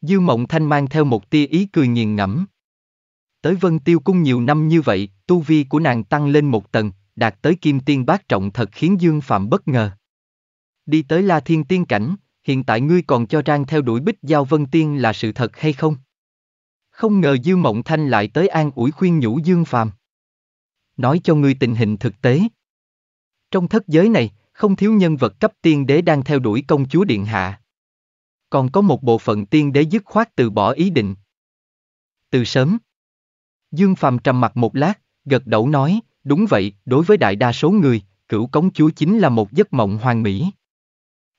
S1: Dư mộng thanh mang theo một tia ý cười nghiền ngẫm. Tới Vân Tiêu Cung nhiều năm như vậy, tu vi của nàng tăng lên một tầng, đạt tới kim tiên bát trọng thật khiến Dương Phạm bất ngờ. Đi tới La Thiên Tiên Cảnh, hiện tại ngươi còn cho rằng theo đuổi Bích Giao Vân Tiên là sự thật hay không? Không ngờ Dư Mộng Thanh lại tới an ủi khuyên nhủ Dương Phàm. Nói cho ngươi tình hình thực tế. Trong thất giới này, không thiếu nhân vật cấp tiên đế đang theo đuổi công chúa Điện Hạ. Còn có một bộ phận tiên đế dứt khoát từ bỏ ý định. Từ sớm. Dương Phàm trầm mặt một lát, gật đầu nói, đúng vậy, đối với đại đa số người, cửu cống chúa chính là một giấc mộng hoàn mỹ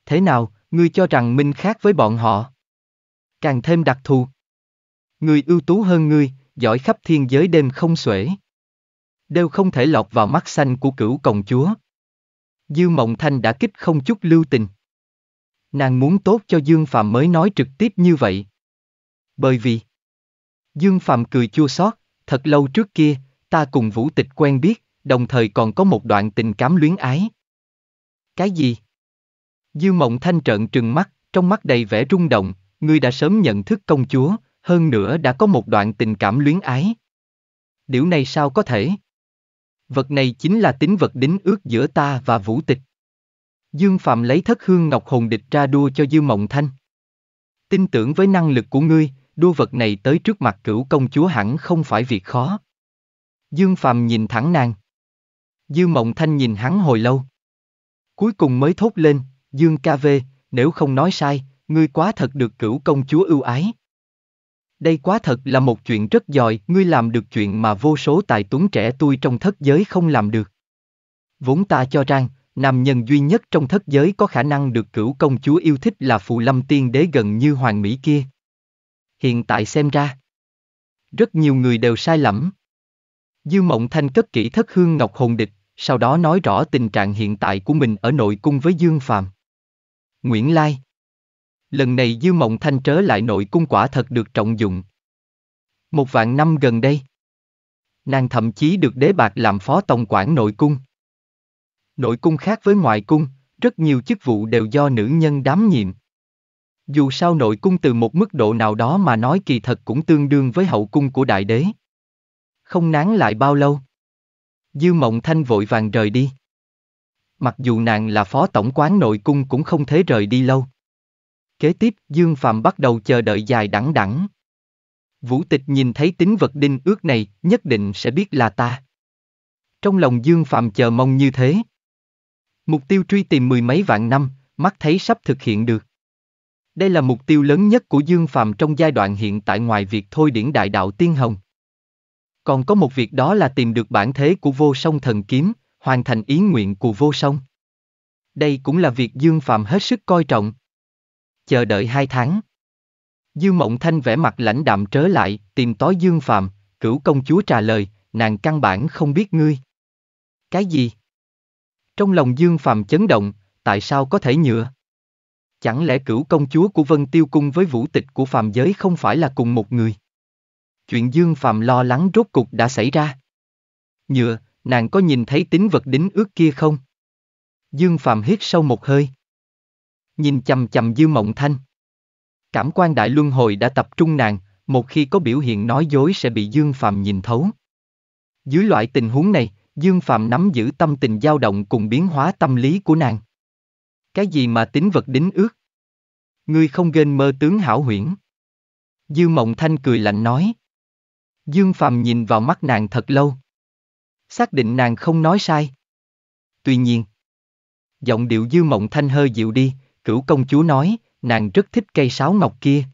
S1: thế nào, ngươi cho rằng minh khác với bọn họ. Càng thêm đặc thù. Người ưu tú hơn ngươi, giỏi khắp thiên giới đêm không xuể. Đều không thể lọt vào mắt xanh của cửu công chúa. Dư Mộng Thanh đã kích không chút lưu tình. Nàng muốn tốt cho Dương Phạm mới nói trực tiếp như vậy. Bởi vì... Dương Phạm cười chua xót, thật lâu trước kia, ta cùng Vũ Tịch quen biết, đồng thời còn có một đoạn tình cảm luyến ái. Cái gì? Dư Mộng Thanh trợn trừng mắt, trong mắt đầy vẻ rung động, ngươi đã sớm nhận thức công chúa, hơn nữa đã có một đoạn tình cảm luyến ái. Điều này sao có thể? Vật này chính là tính vật đính ước giữa ta và vũ tịch. Dương Phạm lấy thất hương ngọc hồn địch ra đua cho Dư Mộng Thanh. Tin tưởng với năng lực của ngươi, đua vật này tới trước mặt cửu công chúa hẳn không phải việc khó. Dương Phạm nhìn thẳng nàng. Dư Mộng Thanh nhìn hắn hồi lâu. Cuối cùng mới thốt lên, Dương KV, nếu không nói sai, ngươi quá thật được cửu công chúa ưu ái. Đây quá thật là một chuyện rất giỏi, ngươi làm được chuyện mà vô số tài tuấn trẻ tôi trong thất giới không làm được. Vốn ta cho rằng, nam nhân duy nhất trong thất giới có khả năng được cửu công chúa yêu thích là phù lâm tiên đế gần như hoàng mỹ kia. Hiện tại xem ra, rất nhiều người đều sai lầm. Dư Mộng Thanh cất kỹ thất hương ngọc hồn địch, sau đó nói rõ tình trạng hiện tại của mình ở nội cung với Dương Phàm. Nguyễn Lai. Lần này Dư Mộng Thanh trớ lại nội cung quả thật được trọng dụng. Một vạn năm gần đây, nàng thậm chí được đế bạc làm phó tổng quản nội cung. Nội cung khác với ngoại cung, rất nhiều chức vụ đều do nữ nhân đảm nhiệm. Dù sao nội cung từ một mức độ nào đó mà nói kỳ thật cũng tương đương với hậu cung của đại đế. Không nán lại bao lâu. Dư Mộng Thanh vội vàng rời đi. Mặc dù nàng là phó tổng quán nội cung cũng không thể rời đi lâu. Kế tiếp, Dương Phạm bắt đầu chờ đợi dài đẳng đẳng. Vũ tịch nhìn thấy tính vật đinh ước này, nhất định sẽ biết là ta. Trong lòng Dương Phạm chờ mong như thế. Mục tiêu truy tìm mười mấy vạn năm, mắt thấy sắp thực hiện được. Đây là mục tiêu lớn nhất của Dương Phạm trong giai đoạn hiện tại ngoài việc thôi điển đại đạo Tiên Hồng. Còn có một việc đó là tìm được bản thế của vô song thần kiếm, hoàn thành ý nguyện của vô song. Đây cũng là việc Dương Phạm hết sức coi trọng. Chờ đợi hai tháng. Dương Mộng Thanh vẻ mặt lãnh đạm trở lại, tìm tối Dương Phạm, cửu công chúa trả lời, nàng căn bản không biết ngươi. Cái gì? Trong lòng Dương Phạm chấn động, tại sao có thể nhựa? Chẳng lẽ cửu công chúa của Vân Tiêu Cung với vũ tịch của Phạm giới không phải là cùng một người? Chuyện Dương Phạm lo lắng rốt cục đã xảy ra. Nhựa, nàng có nhìn thấy tín vật đính ước kia không? Dương Phạm hít sâu một hơi. Nhìn chầm chầm Dư Mộng Thanh. Cảm quan đại luân hồi đã tập trung nàng, một khi có biểu hiện nói dối sẽ bị Dương Phạm nhìn thấu. Dưới loại tình huống này, Dương Phạm nắm giữ tâm tình dao động cùng biến hóa tâm lý của nàng. Cái gì mà tín vật đính ước? Ngươi không gên mơ tướng hảo huyễn. Dư Mộng Thanh cười lạnh nói. Dương Phạm nhìn vào mắt nàng thật lâu xác định nàng không nói sai. Tuy nhiên, giọng điệu dư mộng thanh hơi dịu đi, cửu công chúa nói, nàng rất thích cây sáo ngọc kia.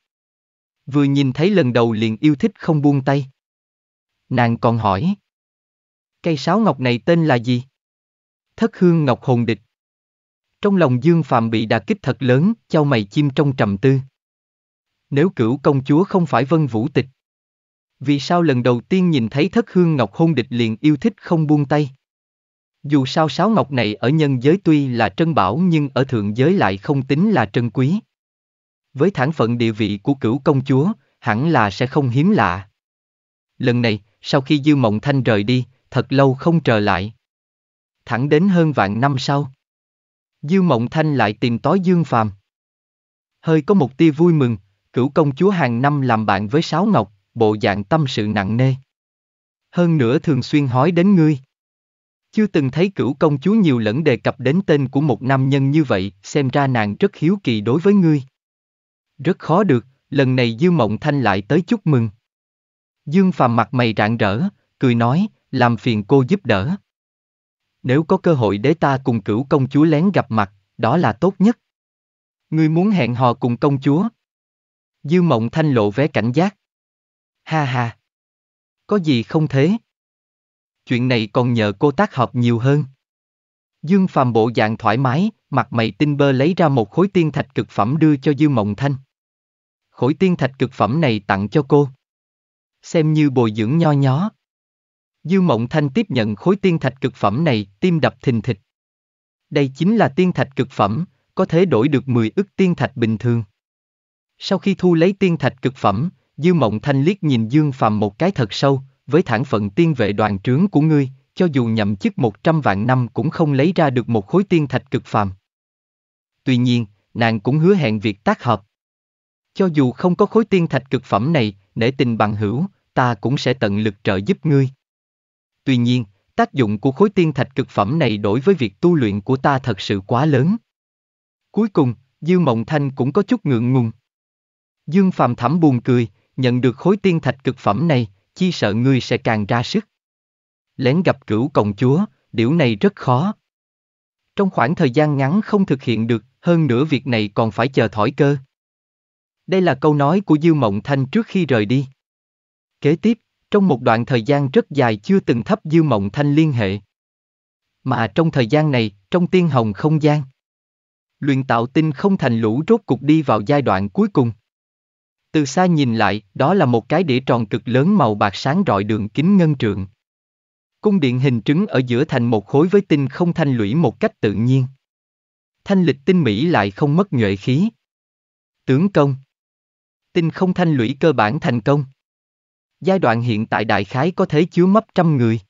S1: Vừa nhìn thấy lần đầu liền yêu thích không buông tay. Nàng còn hỏi, cây sáo ngọc này tên là gì? Thất hương ngọc hồn địch. Trong lòng Dương Phạm bị đà kích thật lớn, trao mày chim trong trầm tư. Nếu cửu công chúa không phải vân vũ tịch, vì sao lần đầu tiên nhìn thấy thất hương ngọc hôn địch liền yêu thích không buông tay? Dù sao sáo ngọc này ở nhân giới tuy là trân bảo nhưng ở thượng giới lại không tính là trân quý. Với thản phận địa vị của cửu công chúa, hẳn là sẽ không hiếm lạ. Lần này, sau khi Dư Mộng Thanh rời đi, thật lâu không trở lại. Thẳng đến hơn vạn năm sau. Dư Mộng Thanh lại tìm tối Dương Phàm. Hơi có một tia vui mừng, cửu công chúa hàng năm làm bạn với Sáo Ngọc, bộ dạng tâm sự nặng nề, Hơn nữa thường xuyên hói đến ngươi. Chưa từng thấy cửu công chúa nhiều lẫn đề cập đến tên của một nam nhân như vậy, xem ra nàng rất hiếu kỳ đối với ngươi. Rất khó được, lần này Dư Mộng Thanh lại tới chúc mừng. Dương Phàm mặt mày rạng rỡ, cười nói, làm phiền cô giúp đỡ. Nếu có cơ hội để ta cùng cửu công chúa lén gặp mặt, đó là tốt nhất. Ngươi muốn hẹn hò cùng công chúa. Dư Mộng Thanh lộ vẻ cảnh giác. Ha ha. Có gì không thế? Chuyện này còn nhờ cô tác hợp nhiều hơn. Dương Phàm bộ dạng thoải mái, mặt mày tinh bơ lấy ra một khối tiên thạch cực phẩm đưa cho Dương Mộng Thanh. Khối tiên thạch cực phẩm này tặng cho cô. Xem như bồi dưỡng nho nhó. Dương Mộng Thanh tiếp nhận khối tiên thạch cực phẩm này, tim đập thình thịch. Đây chính là tiên thạch cực phẩm, có thể đổi được 10 ức tiên thạch bình thường. Sau khi thu lấy tiên thạch cực phẩm, Dư Mộng Thanh liếc nhìn Dương Phàm một cái thật sâu, với thản phận tiên vệ đoàn trướng của ngươi, cho dù nhậm chức một trăm vạn năm cũng không lấy ra được một khối tiên thạch cực phàm. Tuy nhiên, nàng cũng hứa hẹn việc tác hợp. Cho dù không có khối tiên thạch cực phẩm này, để tình bằng hữu, ta cũng sẽ tận lực trợ giúp ngươi. Tuy nhiên, tác dụng của khối tiên thạch cực phẩm này đối với việc tu luyện của ta thật sự quá lớn. Cuối cùng, Dư Mộng Thanh cũng có chút ngượng ngùng. Dương Phàm thẳm buồn cười, nhận được khối tiên thạch cực phẩm này, chi sợ ngươi sẽ càng ra sức. Lén gặp cửu công chúa, điều này rất khó. Trong khoảng thời gian ngắn không thực hiện được, hơn nữa việc này còn phải chờ thỏi cơ. Đây là câu nói của Dư Mộng Thanh trước khi rời đi. Kế tiếp, trong một đoạn thời gian rất dài chưa từng thấp Dư Mộng Thanh liên hệ. Mà trong thời gian này, trong tiên hồng không gian, luyện tạo tinh không thành lũ rốt cục đi vào giai đoạn cuối cùng. Từ xa nhìn lại, đó là một cái đĩa tròn cực lớn màu bạc sáng rọi đường kính ngân trượng. Cung điện hình trứng ở giữa thành một khối với tinh không thanh lũy một cách tự nhiên. Thanh lịch tinh mỹ lại không mất nhuệ khí. Tướng công Tinh không thanh lũy cơ bản thành công. Giai đoạn hiện tại đại khái có thể chứa mấp trăm người.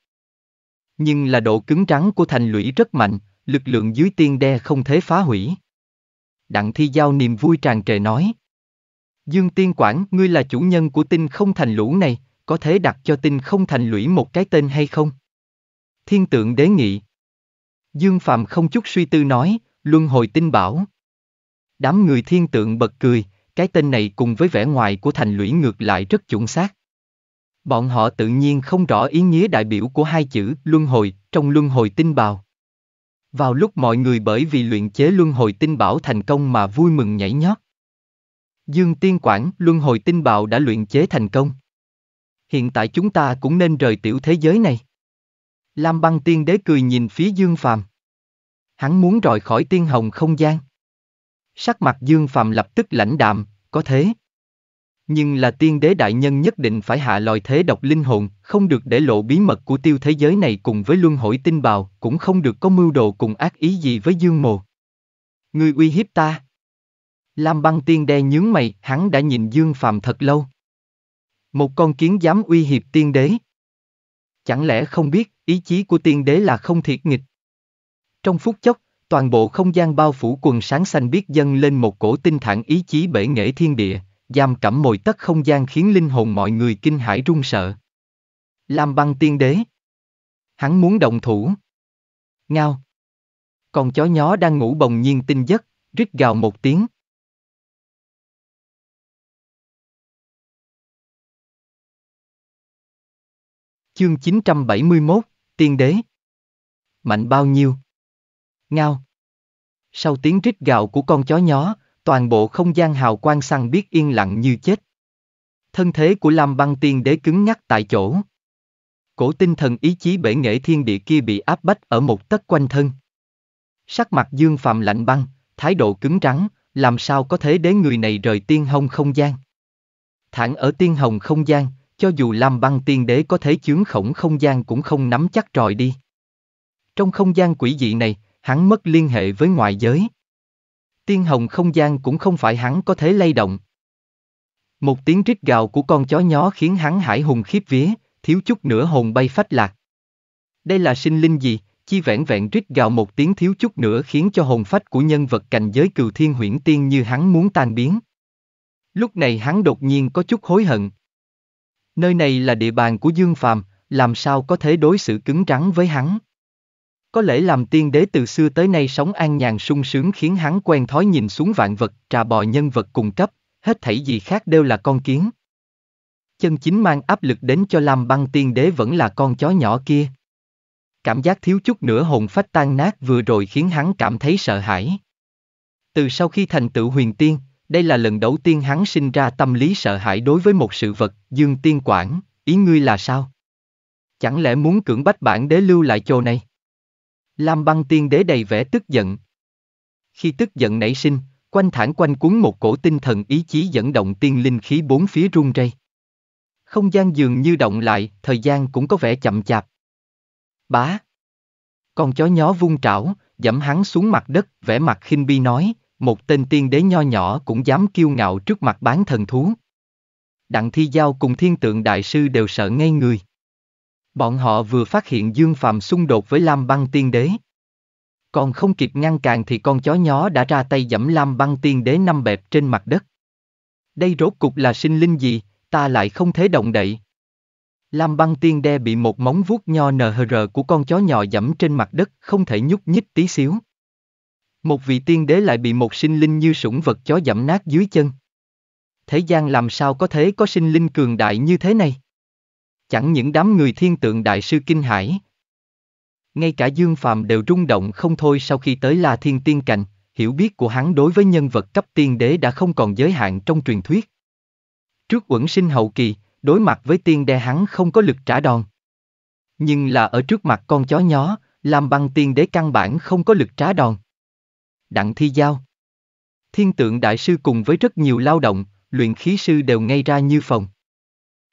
S1: Nhưng là độ cứng rắn của thành lũy rất mạnh, lực lượng dưới tiên đe không thể phá hủy. Đặng thi giao niềm vui tràn trề nói. Dương Tiên Quảng, ngươi là chủ nhân của tinh không thành lũ này, có thể đặt cho tinh không thành lũy một cái tên hay không? Thiên tượng đế nghị. Dương Phạm không chút suy tư nói, luân hồi tinh bảo. Đám người thiên tượng bật cười, cái tên này cùng với vẻ ngoài của thành lũy ngược lại rất chuẩn xác. Bọn họ tự nhiên không rõ ý nghĩa đại biểu của hai chữ luân hồi trong luân hồi tinh bào. Vào lúc mọi người bởi vì luyện chế luân hồi tinh bảo thành công mà vui mừng nhảy nhót, Dương Tiên Quảng, Luân Hồi Tinh Bạo đã luyện chế thành công. Hiện tại chúng ta cũng nên rời tiểu thế giới này. Lam Băng Tiên Đế cười nhìn phía Dương Phàm. Hắn muốn rời khỏi tiên hồng không gian. Sắc mặt Dương Phàm lập tức lãnh đạm, có thế. Nhưng là tiên đế đại nhân nhất định phải hạ lòi thế độc linh hồn, không được để lộ bí mật của tiêu thế giới này cùng với luân hội tinh bào, cũng không được có mưu đồ cùng ác ý gì với Dương Mồ. Người uy hiếp ta, Lam băng tiên đe nhướng mày, hắn đã nhìn Dương Phạm thật lâu. Một con kiến dám uy hiếp tiên đế. Chẳng lẽ không biết, ý chí của tiên đế là không thiệt nghịch. Trong phút chốc, toàn bộ không gian bao phủ quần sáng xanh biết dâng lên một cổ tinh thản ý chí bể nghệ thiên địa, giam cẩm mồi tất không gian khiến linh hồn mọi người kinh hãi run sợ. Lam băng tiên đế. Hắn muốn động thủ. Ngao. con chó
S2: nhó đang ngủ bồng nhiên tinh giấc, rít gào một tiếng. Chương
S1: 971, Tiên Đế Mạnh bao nhiêu? Ngao Sau tiếng rít gạo của con chó nhỏ, toàn bộ không gian hào quang săn biết yên lặng như chết. Thân thế của Lam Băng Tiên Đế cứng ngắc tại chỗ. Cổ tinh thần ý chí bể nghệ thiên địa kia bị áp bách ở một tất quanh thân. Sắc mặt Dương Phạm lạnh băng, thái độ cứng rắn, làm sao có thể để người này rời tiên hồng không gian. Thẳng ở tiên hồng không gian, cho dù Lam Băng Tiên Đế có thế chướng khổng không gian cũng không nắm chắc tròi đi. Trong không gian quỷ dị này, hắn mất liên hệ với ngoại giới. Tiên hồng không gian cũng không phải hắn có thể lay động. Một tiếng rít gào của con chó nhỏ khiến hắn hải hùng khiếp vía, thiếu chút nữa hồn bay phách lạc. Đây là sinh linh gì, chi vẻn vẹn rít gào một tiếng thiếu chút nữa khiến cho hồn phách của nhân vật cành giới cừu thiên huyễn tiên như hắn muốn tan biến. Lúc này hắn đột nhiên có chút hối hận. Nơi này là địa bàn của Dương Phàm, làm sao có thể đối xử cứng rắn với hắn. Có lẽ làm tiên đế từ xưa tới nay sống an nhàn sung sướng khiến hắn quen thói nhìn xuống vạn vật, trà bò nhân vật cùng cấp, hết thảy gì khác đều là con kiến. Chân chính mang áp lực đến cho Lam băng tiên đế vẫn là con chó nhỏ kia. Cảm giác thiếu chút nữa hồn phách tan nát vừa rồi khiến hắn cảm thấy sợ hãi. Từ sau khi thành tựu huyền tiên, đây là lần đầu tiên hắn sinh ra tâm lý sợ hãi đối với một sự vật, Dương Tiên Quản. ý ngươi là sao? Chẳng lẽ muốn cưỡng bách bản đế lưu lại chỗ này? Lam băng tiên đế đầy vẻ tức giận. Khi tức giận nảy sinh, quanh thản quanh cuốn một cổ tinh thần ý chí dẫn động tiên linh khí bốn phía rung rây. Không gian dường như động lại, thời gian cũng có vẻ chậm chạp. Bá! Con chó nhó vung trảo, dẫm hắn xuống mặt đất, vẻ mặt khinh bi nói, một tên tiên đế nho nhỏ cũng dám kiêu ngạo trước mặt bán thần thú. Đặng Thi Giao cùng thiên tượng đại sư đều sợ ngây người. Bọn họ vừa phát hiện Dương Phạm xung đột với Lam Băng Tiên Đế. Còn không kịp ngăn càng thì con chó nhỏ đã ra tay dẫm Lam Băng Tiên Đế năm bẹp trên mặt đất. Đây rốt cục là sinh linh gì, ta lại không thể động đậy. Lam Băng Tiên Đế bị một móng vuốt nho nờ hờ rờ của con chó nhỏ dẫm trên mặt đất không thể nhúc nhích tí xíu. Một vị tiên đế lại bị một sinh linh như sủng vật chó dẫm nát dưới chân. Thế gian làm sao có thế có sinh linh cường đại như thế này? Chẳng những đám người thiên tượng đại sư kinh hải. Ngay cả Dương Phàm đều rung động không thôi sau khi tới La Thiên Tiên cảnh hiểu biết của hắn đối với nhân vật cấp tiên đế đã không còn giới hạn trong truyền thuyết. Trước quẩn sinh hậu kỳ, đối mặt với tiên đế hắn không có lực trả đòn. Nhưng là ở trước mặt con chó nhỏ làm băng tiên đế căn bản không có lực trả đòn. Đặng Thi Giao. Thiên tượng đại sư cùng với rất nhiều lao động, luyện khí sư đều ngay ra như phòng.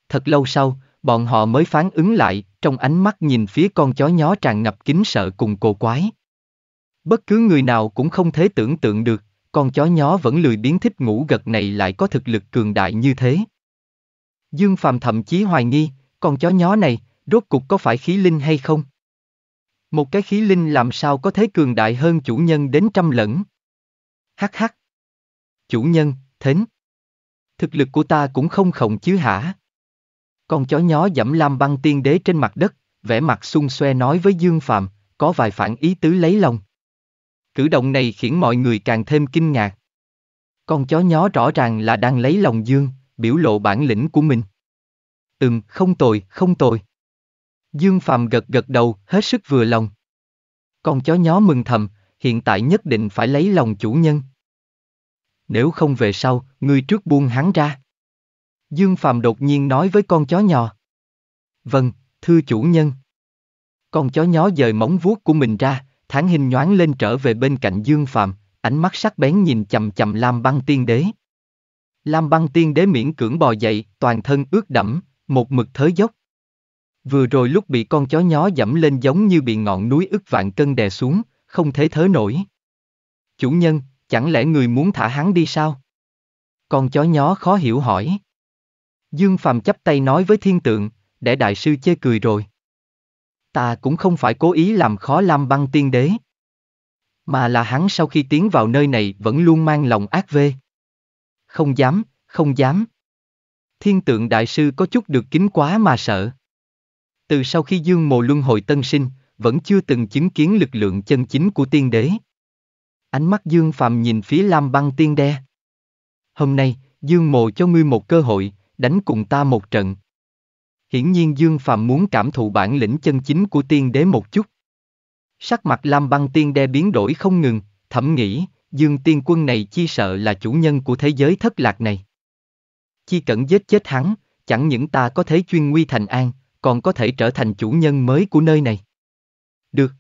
S1: Thật lâu sau, bọn họ mới phán ứng lại, trong ánh mắt nhìn phía con chó nhỏ tràn ngập kính sợ cùng cô quái. Bất cứ người nào cũng không thể tưởng tượng được, con chó nhỏ vẫn lười biến thích ngủ gật này lại có thực lực cường đại như thế. Dương Phàm thậm chí hoài nghi, con chó nhỏ này, rốt cục có phải khí linh hay không? Một cái khí linh làm sao có thế cường đại hơn chủ nhân đến trăm lẫn. Hắc hắc. Chủ nhân, thến. Thực lực của ta cũng không khổng chứ hả? Con chó nhó dẫm lam băng tiên đế trên mặt đất, vẻ mặt xung xoe nói với Dương Phạm, có vài phản ý tứ lấy lòng. Cử động này khiến mọi người càng thêm kinh ngạc. Con chó nhó rõ ràng là đang lấy lòng Dương, biểu lộ bản lĩnh của mình. Ừm, không tồi, không tồi. Dương Phạm gật gật đầu, hết sức vừa lòng. Con chó nhó mừng thầm, hiện tại nhất định phải lấy lòng chủ nhân. Nếu không về sau, người trước buông hắn ra. Dương Phạm đột nhiên nói với con chó nhỏ. Vâng, thưa chủ nhân. Con chó nhó dời móng vuốt của mình ra, tháng hình nhoáng lên trở về bên cạnh Dương Phạm, ánh mắt sắc bén nhìn chầm chầm Lam băng tiên đế. Lam băng tiên đế miễn cưỡng bò dậy, toàn thân ướt đẫm, một mực thới dốc. Vừa rồi lúc bị con chó nhó dẫm lên giống như bị ngọn núi ức vạn cân đè xuống, không thể thở nổi. Chủ nhân, chẳng lẽ người muốn thả hắn đi sao? Con chó nhó khó hiểu hỏi. Dương Phàm chắp tay nói với thiên tượng, để đại sư chê cười rồi. Ta cũng không phải cố ý làm khó Lam băng tiên đế. Mà là hắn sau khi tiến vào nơi này vẫn luôn mang lòng ác vê. Không dám, không dám. Thiên tượng đại sư có chút được kính quá mà sợ. Từ sau khi Dương Mộ luân hồi tân sinh, vẫn chưa từng chứng kiến lực lượng chân chính của tiên đế. Ánh mắt Dương Phạm nhìn phía Lam Băng Tiên Đe. Hôm nay, Dương Mộ cho ngươi một cơ hội, đánh cùng ta một trận. Hiển nhiên Dương Phạm muốn cảm thụ bản lĩnh chân chính của tiên đế một chút. Sắc mặt Lam Băng Tiên Đe biến đổi không ngừng, thẩm nghĩ, Dương Tiên Quân này chi sợ là chủ nhân của thế giới thất lạc này. Chi cần giết chết hắn, chẳng những ta có thể chuyên nguy thành an, còn có thể trở thành chủ nhân mới của nơi này. Được.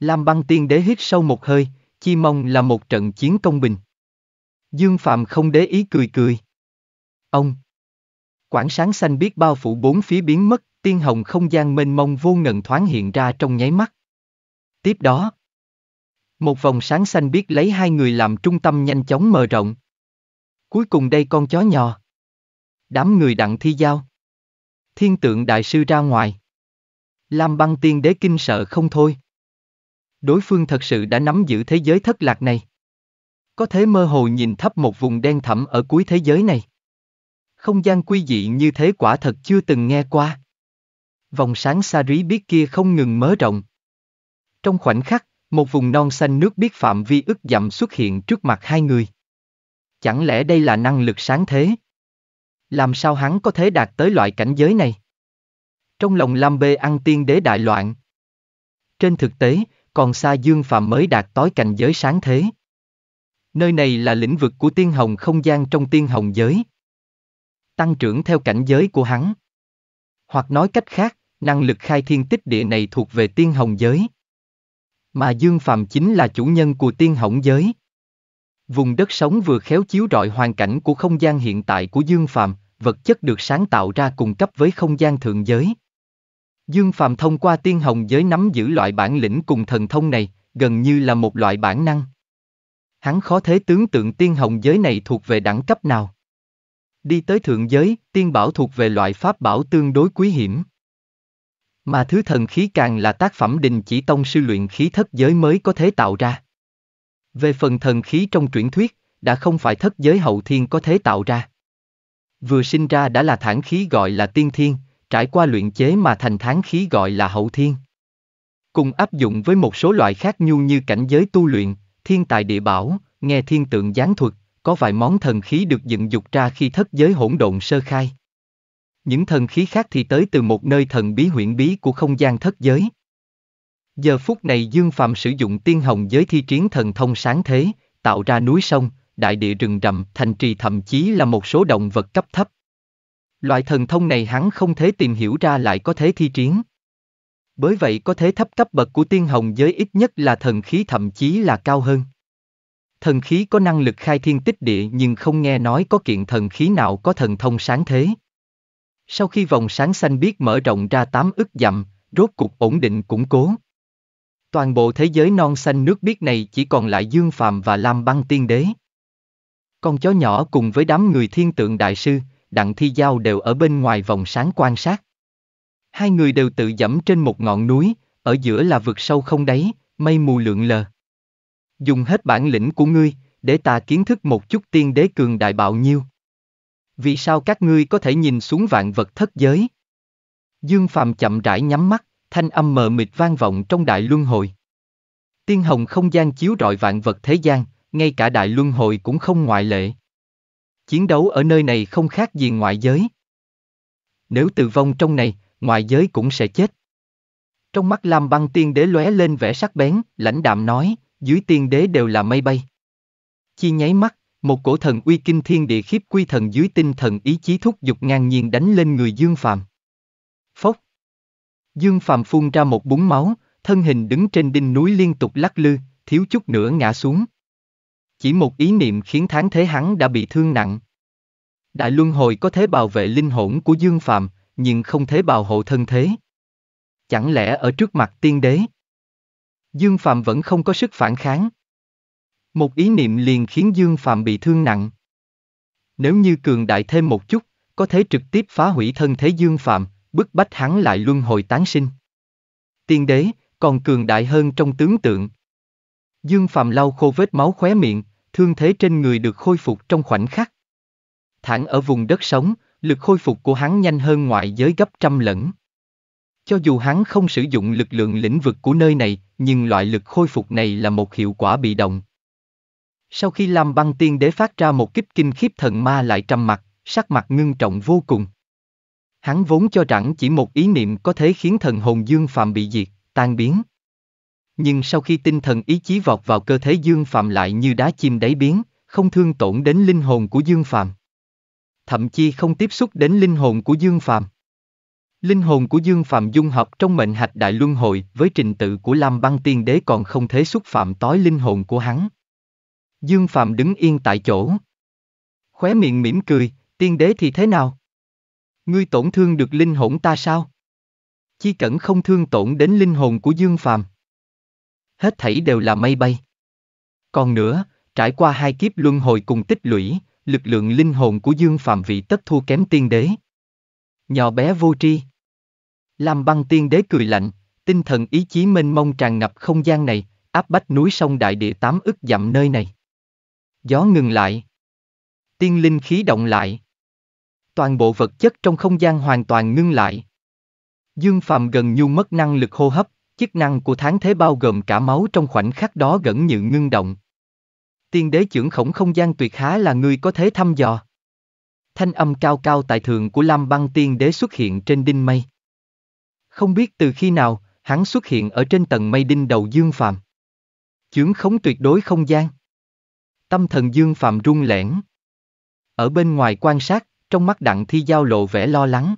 S1: Lam băng tiên đế hít sâu một hơi, chi mong là một trận chiến công bình. Dương Phạm không để ý cười cười. Ông. Quảng sáng xanh biết bao phủ bốn phía biến mất, tiên hồng không gian mênh mông vô ngần thoáng hiện ra trong nháy mắt. Tiếp đó. Một vòng sáng xanh biết lấy hai người làm trung tâm nhanh chóng mở rộng. Cuối cùng đây con chó nhỏ. Đám người đặng thi giao, Thiên tượng đại sư ra ngoài. Lam băng tiên đế kinh sợ không thôi. Đối phương thật sự đã nắm giữ thế giới thất lạc này. Có thể mơ hồ nhìn thấp một vùng đen thẳm ở cuối thế giới này. Không gian quy dị như thế quả thật chưa từng nghe qua. Vòng sáng xa rí biết kia không ngừng mớ rộng. Trong khoảnh khắc, một vùng non xanh nước biết phạm vi ức dặm xuất hiện trước mặt hai người. Chẳng lẽ đây là năng lực sáng thế? Làm sao hắn có thể đạt tới loại cảnh giới này? Trong lòng Lam Bê ăn tiên đế đại loạn. Trên thực tế, còn xa Dương Phạm mới đạt tối cảnh giới sáng thế. Nơi này là lĩnh vực của tiên hồng không gian trong tiên hồng giới. Tăng trưởng theo cảnh giới của hắn. Hoặc nói cách khác, năng lực khai thiên tích địa này thuộc về tiên hồng giới. Mà Dương Phạm chính là chủ nhân của tiên hồng giới. Vùng đất sống vừa khéo chiếu rọi hoàn cảnh của không gian hiện tại của Dương Phàm, vật chất được sáng tạo ra cùng cấp với không gian thượng giới. Dương Phàm thông qua tiên hồng giới nắm giữ loại bản lĩnh cùng thần thông này, gần như là một loại bản năng. Hắn khó thế tướng tượng tiên hồng giới này thuộc về đẳng cấp nào. Đi tới thượng giới, tiên bảo thuộc về loại pháp bảo tương đối quý hiểm. Mà thứ thần khí càng là tác phẩm đình chỉ tông sư luyện khí thất giới mới có thể tạo ra. Về phần thần khí trong truyện thuyết, đã không phải thất giới hậu thiên có thể tạo ra. Vừa sinh ra đã là thản khí gọi là tiên thiên, trải qua luyện chế mà thành tháng khí gọi là hậu thiên. Cùng áp dụng với một số loại khác nhu như cảnh giới tu luyện, thiên tài địa bảo, nghe thiên tượng gián thuật, có vài món thần khí được dựng dục ra khi thất giới hỗn độn sơ khai. Những thần khí khác thì tới từ một nơi thần bí huyện bí của không gian thất giới. Giờ phút này Dương Phạm sử dụng tiên hồng giới thi triển thần thông sáng thế, tạo ra núi sông, đại địa rừng rậm, thành trì thậm chí là một số động vật cấp thấp. Loại thần thông này hắn không thể tìm hiểu ra lại có thể thi triển. Bởi vậy có thế thấp cấp bậc của tiên hồng giới ít nhất là thần khí thậm chí là cao hơn. Thần khí có năng lực khai thiên tích địa nhưng không nghe nói có kiện thần khí nào có thần thông sáng thế. Sau khi vòng sáng xanh biết mở rộng ra tám ức dặm, rốt cục ổn định củng cố. Toàn bộ thế giới non xanh nước biếc này chỉ còn lại Dương Phạm và Lam Băng Tiên Đế. Con chó nhỏ cùng với đám người thiên tượng đại sư, Đặng Thi Giao đều ở bên ngoài vòng sáng quan sát. Hai người đều tự dẫm trên một ngọn núi, ở giữa là vực sâu không đáy, mây mù lượn lờ. Dùng hết bản lĩnh của ngươi, để ta kiến thức một chút tiên đế cường đại bạo nhiêu. Vì sao các ngươi có thể nhìn xuống vạn vật thất giới? Dương Phàm chậm rãi nhắm mắt thanh âm mờ mịt vang vọng trong đại luân hồi. Tiên hồng không gian chiếu rọi vạn vật thế gian, ngay cả đại luân hồi cũng không ngoại lệ. Chiến đấu ở nơi này không khác gì ngoại giới. Nếu tử vong trong này, ngoại giới cũng sẽ chết. Trong mắt Lam băng tiên đế lóe lên vẻ sắc bén, lãnh đạm nói, dưới tiên đế đều là mây bay. Chi nháy mắt, một cổ thần uy kinh thiên địa khiếp quy thần dưới tinh thần ý chí thúc dục ngang nhiên đánh lên người dương phàm. Dương Phạm phun ra một búng máu, thân hình đứng trên đinh núi liên tục lắc lư, thiếu chút nữa ngã xuống. Chỉ một ý niệm khiến tháng thế hắn đã bị thương nặng. Đại luân hồi có thế bảo vệ linh hồn của Dương Phạm, nhưng không thể bảo hộ thân thế. Chẳng lẽ ở trước mặt tiên đế? Dương Phạm vẫn không có sức phản kháng. Một ý niệm liền khiến Dương Phạm bị thương nặng. Nếu như cường đại thêm một chút, có thể trực tiếp phá hủy thân thế Dương Phạm, bức bách hắn lại luân hồi tán sinh. Tiên đế, còn cường đại hơn trong tướng tượng. Dương Phạm lau khô vết máu khóe miệng, thương thế trên người được khôi phục trong khoảnh khắc. Thẳng ở vùng đất sống, lực khôi phục của hắn nhanh hơn ngoại giới gấp trăm lẫn. Cho dù hắn không sử dụng lực lượng lĩnh vực của nơi này, nhưng loại lực khôi phục này là một hiệu quả bị động. Sau khi Lam Băng Tiên Đế phát ra một kích kinh khiếp thần ma lại trầm mặt, sắc mặt ngưng trọng vô cùng. Hắn vốn cho rằng chỉ một ý niệm có thể khiến thần hồn Dương Phạm bị diệt, tan biến. Nhưng sau khi tinh thần ý chí vọt vào cơ thể Dương Phạm lại như đá chim đáy biến, không thương tổn đến linh hồn của Dương Phạm. Thậm chí không tiếp xúc đến linh hồn của Dương Phạm. Linh hồn của Dương Phạm dung hợp trong mệnh hạch đại luân hồi với trình tự của Lam Băng Tiên Đế còn không thể xúc phạm tối linh hồn của hắn. Dương Phạm đứng yên tại chỗ. Khóe miệng mỉm cười, tiên đế thì thế nào? Ngươi tổn thương được linh hồn ta sao? Chi cẩn không thương tổn đến linh hồn của Dương Phàm. Hết thảy đều là mây bay. Còn nữa, trải qua hai kiếp luân hồi cùng tích lũy, lực lượng linh hồn của Dương Phạm vị tất thua kém tiên đế. Nhỏ bé vô tri. Làm băng tiên đế cười lạnh, tinh thần ý chí mênh mông tràn ngập không gian này, áp bách núi sông đại địa tám ức dặm nơi này. Gió ngừng lại. Tiên linh khí động lại toàn bộ vật chất trong không gian hoàn toàn ngưng lại. Dương Phạm gần như mất năng lực hô hấp, chức năng của tháng thế bao gồm cả máu trong khoảnh khắc đó gần như ngưng động. Tiên đế trưởng khổng không gian tuyệt há là người có thể thăm dò. Thanh âm cao cao tại thượng của Lam băng tiên đế xuất hiện trên đinh mây. Không biết từ khi nào, hắn xuất hiện ở trên tầng mây đinh đầu Dương Phạm. Chưởng khống tuyệt đối không gian. Tâm thần Dương Phạm run lẻn. Ở bên ngoài quan sát, trong mắt đặng thi giao lộ vẻ lo lắng.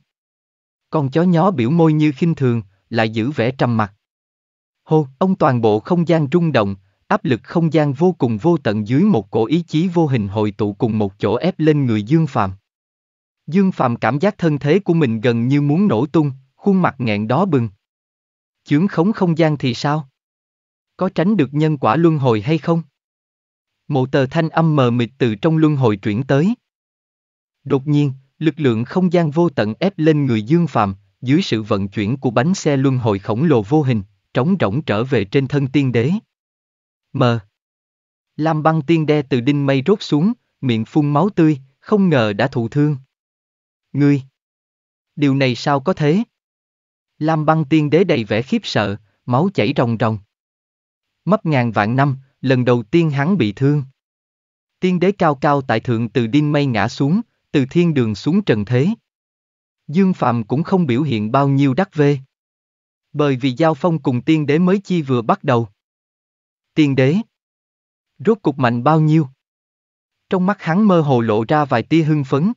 S1: Con chó nhó biểu môi như khinh thường, lại giữ vẻ trầm mặc. Hô, ông toàn bộ không gian rung động, áp lực không gian vô cùng vô tận dưới một cổ ý chí vô hình hội tụ cùng một chỗ ép lên người Dương Phạm. Dương Phạm cảm giác thân thế của mình gần như muốn nổ tung, khuôn mặt nghẹn đó bừng. Chướng khống không gian thì sao? Có tránh được nhân quả luân hồi hay không? Một tờ thanh âm mờ mịt từ trong luân hồi chuyển tới. Đột nhiên, lực lượng không gian vô tận ép lên người Dương phàm dưới sự vận chuyển của bánh xe luân hồi khổng lồ vô hình, trống rỗng trở về trên thân tiên đế. m Lam băng tiên đe từ đinh mây rốt xuống, miệng phun máu tươi, không ngờ đã thụ thương. Ngươi! Điều này sao có thế? Lam băng tiên đế đầy vẻ khiếp sợ, máu chảy ròng ròng. Mất ngàn vạn năm, lần đầu tiên hắn bị thương. Tiên đế cao cao tại thượng từ đinh mây ngã xuống, từ thiên đường xuống trần thế. Dương Phạm cũng không biểu hiện bao nhiêu đắc vê. Bởi vì giao phong cùng tiên đế mới chi vừa bắt đầu. Tiên đế. Rốt cục mạnh bao nhiêu? Trong mắt hắn mơ hồ lộ ra vài tia hưng phấn.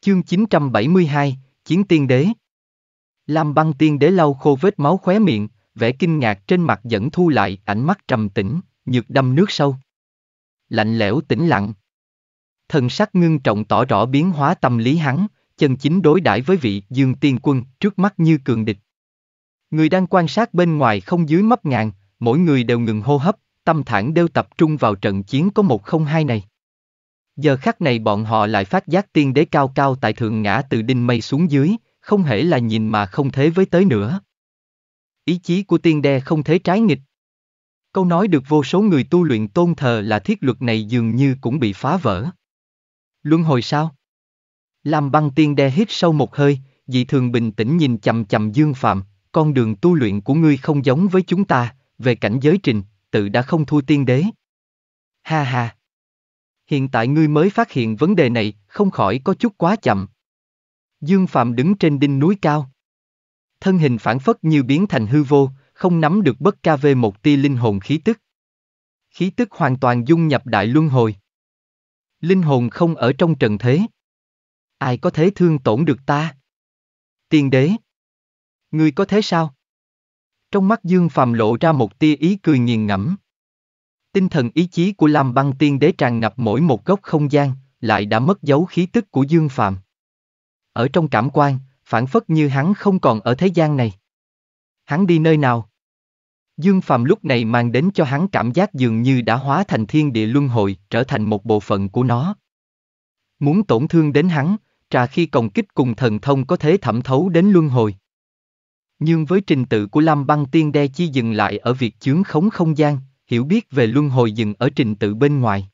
S1: Chương 972, Chiến Tiên Đế Lam băng tiên đế lau khô vết máu khóe miệng, vẻ kinh ngạc trên mặt dẫn thu lại ánh mắt trầm tĩnh, nhược đâm nước sâu. Lạnh lẽo tĩnh lặng. Thần sắc ngưng trọng tỏ rõ biến hóa tâm lý hắn, chân chính đối đãi với vị dương tiên quân trước mắt như cường địch. Người đang quan sát bên ngoài không dưới mấp ngàn, mỗi người đều ngừng hô hấp, tâm thản đều tập trung vào trận chiến có một không hai này. Giờ khắc này bọn họ lại phát giác tiên đế cao cao tại thượng ngã từ đinh mây xuống dưới, không hề là nhìn mà không thế với tới nữa, ý chí của tiên đe không thể trái nghịch. Câu nói được vô số người tu luyện tôn thờ là thiết luật này dường như cũng bị phá vỡ. Luân hồi sao? Làm băng tiên đe hít sâu một hơi, dị thường bình tĩnh nhìn chầm chầm dương phạm, con đường tu luyện của ngươi không giống với chúng ta, về cảnh giới trình, tự đã không thua tiên đế. Ha ha! Hiện tại ngươi mới phát hiện vấn đề này, không khỏi có chút quá chậm. Dương Phạm đứng trên đinh núi cao thân hình phản phất như biến thành hư vô, không nắm được bất ca về một tia linh hồn khí tức. Khí tức hoàn toàn dung nhập đại luân hồi. Linh hồn không ở trong trần thế. Ai có thể thương tổn được ta? Tiên đế. Ngươi có thế sao? Trong mắt Dương Phàm lộ ra một tia ý cười nghiền ngẫm. Tinh thần ý chí của Lam Băng Tiên Đế tràn ngập mỗi một góc không gian, lại đã mất dấu khí tức của Dương Phàm. Ở trong cảm quan, phản phất như hắn không còn ở thế gian này. Hắn đi nơi nào? Dương Phạm lúc này mang đến cho hắn cảm giác dường như đã hóa thành thiên địa luân hồi, trở thành một bộ phận của nó. Muốn tổn thương đến hắn, trà khi còng kích cùng thần thông có thể thẩm thấu đến luân hồi. Nhưng với trình tự của Lam Băng Tiên Đe Chi dừng lại ở việc chướng khống không gian, hiểu biết về luân hồi dừng ở trình tự bên ngoài.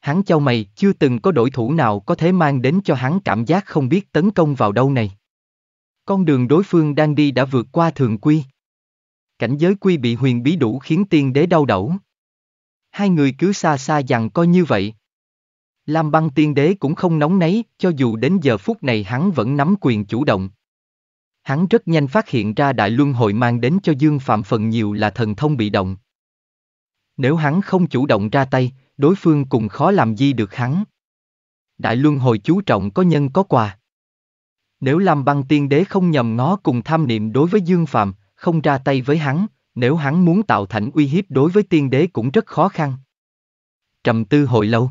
S1: Hắn châu mày chưa từng có đội thủ nào có thể mang đến cho hắn cảm giác không biết tấn công vào đâu này. Con đường đối phương đang đi đã vượt qua thường quy. Cảnh giới quy bị huyền bí đủ khiến tiên đế đau đẩu. Hai người cứ xa xa dằn coi như vậy. Lam băng tiên đế cũng không nóng nấy, cho dù đến giờ phút này hắn vẫn nắm quyền chủ động. Hắn rất nhanh phát hiện ra đại luân hội mang đến cho Dương Phạm phần nhiều là thần thông bị động. Nếu hắn không chủ động ra tay, đối phương cùng khó làm gì được hắn. Đại luân hồi chú trọng có nhân có quà. Nếu Lam Băng Tiên Đế không nhầm ngó cùng tham niệm đối với Dương Phạm, không ra tay với hắn, nếu hắn muốn tạo thành uy hiếp đối với tiên đế cũng rất khó khăn. Trầm tư hồi lâu.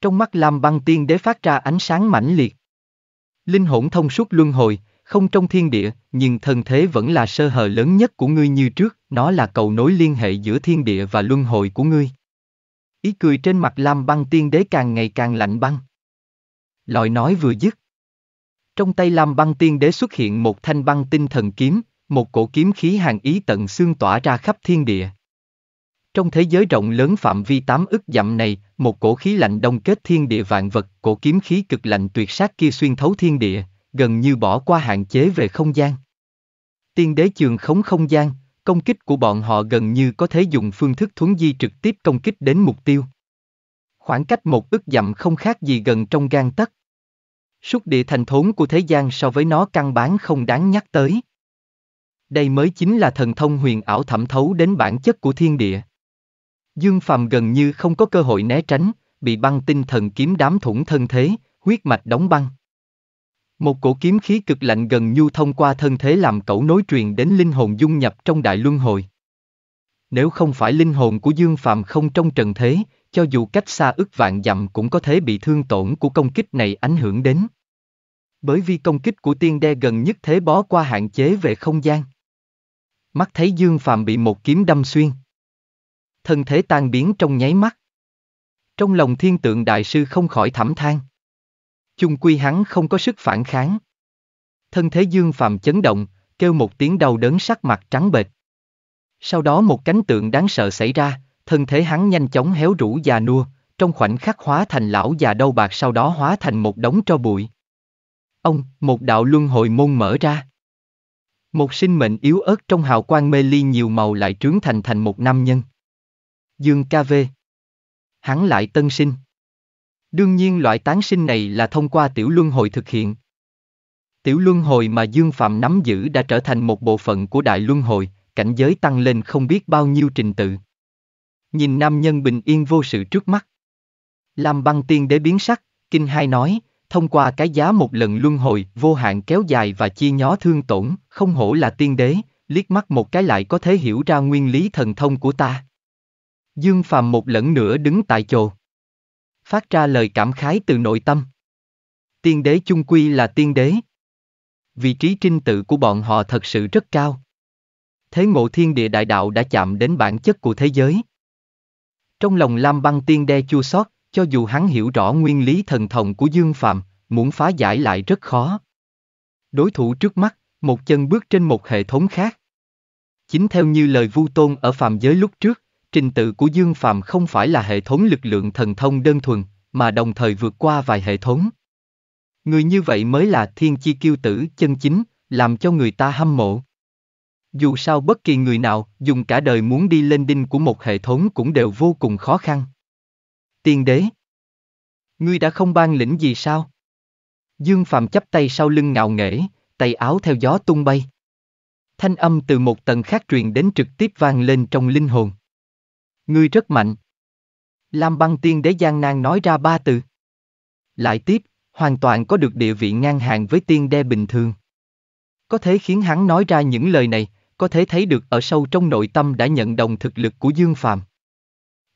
S1: Trong mắt Lam Băng Tiên Đế phát ra ánh sáng mãnh liệt. Linh hồn thông suốt luân hồi, không trong thiên địa, nhưng thân thế vẫn là sơ hờ lớn nhất của ngươi như trước, nó là cầu nối liên hệ giữa thiên địa và luân hồi của ngươi. Ý cười trên mặt Lam Băng Tiên Đế càng ngày càng lạnh băng. Lọi nói vừa dứt. Trong tay Lam băng tiên đế xuất hiện một thanh băng tinh thần kiếm, một cổ kiếm khí hàng ý tận xương tỏa ra khắp thiên địa. Trong thế giới rộng lớn phạm vi tám ức dặm này, một cổ khí lạnh đông kết thiên địa vạn vật, cổ kiếm khí cực lạnh tuyệt sát kia xuyên thấu thiên địa, gần như bỏ qua hạn chế về không gian. Tiên đế trường khống không gian, công kích của bọn họ gần như có thể dùng phương thức thuấn di trực tiếp công kích đến mục tiêu. Khoảng cách một ức dặm không khác gì gần trong gan tấc. Súc địa thành thốn của thế gian so với nó căn bản không đáng nhắc tới. Đây mới chính là thần thông huyền ảo thẩm thấu đến bản chất của thiên địa. Dương Phàm gần như không có cơ hội né tránh, bị băng tinh thần kiếm đám thủng thân thế, huyết mạch đóng băng. Một cổ kiếm khí cực lạnh gần như thông qua thân thế làm cẩu nối truyền đến linh hồn dung nhập trong đại luân hồi. Nếu không phải linh hồn của Dương Phàm không trong trần thế, cho dù cách xa ước vạn dặm cũng có thể bị thương tổn của công kích này ảnh hưởng đến. Bởi vì công kích của tiên đe gần nhất thế bó qua hạn chế về không gian. Mắt thấy Dương phạm bị một kiếm đâm xuyên. Thân thể tan biến trong nháy mắt. Trong lòng thiên tượng đại sư không khỏi thảm than. Chung quy hắn không có sức phản kháng. Thân thế Dương phạm chấn động, kêu một tiếng đau đớn sắc mặt trắng bệch. Sau đó một cánh tượng đáng sợ xảy ra, thân thể hắn nhanh chóng héo rũ già nua, trong khoảnh khắc hóa thành lão già đau bạc sau đó hóa thành một đống tro bụi. Ông, một đạo luân hồi môn mở ra. Một sinh mệnh yếu ớt trong hào quang mê ly nhiều màu lại trướng thành thành một nam nhân. Dương KV. Hắn lại tân sinh. Đương nhiên loại tán sinh này là thông qua tiểu luân hồi thực hiện. Tiểu luân hồi mà Dương Phạm nắm giữ đã trở thành một bộ phận của đại luân hồi, cảnh giới tăng lên không biết bao nhiêu trình tự. Nhìn nam nhân bình yên vô sự trước mắt. Làm băng tiên đế biến sắc, kinh hai nói, thông qua cái giá một lần luân hồi vô hạn kéo dài và chia nhó thương tổn, không hổ là tiên đế, liếc mắt một cái lại có thể hiểu ra nguyên lý thần thông của ta. Dương Phàm một lần nữa đứng tại chỗ. Phát ra lời cảm khái từ nội tâm. Tiên đế chung quy là tiên đế. Vị trí trinh tự của bọn họ thật sự rất cao. Thế ngộ thiên địa đại đạo đã chạm đến bản chất của thế giới. Trong lòng Lam Băng Tiên đe chua xót, cho dù hắn hiểu rõ nguyên lý thần thông của Dương Phạm, muốn phá giải lại rất khó. Đối thủ trước mắt, một chân bước trên một hệ thống khác. Chính theo như lời Vu Tôn ở phàm giới lúc trước, trình tự của Dương Phạm không phải là hệ thống lực lượng thần thông đơn thuần, mà đồng thời vượt qua vài hệ thống. Người như vậy mới là thiên chi kiêu tử chân chính, làm cho người ta hâm mộ. Dù sao bất kỳ người nào dùng cả đời muốn đi lên đinh của một hệ thống cũng đều vô cùng khó khăn. Tiên đế. Ngươi đã không ban lĩnh gì sao? Dương Phạm chắp tay sau lưng ngạo nghễ, tay áo theo gió tung bay. Thanh âm từ một tầng khác truyền đến trực tiếp vang lên trong linh hồn. Ngươi rất mạnh. Lam băng tiên đế gian nan nói ra ba từ. Lại tiếp, hoàn toàn có được địa vị ngang hàng với tiên đe bình thường. Có thể khiến hắn nói ra những lời này, có thể thấy được ở sâu trong nội tâm đã nhận đồng thực lực của Dương Phàm.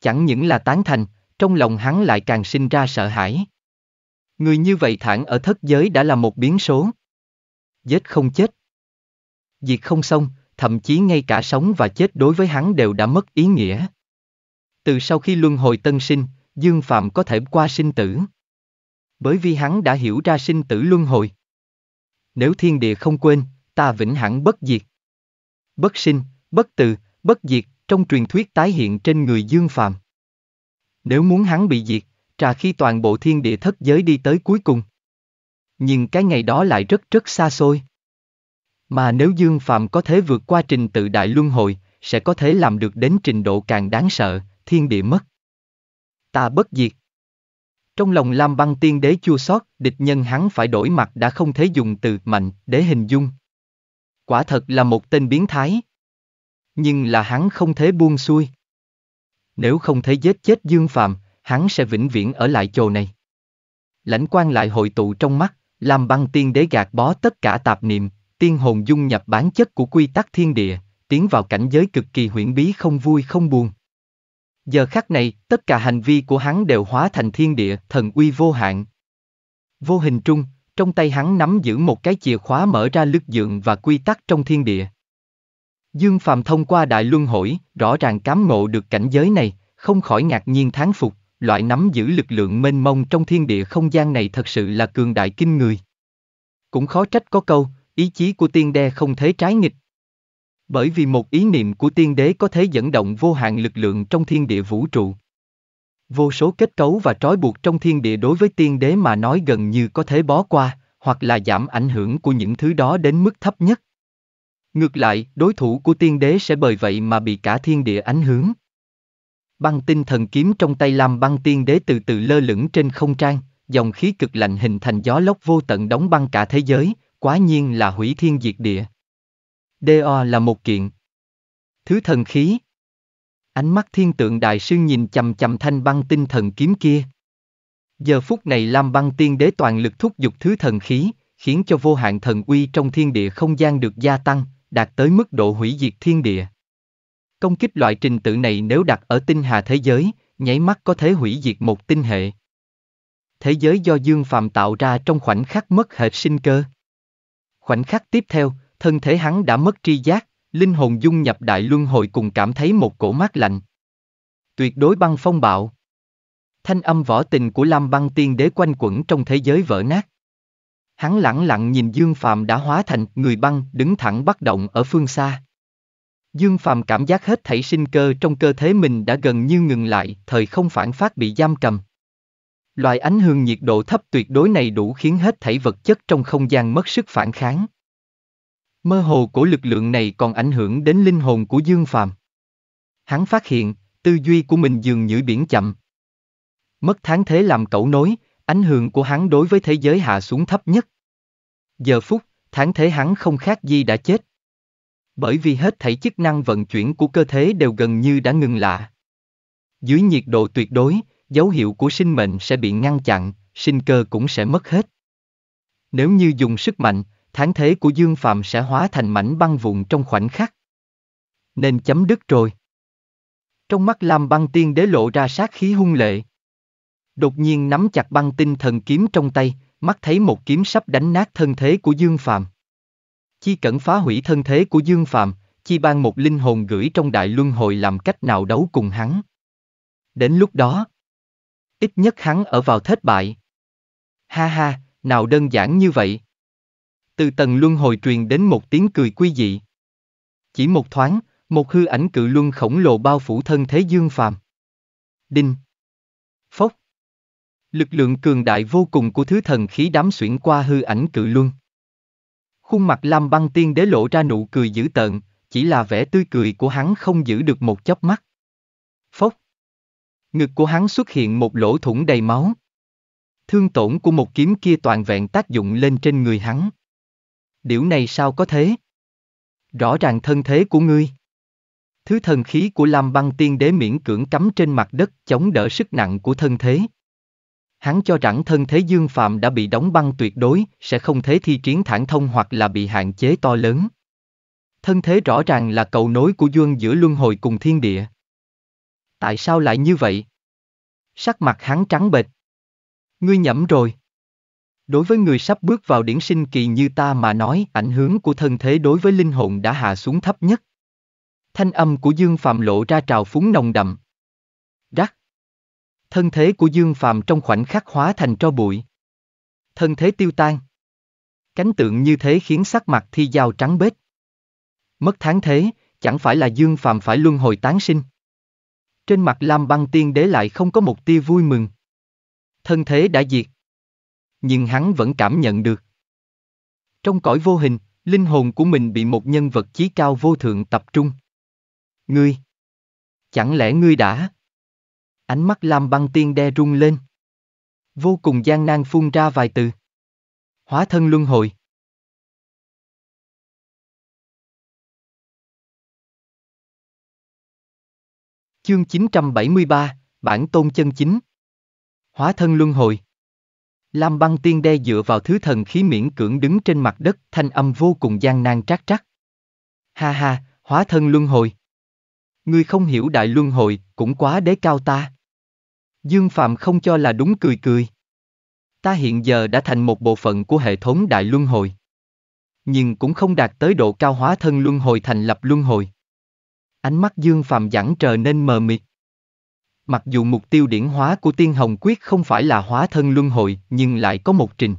S1: Chẳng những là tán thành, trong lòng hắn lại càng sinh ra sợ hãi. Người như vậy thản ở thất giới đã là một biến số. Giết không chết. Diệt không xong, thậm chí ngay cả sống và chết đối với hắn đều đã mất ý nghĩa. Từ sau khi luân hồi tân sinh, Dương Phạm có thể qua sinh tử. Bởi vì hắn đã hiểu ra sinh tử luân hồi. Nếu thiên địa không quên, ta vĩnh hẳn bất diệt bất sinh, bất từ, bất diệt, trong truyền thuyết tái hiện trên người Dương Phàm. Nếu muốn hắn bị diệt, trà khi toàn bộ thiên địa thất giới đi tới cuối cùng. Nhưng cái ngày đó lại rất rất xa xôi. Mà nếu Dương Phàm có thể vượt qua trình tự đại luân hồi, sẽ có thể làm được đến trình độ càng đáng sợ, thiên địa mất. Ta bất diệt. Trong lòng Lam Băng Tiên Đế chua xót, địch nhân hắn phải đổi mặt đã không thể dùng từ mạnh để hình dung, Quả thật là một tên biến thái. Nhưng là hắn không thể buông xuôi. Nếu không thể giết chết Dương Phạm, hắn sẽ vĩnh viễn ở lại chồ này. Lãnh quan lại hội tụ trong mắt, làm băng tiên đế gạt bó tất cả tạp niệm, tiên hồn dung nhập bản chất của quy tắc thiên địa, tiến vào cảnh giới cực kỳ huyễn bí không vui không buồn. Giờ khắc này, tất cả hành vi của hắn đều hóa thành thiên địa, thần uy vô hạn. Vô hình trung, trong tay hắn nắm giữ một cái chìa khóa mở ra lực dượng và quy tắc trong thiên địa. Dương Phạm thông qua đại luân hội, rõ ràng cám ngộ được cảnh giới này, không khỏi ngạc nhiên thán phục, loại nắm giữ lực lượng mênh mông trong thiên địa không gian này thật sự là cường đại kinh người. Cũng khó trách có câu, ý chí của tiên đe không thể trái nghịch. Bởi vì một ý niệm của tiên đế có thể dẫn động vô hạn lực lượng trong thiên địa vũ trụ. Vô số kết cấu và trói buộc trong thiên địa đối với tiên đế mà nói gần như có thể bó qua, hoặc là giảm ảnh hưởng của những thứ đó đến mức thấp nhất. Ngược lại, đối thủ của tiên đế sẽ bởi vậy mà bị cả thiên địa ảnh hưởng. Băng tinh thần kiếm trong tay làm băng tiên đế từ từ lơ lửng trên không trang, dòng khí cực lạnh hình thành gió lốc vô tận đóng băng cả thế giới, quá nhiên là hủy thiên diệt địa. DO là một kiện. Thứ thần khí. Ánh mắt thiên tượng đại sư nhìn chầm chầm thanh băng tinh thần kiếm kia. Giờ phút này Lam băng tiên đế toàn lực thúc giục thứ thần khí, khiến cho vô hạn thần uy trong thiên địa không gian được gia tăng, đạt tới mức độ hủy diệt thiên địa. Công kích loại trình tự này nếu đặt ở tinh hà thế giới, nháy mắt có thể hủy diệt một tinh hệ. Thế giới do Dương Phàm tạo ra trong khoảnh khắc mất hệ sinh cơ. Khoảnh khắc tiếp theo, thân thể hắn đã mất tri giác, linh hồn dung nhập đại luân hồi cùng cảm thấy một cổ mát lạnh. Tuyệt đối băng phong bạo. Thanh âm võ tình của Lam băng tiên đế quanh quẩn trong thế giới vỡ nát. Hắn lặng lặng nhìn Dương Phạm đã hóa thành người băng đứng thẳng bất động ở phương xa. Dương Phạm cảm giác hết thảy sinh cơ trong cơ thể mình đã gần như ngừng lại, thời không phản phát bị giam cầm. Loại ánh hương nhiệt độ thấp tuyệt đối này đủ khiến hết thảy vật chất trong không gian mất sức phản kháng. Mơ hồ của lực lượng này còn ảnh hưởng đến linh hồn của Dương Phàm. Hắn phát hiện, tư duy của mình dường như biển chậm. Mất tháng thế làm cẩu nối, ảnh hưởng của hắn đối với thế giới hạ xuống thấp nhất. Giờ phút, tháng thế hắn không khác gì đã chết. Bởi vì hết thảy chức năng vận chuyển của cơ thể đều gần như đã ngừng lạ. Dưới nhiệt độ tuyệt đối, dấu hiệu của sinh mệnh sẽ bị ngăn chặn, sinh cơ cũng sẽ mất hết. Nếu như dùng sức mạnh, tháng thế của Dương Phạm sẽ hóa thành mảnh băng vụn trong khoảnh khắc. Nên chấm dứt rồi. Trong mắt Lam băng tiên đế lộ ra sát khí hung lệ. Đột nhiên nắm chặt băng tinh thần kiếm trong tay, mắt thấy một kiếm sắp đánh nát thân thế của Dương Phạm. Chi cẩn phá hủy thân thế của Dương Phạm, chi ban một linh hồn gửi trong đại luân hồi làm cách nào đấu cùng hắn. Đến lúc đó, ít nhất hắn ở vào thất bại. Ha ha, nào đơn giản như vậy từ tầng luân hồi truyền đến một tiếng cười quy dị. Chỉ một thoáng, một hư ảnh cự luân khổng lồ bao phủ thân thế dương phàm. Đinh. Phốc. Lực lượng cường đại vô cùng của thứ thần khí đám xuyển qua hư ảnh cự luân. Khuôn mặt Lam băng tiên đế lộ ra nụ cười dữ tợn, chỉ là vẻ tươi cười của hắn không giữ được một chớp mắt. Phốc. Ngực của hắn xuất hiện một lỗ thủng đầy máu. Thương tổn của một kiếm kia toàn vẹn tác dụng lên trên người hắn. Điều này sao có thế? Rõ ràng thân thế của ngươi. Thứ thần khí của Lam Băng Tiên Đế miễn cưỡng cắm trên mặt đất chống đỡ sức nặng của thân thế. Hắn cho rằng thân thế Dương Phạm đã bị đóng băng tuyệt đối, sẽ không thế thi triển thản thông hoặc là bị hạn chế to lớn. Thân thế rõ ràng là cầu nối của Dương giữa luân hồi cùng thiên địa. Tại sao lại như vậy? Sắc mặt hắn trắng bệch. Ngươi nhẩm rồi. Đối với người sắp bước vào điển sinh kỳ như ta mà nói, ảnh hưởng của thân thế đối với linh hồn đã hạ xuống thấp nhất. Thanh âm của Dương Phạm lộ ra trào phúng nồng đậm. Rắc. Thân thế của Dương Phạm trong khoảnh khắc hóa thành tro bụi. Thân thế tiêu tan. Cánh tượng như thế khiến sắc mặt thi dao trắng bết. Mất tháng thế, chẳng phải là Dương Phạm phải luân hồi tán sinh. Trên mặt Lam Băng Tiên Đế lại không có một tia vui mừng. Thân thế đã diệt, nhưng hắn vẫn cảm nhận được. Trong cõi vô hình, linh hồn của mình bị một nhân vật chí cao vô thượng tập trung. Ngươi! Chẳng lẽ ngươi đã? Ánh mắt Lam băng tiên đe rung lên. Vô cùng gian nan phun ra vài từ. Hóa thân luân hồi. Chương 973, Bản tôn chân chính. Hóa thân luân hồi. Lam băng tiên đe dựa vào thứ thần khí miễn cưỡng đứng trên mặt đất, thanh âm vô cùng gian nan trắc trắc. Ha ha, hóa thân luân hồi. Ngươi không hiểu đại luân hồi, cũng quá đế cao ta. Dương Phạm không cho là đúng cười cười. Ta hiện giờ đã thành một bộ phận của hệ thống đại luân hồi. Nhưng cũng không đạt tới độ cao hóa thân luân hồi thành lập luân hồi. Ánh mắt Dương Phạm giãn trở nên mờ mịt. Mặc dù mục tiêu điển hóa của tiên hồng quyết không phải là hóa thân luân hồi nhưng lại có một trình.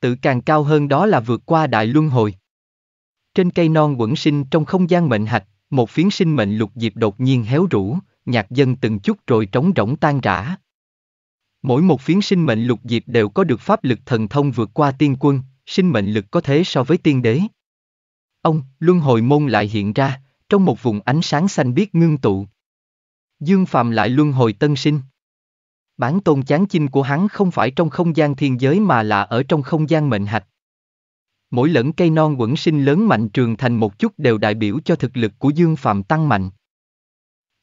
S1: Tự càng cao hơn đó là vượt qua đại luân hồi. Trên cây non quẩn sinh trong không gian mệnh hạch, một phiến sinh mệnh lục diệp đột nhiên héo rũ, nhạc dân từng chút rồi trống rỗng tan rã. Mỗi một phiến sinh mệnh lục diệp đều có được pháp lực thần thông vượt qua tiên quân, sinh mệnh lực có thế so với tiên đế. Ông, luân hồi môn lại hiện ra, trong một vùng ánh sáng xanh biếc ngưng tụ. Dương Phạm lại luân hồi tân sinh. Bản tôn chán chinh của hắn không phải trong không gian thiên giới mà là ở trong không gian mệnh hạch. Mỗi lẫn cây non quẩn sinh lớn mạnh trường thành một chút đều đại biểu cho thực lực của Dương Phạm tăng mạnh.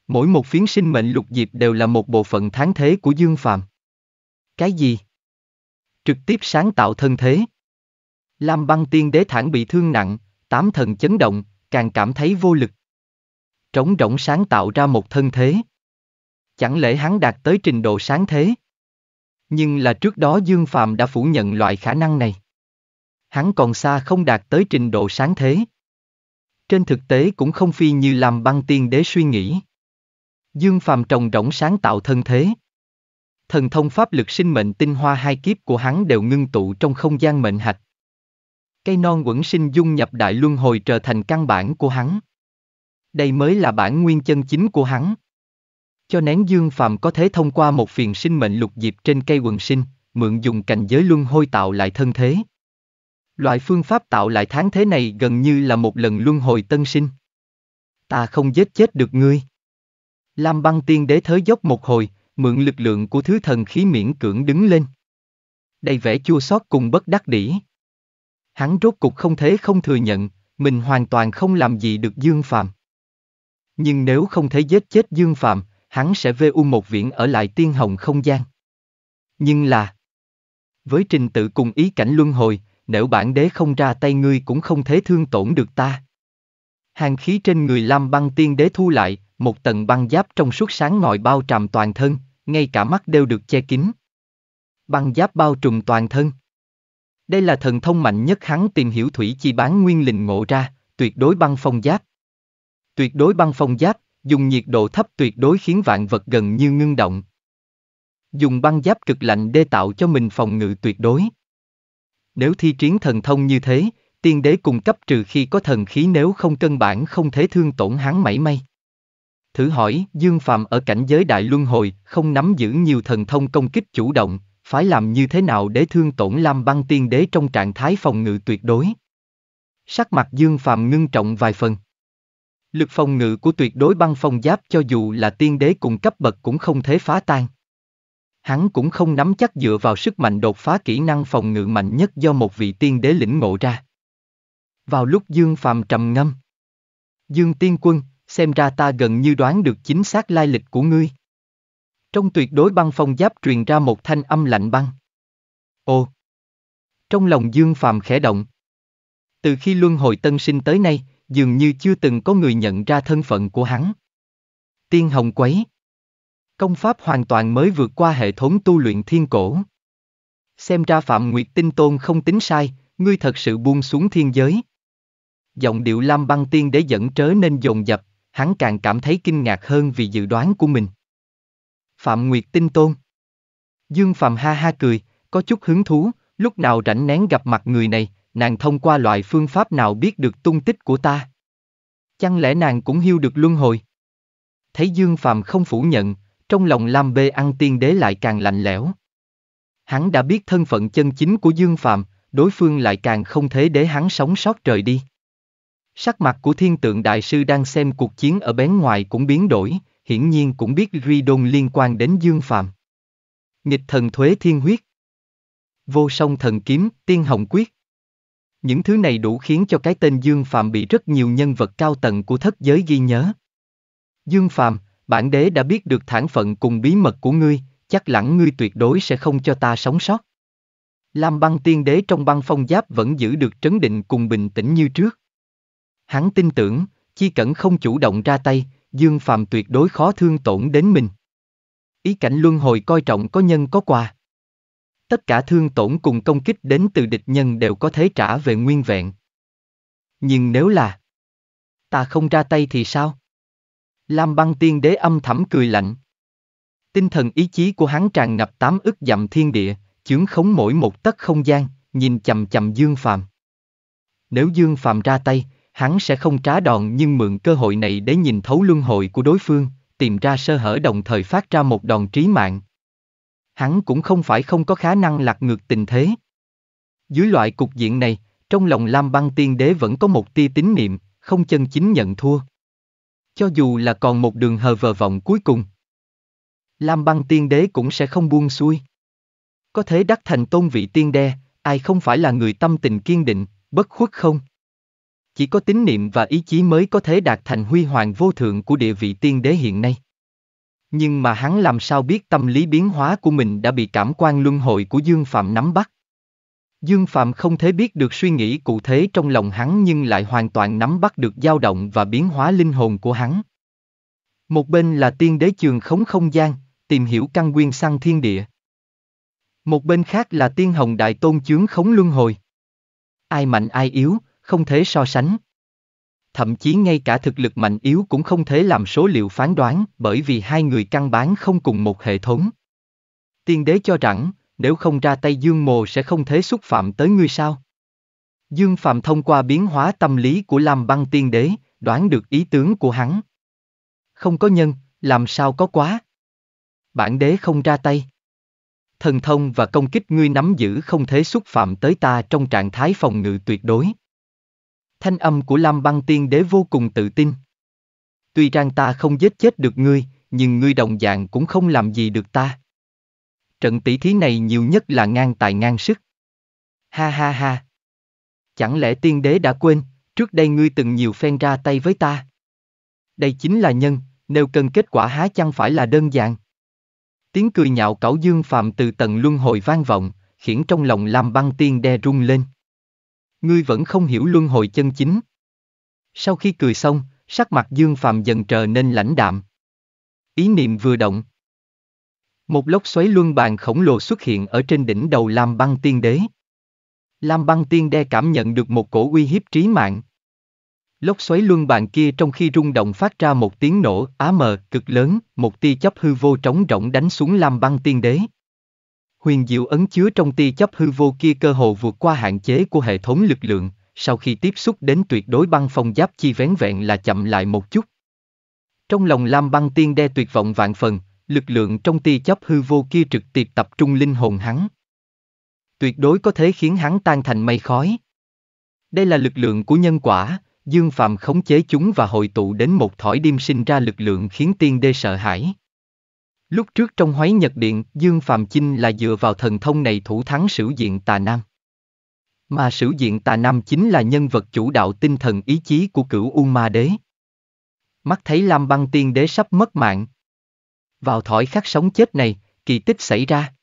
S1: Mỗi một phiến sinh mệnh lục diệp đều là một bộ phận tháng thế của Dương Phạm. Cái gì? Trực tiếp sáng tạo thân thế. Lam băng tiên đế thản bị thương nặng, tám thần chấn động, càng cảm thấy vô lực trống rỗng sáng tạo ra một thân thế. Chẳng lẽ hắn đạt tới trình độ sáng thế? Nhưng là trước đó Dương Phạm đã phủ nhận loại khả năng này. Hắn còn xa không đạt tới trình độ sáng thế. Trên thực tế cũng không phi như làm băng tiên đế suy nghĩ. Dương Phạm trồng rỗng sáng tạo thân thế. Thần thông pháp lực sinh mệnh tinh hoa hai kiếp của hắn đều ngưng tụ trong không gian mệnh hạch. Cây non quẩn sinh dung nhập đại luân hồi trở thành căn bản của hắn. Đây mới là bản nguyên chân chính của hắn. Cho nén dương phàm có thể thông qua một phiền sinh mệnh lục diệp trên cây quần sinh, mượn dùng cảnh giới luân hôi tạo lại thân thế. Loại phương pháp tạo lại tháng thế này gần như là một lần luân hồi tân sinh. Ta không giết chết được ngươi. Lam băng tiên đế thới dốc một hồi, mượn lực lượng của thứ thần khí miễn cưỡng đứng lên. Đầy vẻ chua xót cùng bất đắc đỉ. Hắn rốt cục không thế không thừa nhận, mình hoàn toàn không làm gì được dương phàm. Nhưng nếu không thể giết chết Dương Phạm, hắn sẽ vê vu một viện ở lại tiên hồng không gian. Nhưng là... Với trình tự cùng ý cảnh luân hồi, nếu bản đế không ra tay ngươi cũng không thể thương tổn được ta. Hàng khí trên người Lam băng tiên đế thu lại, một tầng băng giáp trong suốt sáng ngọi bao trùm toàn thân, ngay cả mắt đều được che kín. Băng giáp bao trùm toàn thân. Đây là thần thông mạnh nhất hắn tìm hiểu thủy chi bán nguyên linh ngộ ra, tuyệt đối băng phong giáp, Tuyệt đối băng phong giáp, dùng nhiệt độ thấp tuyệt đối khiến vạn vật gần như ngưng động. Dùng băng giáp cực lạnh để tạo cho mình phòng ngự tuyệt đối. Nếu thi triển thần thông như thế, tiên đế cung cấp trừ khi có thần khí nếu không cân bản không thể thương tổn hắn mảy may. Thử hỏi, Dương Phạm ở cảnh giới đại luân hồi, không nắm giữ nhiều thần thông công kích chủ động, phải làm như thế nào để thương tổn Lam băng tiên đế trong trạng thái phòng ngự tuyệt đối? Sắc mặt Dương Phạm ngưng trọng vài phần. Lực phòng ngự của tuyệt đối băng phong giáp cho dù là tiên đế cùng cấp bậc cũng không thể phá tan. Hắn cũng không nắm chắc dựa vào sức mạnh đột phá kỹ năng phòng ngự mạnh nhất do một vị tiên đế lĩnh ngộ ra. Vào lúc Dương Phàm trầm ngâm. Dương Tiên Quân, xem ra ta gần như đoán được chính xác lai lịch của ngươi. Trong tuyệt đối băng phong giáp truyền ra một thanh âm lạnh băng. Ồ! Trong lòng Dương Phàm khẽ động. Từ khi luân hồi tân sinh tới nay, dường như chưa từng có người nhận ra thân phận của hắn. Tiên hồng quấy. Công pháp hoàn toàn mới vượt qua hệ thống tu luyện thiên cổ. Xem ra Phạm Nguyệt Tinh Tôn không tính sai, ngươi thật sự buông xuống thiên giới. Giọng điệu Lam Băng Tiên để dẫn trớ nên dồn dập, hắn càng cảm thấy kinh ngạc hơn vì dự đoán của mình. Phạm Nguyệt Tinh Tôn Dương Phạm ha ha cười, có chút hứng thú, lúc nào rảnh nén gặp mặt người này, nàng thông qua loại phương pháp nào biết được tung tích của ta? Chẳng lẽ nàng cũng hiêu được luân hồi? Thấy Dương Phàm không phủ nhận, trong lòng Lam Bê ăn tiên đế lại càng lạnh lẽo. Hắn đã biết thân phận chân chính của Dương Phàm, đối phương lại càng không thế để hắn sống sót trời đi. Sắc mặt của thiên tượng đại sư đang xem cuộc chiến ở bén ngoài cũng biến đổi, hiển nhiên cũng biết Ri Đôn liên quan đến Dương Phạm. Nghịch thần thuế thiên huyết. Vô song thần kiếm, tiên hồng quyết. Những thứ này đủ khiến cho cái tên Dương Phạm bị rất nhiều nhân vật cao tầng của thất giới ghi nhớ. Dương Phạm, bản đế đã biết được thản phận cùng bí mật của ngươi, chắc lẳng ngươi tuyệt đối sẽ không cho ta sống sót. Lam băng tiên đế trong băng phong giáp vẫn giữ được trấn định cùng bình tĩnh như trước. Hắn tin tưởng, chi cẩn không chủ động ra tay, Dương Phạm tuyệt đối khó thương tổn đến mình. Ý cảnh luân hồi coi trọng có nhân có quà. Tất cả thương tổn cùng công kích đến từ địch nhân đều có thể trả về nguyên vẹn. Nhưng nếu là ta không ra tay thì sao? Lam băng tiên đế âm thẳm cười lạnh. Tinh thần ý chí của hắn tràn ngập tám ức dặm thiên địa, chướng khống mỗi một tấc không gian, nhìn chầm chầm Dương Phàm. Nếu Dương Phàm ra tay, hắn sẽ không trá đòn nhưng mượn cơ hội này để nhìn thấu luân hồi của đối phương, tìm ra sơ hở đồng thời phát ra một đòn trí mạng, hắn cũng không phải không có khả năng lật ngược tình thế. Dưới loại cục diện này, trong lòng Lam Băng Tiên Đế vẫn có một tia tín niệm, không chân chính nhận thua. Cho dù là còn một đường hờ vờ vọng cuối cùng, Lam Băng Tiên Đế cũng sẽ không buông xuôi. Có thể đắc thành tôn vị tiên đe, ai không phải là người tâm tình kiên định, bất khuất không? Chỉ có tín niệm và ý chí mới có thể đạt thành huy hoàng vô thượng của địa vị tiên đế hiện nay. Nhưng mà hắn làm sao biết tâm lý biến hóa của mình đã bị cảm quan luân hồi của Dương Phạm nắm bắt. Dương Phạm không thể biết được suy nghĩ cụ thể trong lòng hắn nhưng lại hoàn toàn nắm bắt được dao động và biến hóa linh hồn của hắn. Một bên là tiên đế trường khống không gian, tìm hiểu căn nguyên sang thiên địa. Một bên khác là tiên hồng đại tôn chướng khống luân hồi. Ai mạnh ai yếu, không thể so sánh thậm chí ngay cả thực lực mạnh yếu cũng không thể làm số liệu phán đoán bởi vì hai người căn bán không cùng một hệ thống. Tiên đế cho rằng, nếu không ra tay Dương Mồ sẽ không thể xúc phạm tới ngươi sao? Dương Phạm thông qua biến hóa tâm lý của Lam Băng Tiên Đế, đoán được ý tướng của hắn. Không có nhân, làm sao có quá? Bản đế không ra tay. Thần thông và công kích ngươi nắm giữ không thể xúc phạm tới ta trong trạng thái phòng ngự tuyệt đối. Thanh âm của Lam Băng Tiên Đế vô cùng tự tin. Tuy rằng ta không giết chết được ngươi, nhưng ngươi đồng dạng cũng không làm gì được ta. Trận tỷ thí này nhiều nhất là ngang tài ngang sức. Ha ha ha. Chẳng lẽ tiên đế đã quên, trước đây ngươi từng nhiều phen ra tay với ta. Đây chính là nhân, nếu cần kết quả há chẳng phải là đơn giản. Tiếng cười nhạo cẩu dương Phạm từ tận luân hồi vang vọng, khiến trong lòng làm băng tiên đe rung lên. Ngươi vẫn không hiểu luân hồi chân chính. Sau khi cười xong, sắc mặt Dương Phạm dần trở nên lãnh đạm. Ý niệm vừa động. Một lốc xoáy luân bàn khổng lồ xuất hiện ở trên đỉnh đầu Lam Băng Tiên Đế. Lam Băng Tiên Đế cảm nhận được một cổ uy hiếp trí mạng. Lốc xoáy luân bàn kia trong khi rung động phát ra một tiếng nổ á mờ cực lớn, một tia chớp hư vô trống rỗng đánh xuống Lam Băng Tiên Đế. Huyền diệu ấn chứa trong ti chấp hư vô kia cơ hồ vượt qua hạn chế của hệ thống lực lượng, sau khi tiếp xúc đến tuyệt đối băng phong giáp chi vén vẹn là chậm lại một chút. Trong lòng Lam băng tiên đe tuyệt vọng vạn phần, lực lượng trong ti chấp hư vô kia trực tiếp tập trung linh hồn hắn. Tuyệt đối có thế khiến hắn tan thành mây khói. Đây là lực lượng của nhân quả, Dương Phạm khống chế chúng và hội tụ đến một thỏi đêm sinh ra lực lượng khiến tiên đê sợ hãi. Lúc trước trong Hoái Nhật Điện, Dương Phạm Chinh là dựa vào thần thông này thủ thắng sử diện tà nam. Mà sử diện tà nam chính là nhân vật chủ đạo tinh thần ý chí của cửu U Ma Đế. Mắt thấy Lam Băng Tiên Đế sắp mất mạng. Vào thỏi khắc sống chết này, kỳ tích xảy ra.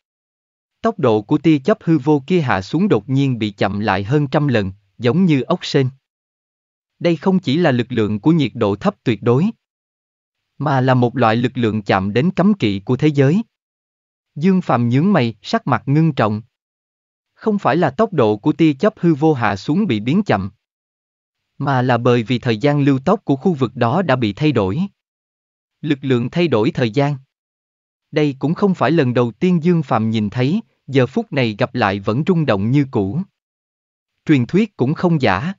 S1: Tốc độ của tia chấp hư vô kia hạ xuống đột nhiên bị chậm lại hơn trăm lần, giống như ốc sên. Đây không chỉ là lực lượng của nhiệt độ thấp tuyệt đối mà là một loại lực lượng chạm đến cấm kỵ của thế giới. Dương Phạm nhướng mày, sắc mặt ngưng trọng. Không phải là tốc độ của tia chấp hư vô hạ xuống bị biến chậm, mà là bởi vì thời gian lưu tốc của khu vực đó đã bị thay đổi. Lực lượng thay đổi thời gian. Đây cũng không phải lần đầu tiên Dương Phạm nhìn thấy, giờ phút này gặp lại vẫn rung động như cũ. Truyền thuyết cũng không giả.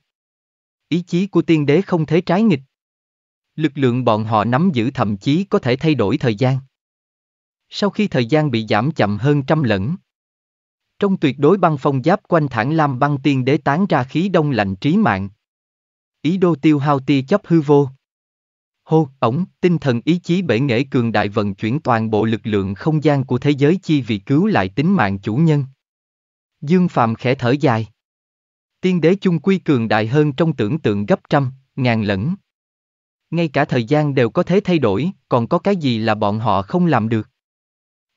S1: Ý chí của tiên đế không thể trái nghịch. Lực lượng bọn họ nắm giữ thậm chí có thể thay đổi thời gian. Sau khi thời gian bị giảm chậm hơn trăm lẫn, trong tuyệt đối băng phong giáp quanh thẳng lam băng tiên đế tán ra khí đông lạnh trí mạng. Ý đô tiêu hao ti chấp hư vô. Hô, ổng, tinh thần ý chí bể nghệ cường đại vận chuyển toàn bộ lực lượng không gian của thế giới chi vì cứu lại tính mạng chủ nhân. Dương Phạm khẽ thở dài. Tiên đế chung quy cường đại hơn trong tưởng tượng gấp trăm, ngàn lẫn. Ngay cả thời gian đều có thể thay đổi, còn có cái gì là bọn họ không làm được.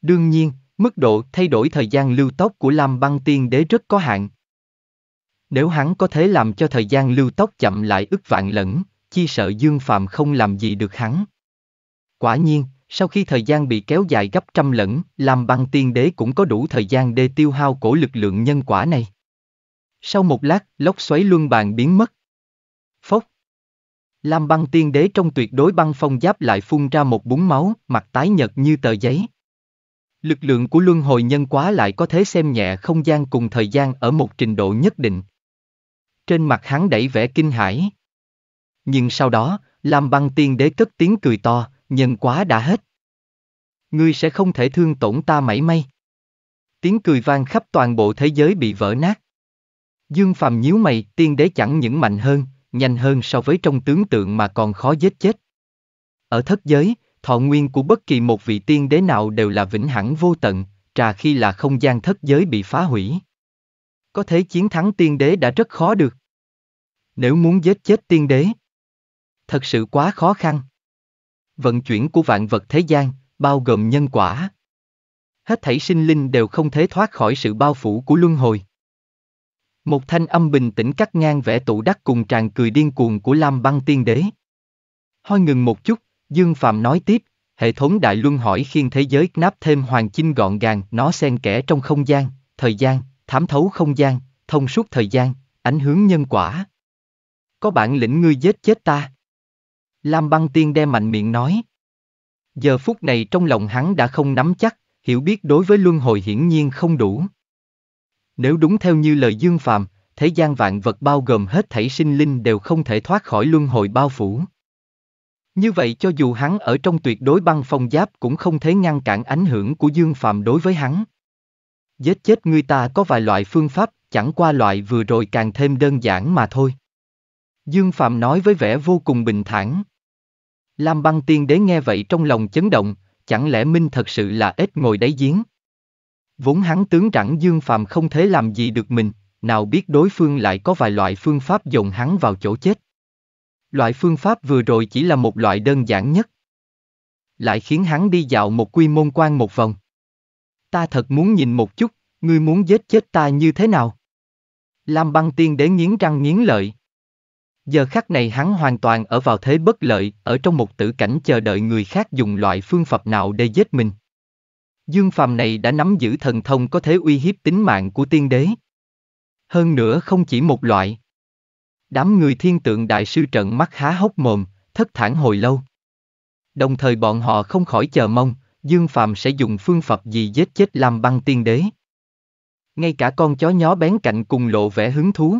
S1: Đương nhiên, mức độ thay đổi thời gian lưu tốc của Lam Băng Tiên Đế rất có hạn. Nếu hắn có thể làm cho thời gian lưu tốc chậm lại ức vạn lẫn, chi sợ Dương Phàm không làm gì được hắn. Quả nhiên, sau khi thời gian bị kéo dài gấp trăm lẫn, Lam Băng Tiên Đế cũng có đủ thời gian để tiêu hao cổ lực lượng nhân quả này. Sau một lát, lốc xoáy luân bàn biến mất, Lam băng tiên đế trong tuyệt đối băng phong giáp lại phun ra một búng máu, mặt tái nhợt như tờ giấy. Lực lượng của luân hồi nhân quá lại có thể xem nhẹ không gian cùng thời gian ở một trình độ nhất định. Trên mặt hắn đẩy vẻ kinh hãi. Nhưng sau đó, Lam băng tiên đế cất tiếng cười to, nhân quá đã hết. Ngươi sẽ không thể thương tổn ta mảy may. Tiếng cười vang khắp toàn bộ thế giới bị vỡ nát. Dương Phàm nhíu mày, tiên đế chẳng những mạnh hơn, nhanh hơn so với trong tướng tượng mà còn khó giết chết. Ở thất giới, thọ nguyên của bất kỳ một vị tiên đế nào đều là vĩnh hẳn vô tận, trà khi là không gian thất giới bị phá hủy. Có thể chiến thắng tiên đế đã rất khó được. Nếu muốn giết chết tiên đế, thật sự quá khó khăn. Vận chuyển của vạn vật thế gian, bao gồm nhân quả. Hết thảy sinh linh đều không thể thoát khỏi sự bao phủ của luân hồi. Một thanh âm bình tĩnh cắt ngang vẻ tụ đắc cùng tràn cười điên cuồng của Lam băng tiên đế. Hoi ngừng một chút, Dương Phạm nói tiếp, hệ thống đại luân hỏi khiên thế giới nắp thêm hoàng chinh gọn gàng, nó xen kẽ trong không gian, thời gian, thám thấu không gian, thông suốt thời gian, ảnh hướng nhân quả. Có bản lĩnh ngươi giết chết ta. Lam băng tiên đe mạnh miệng nói. Giờ phút này trong lòng hắn đã không nắm chắc, hiểu biết đối với luân hồi hiển nhiên không đủ. Nếu đúng theo như lời Dương Phạm, thế gian vạn vật bao gồm hết thảy sinh linh đều không thể thoát khỏi luân hồi bao phủ. Như vậy cho dù hắn ở trong tuyệt đối băng phong giáp cũng không thể ngăn cản ảnh hưởng của Dương Phạm đối với hắn. Giết chết người ta có vài loại phương pháp, chẳng qua loại vừa rồi càng thêm đơn giản mà thôi. Dương Phạm nói với vẻ vô cùng bình thản. Lam băng tiên đế nghe vậy trong lòng chấn động, chẳng lẽ Minh thật sự là ít ngồi đáy giếng? Vốn hắn tướng rẳng Dương Phàm không thể làm gì được mình, nào biết đối phương lại có vài loại phương pháp dồn hắn vào chỗ chết. Loại phương pháp vừa rồi chỉ là một loại đơn giản nhất. Lại khiến hắn đi dạo một quy môn quan một vòng. Ta thật muốn nhìn một chút, ngươi muốn giết chết ta như thế nào? Lam băng tiên đế nghiến răng nghiến lợi. Giờ khắc này hắn hoàn toàn ở vào thế bất lợi, ở trong một tử cảnh chờ đợi người khác dùng loại phương pháp nào để giết mình. Dương Phàm này đã nắm giữ thần thông có thể uy hiếp tính mạng của tiên đế. Hơn nữa không chỉ một loại. Đám người thiên tượng đại sư trận mắt há hốc mồm, thất thản hồi lâu. Đồng thời bọn họ không khỏi chờ mong, Dương Phàm sẽ dùng phương pháp gì giết chết làm băng tiên đế. Ngay cả con chó nhó bén cạnh cùng lộ vẻ hứng thú.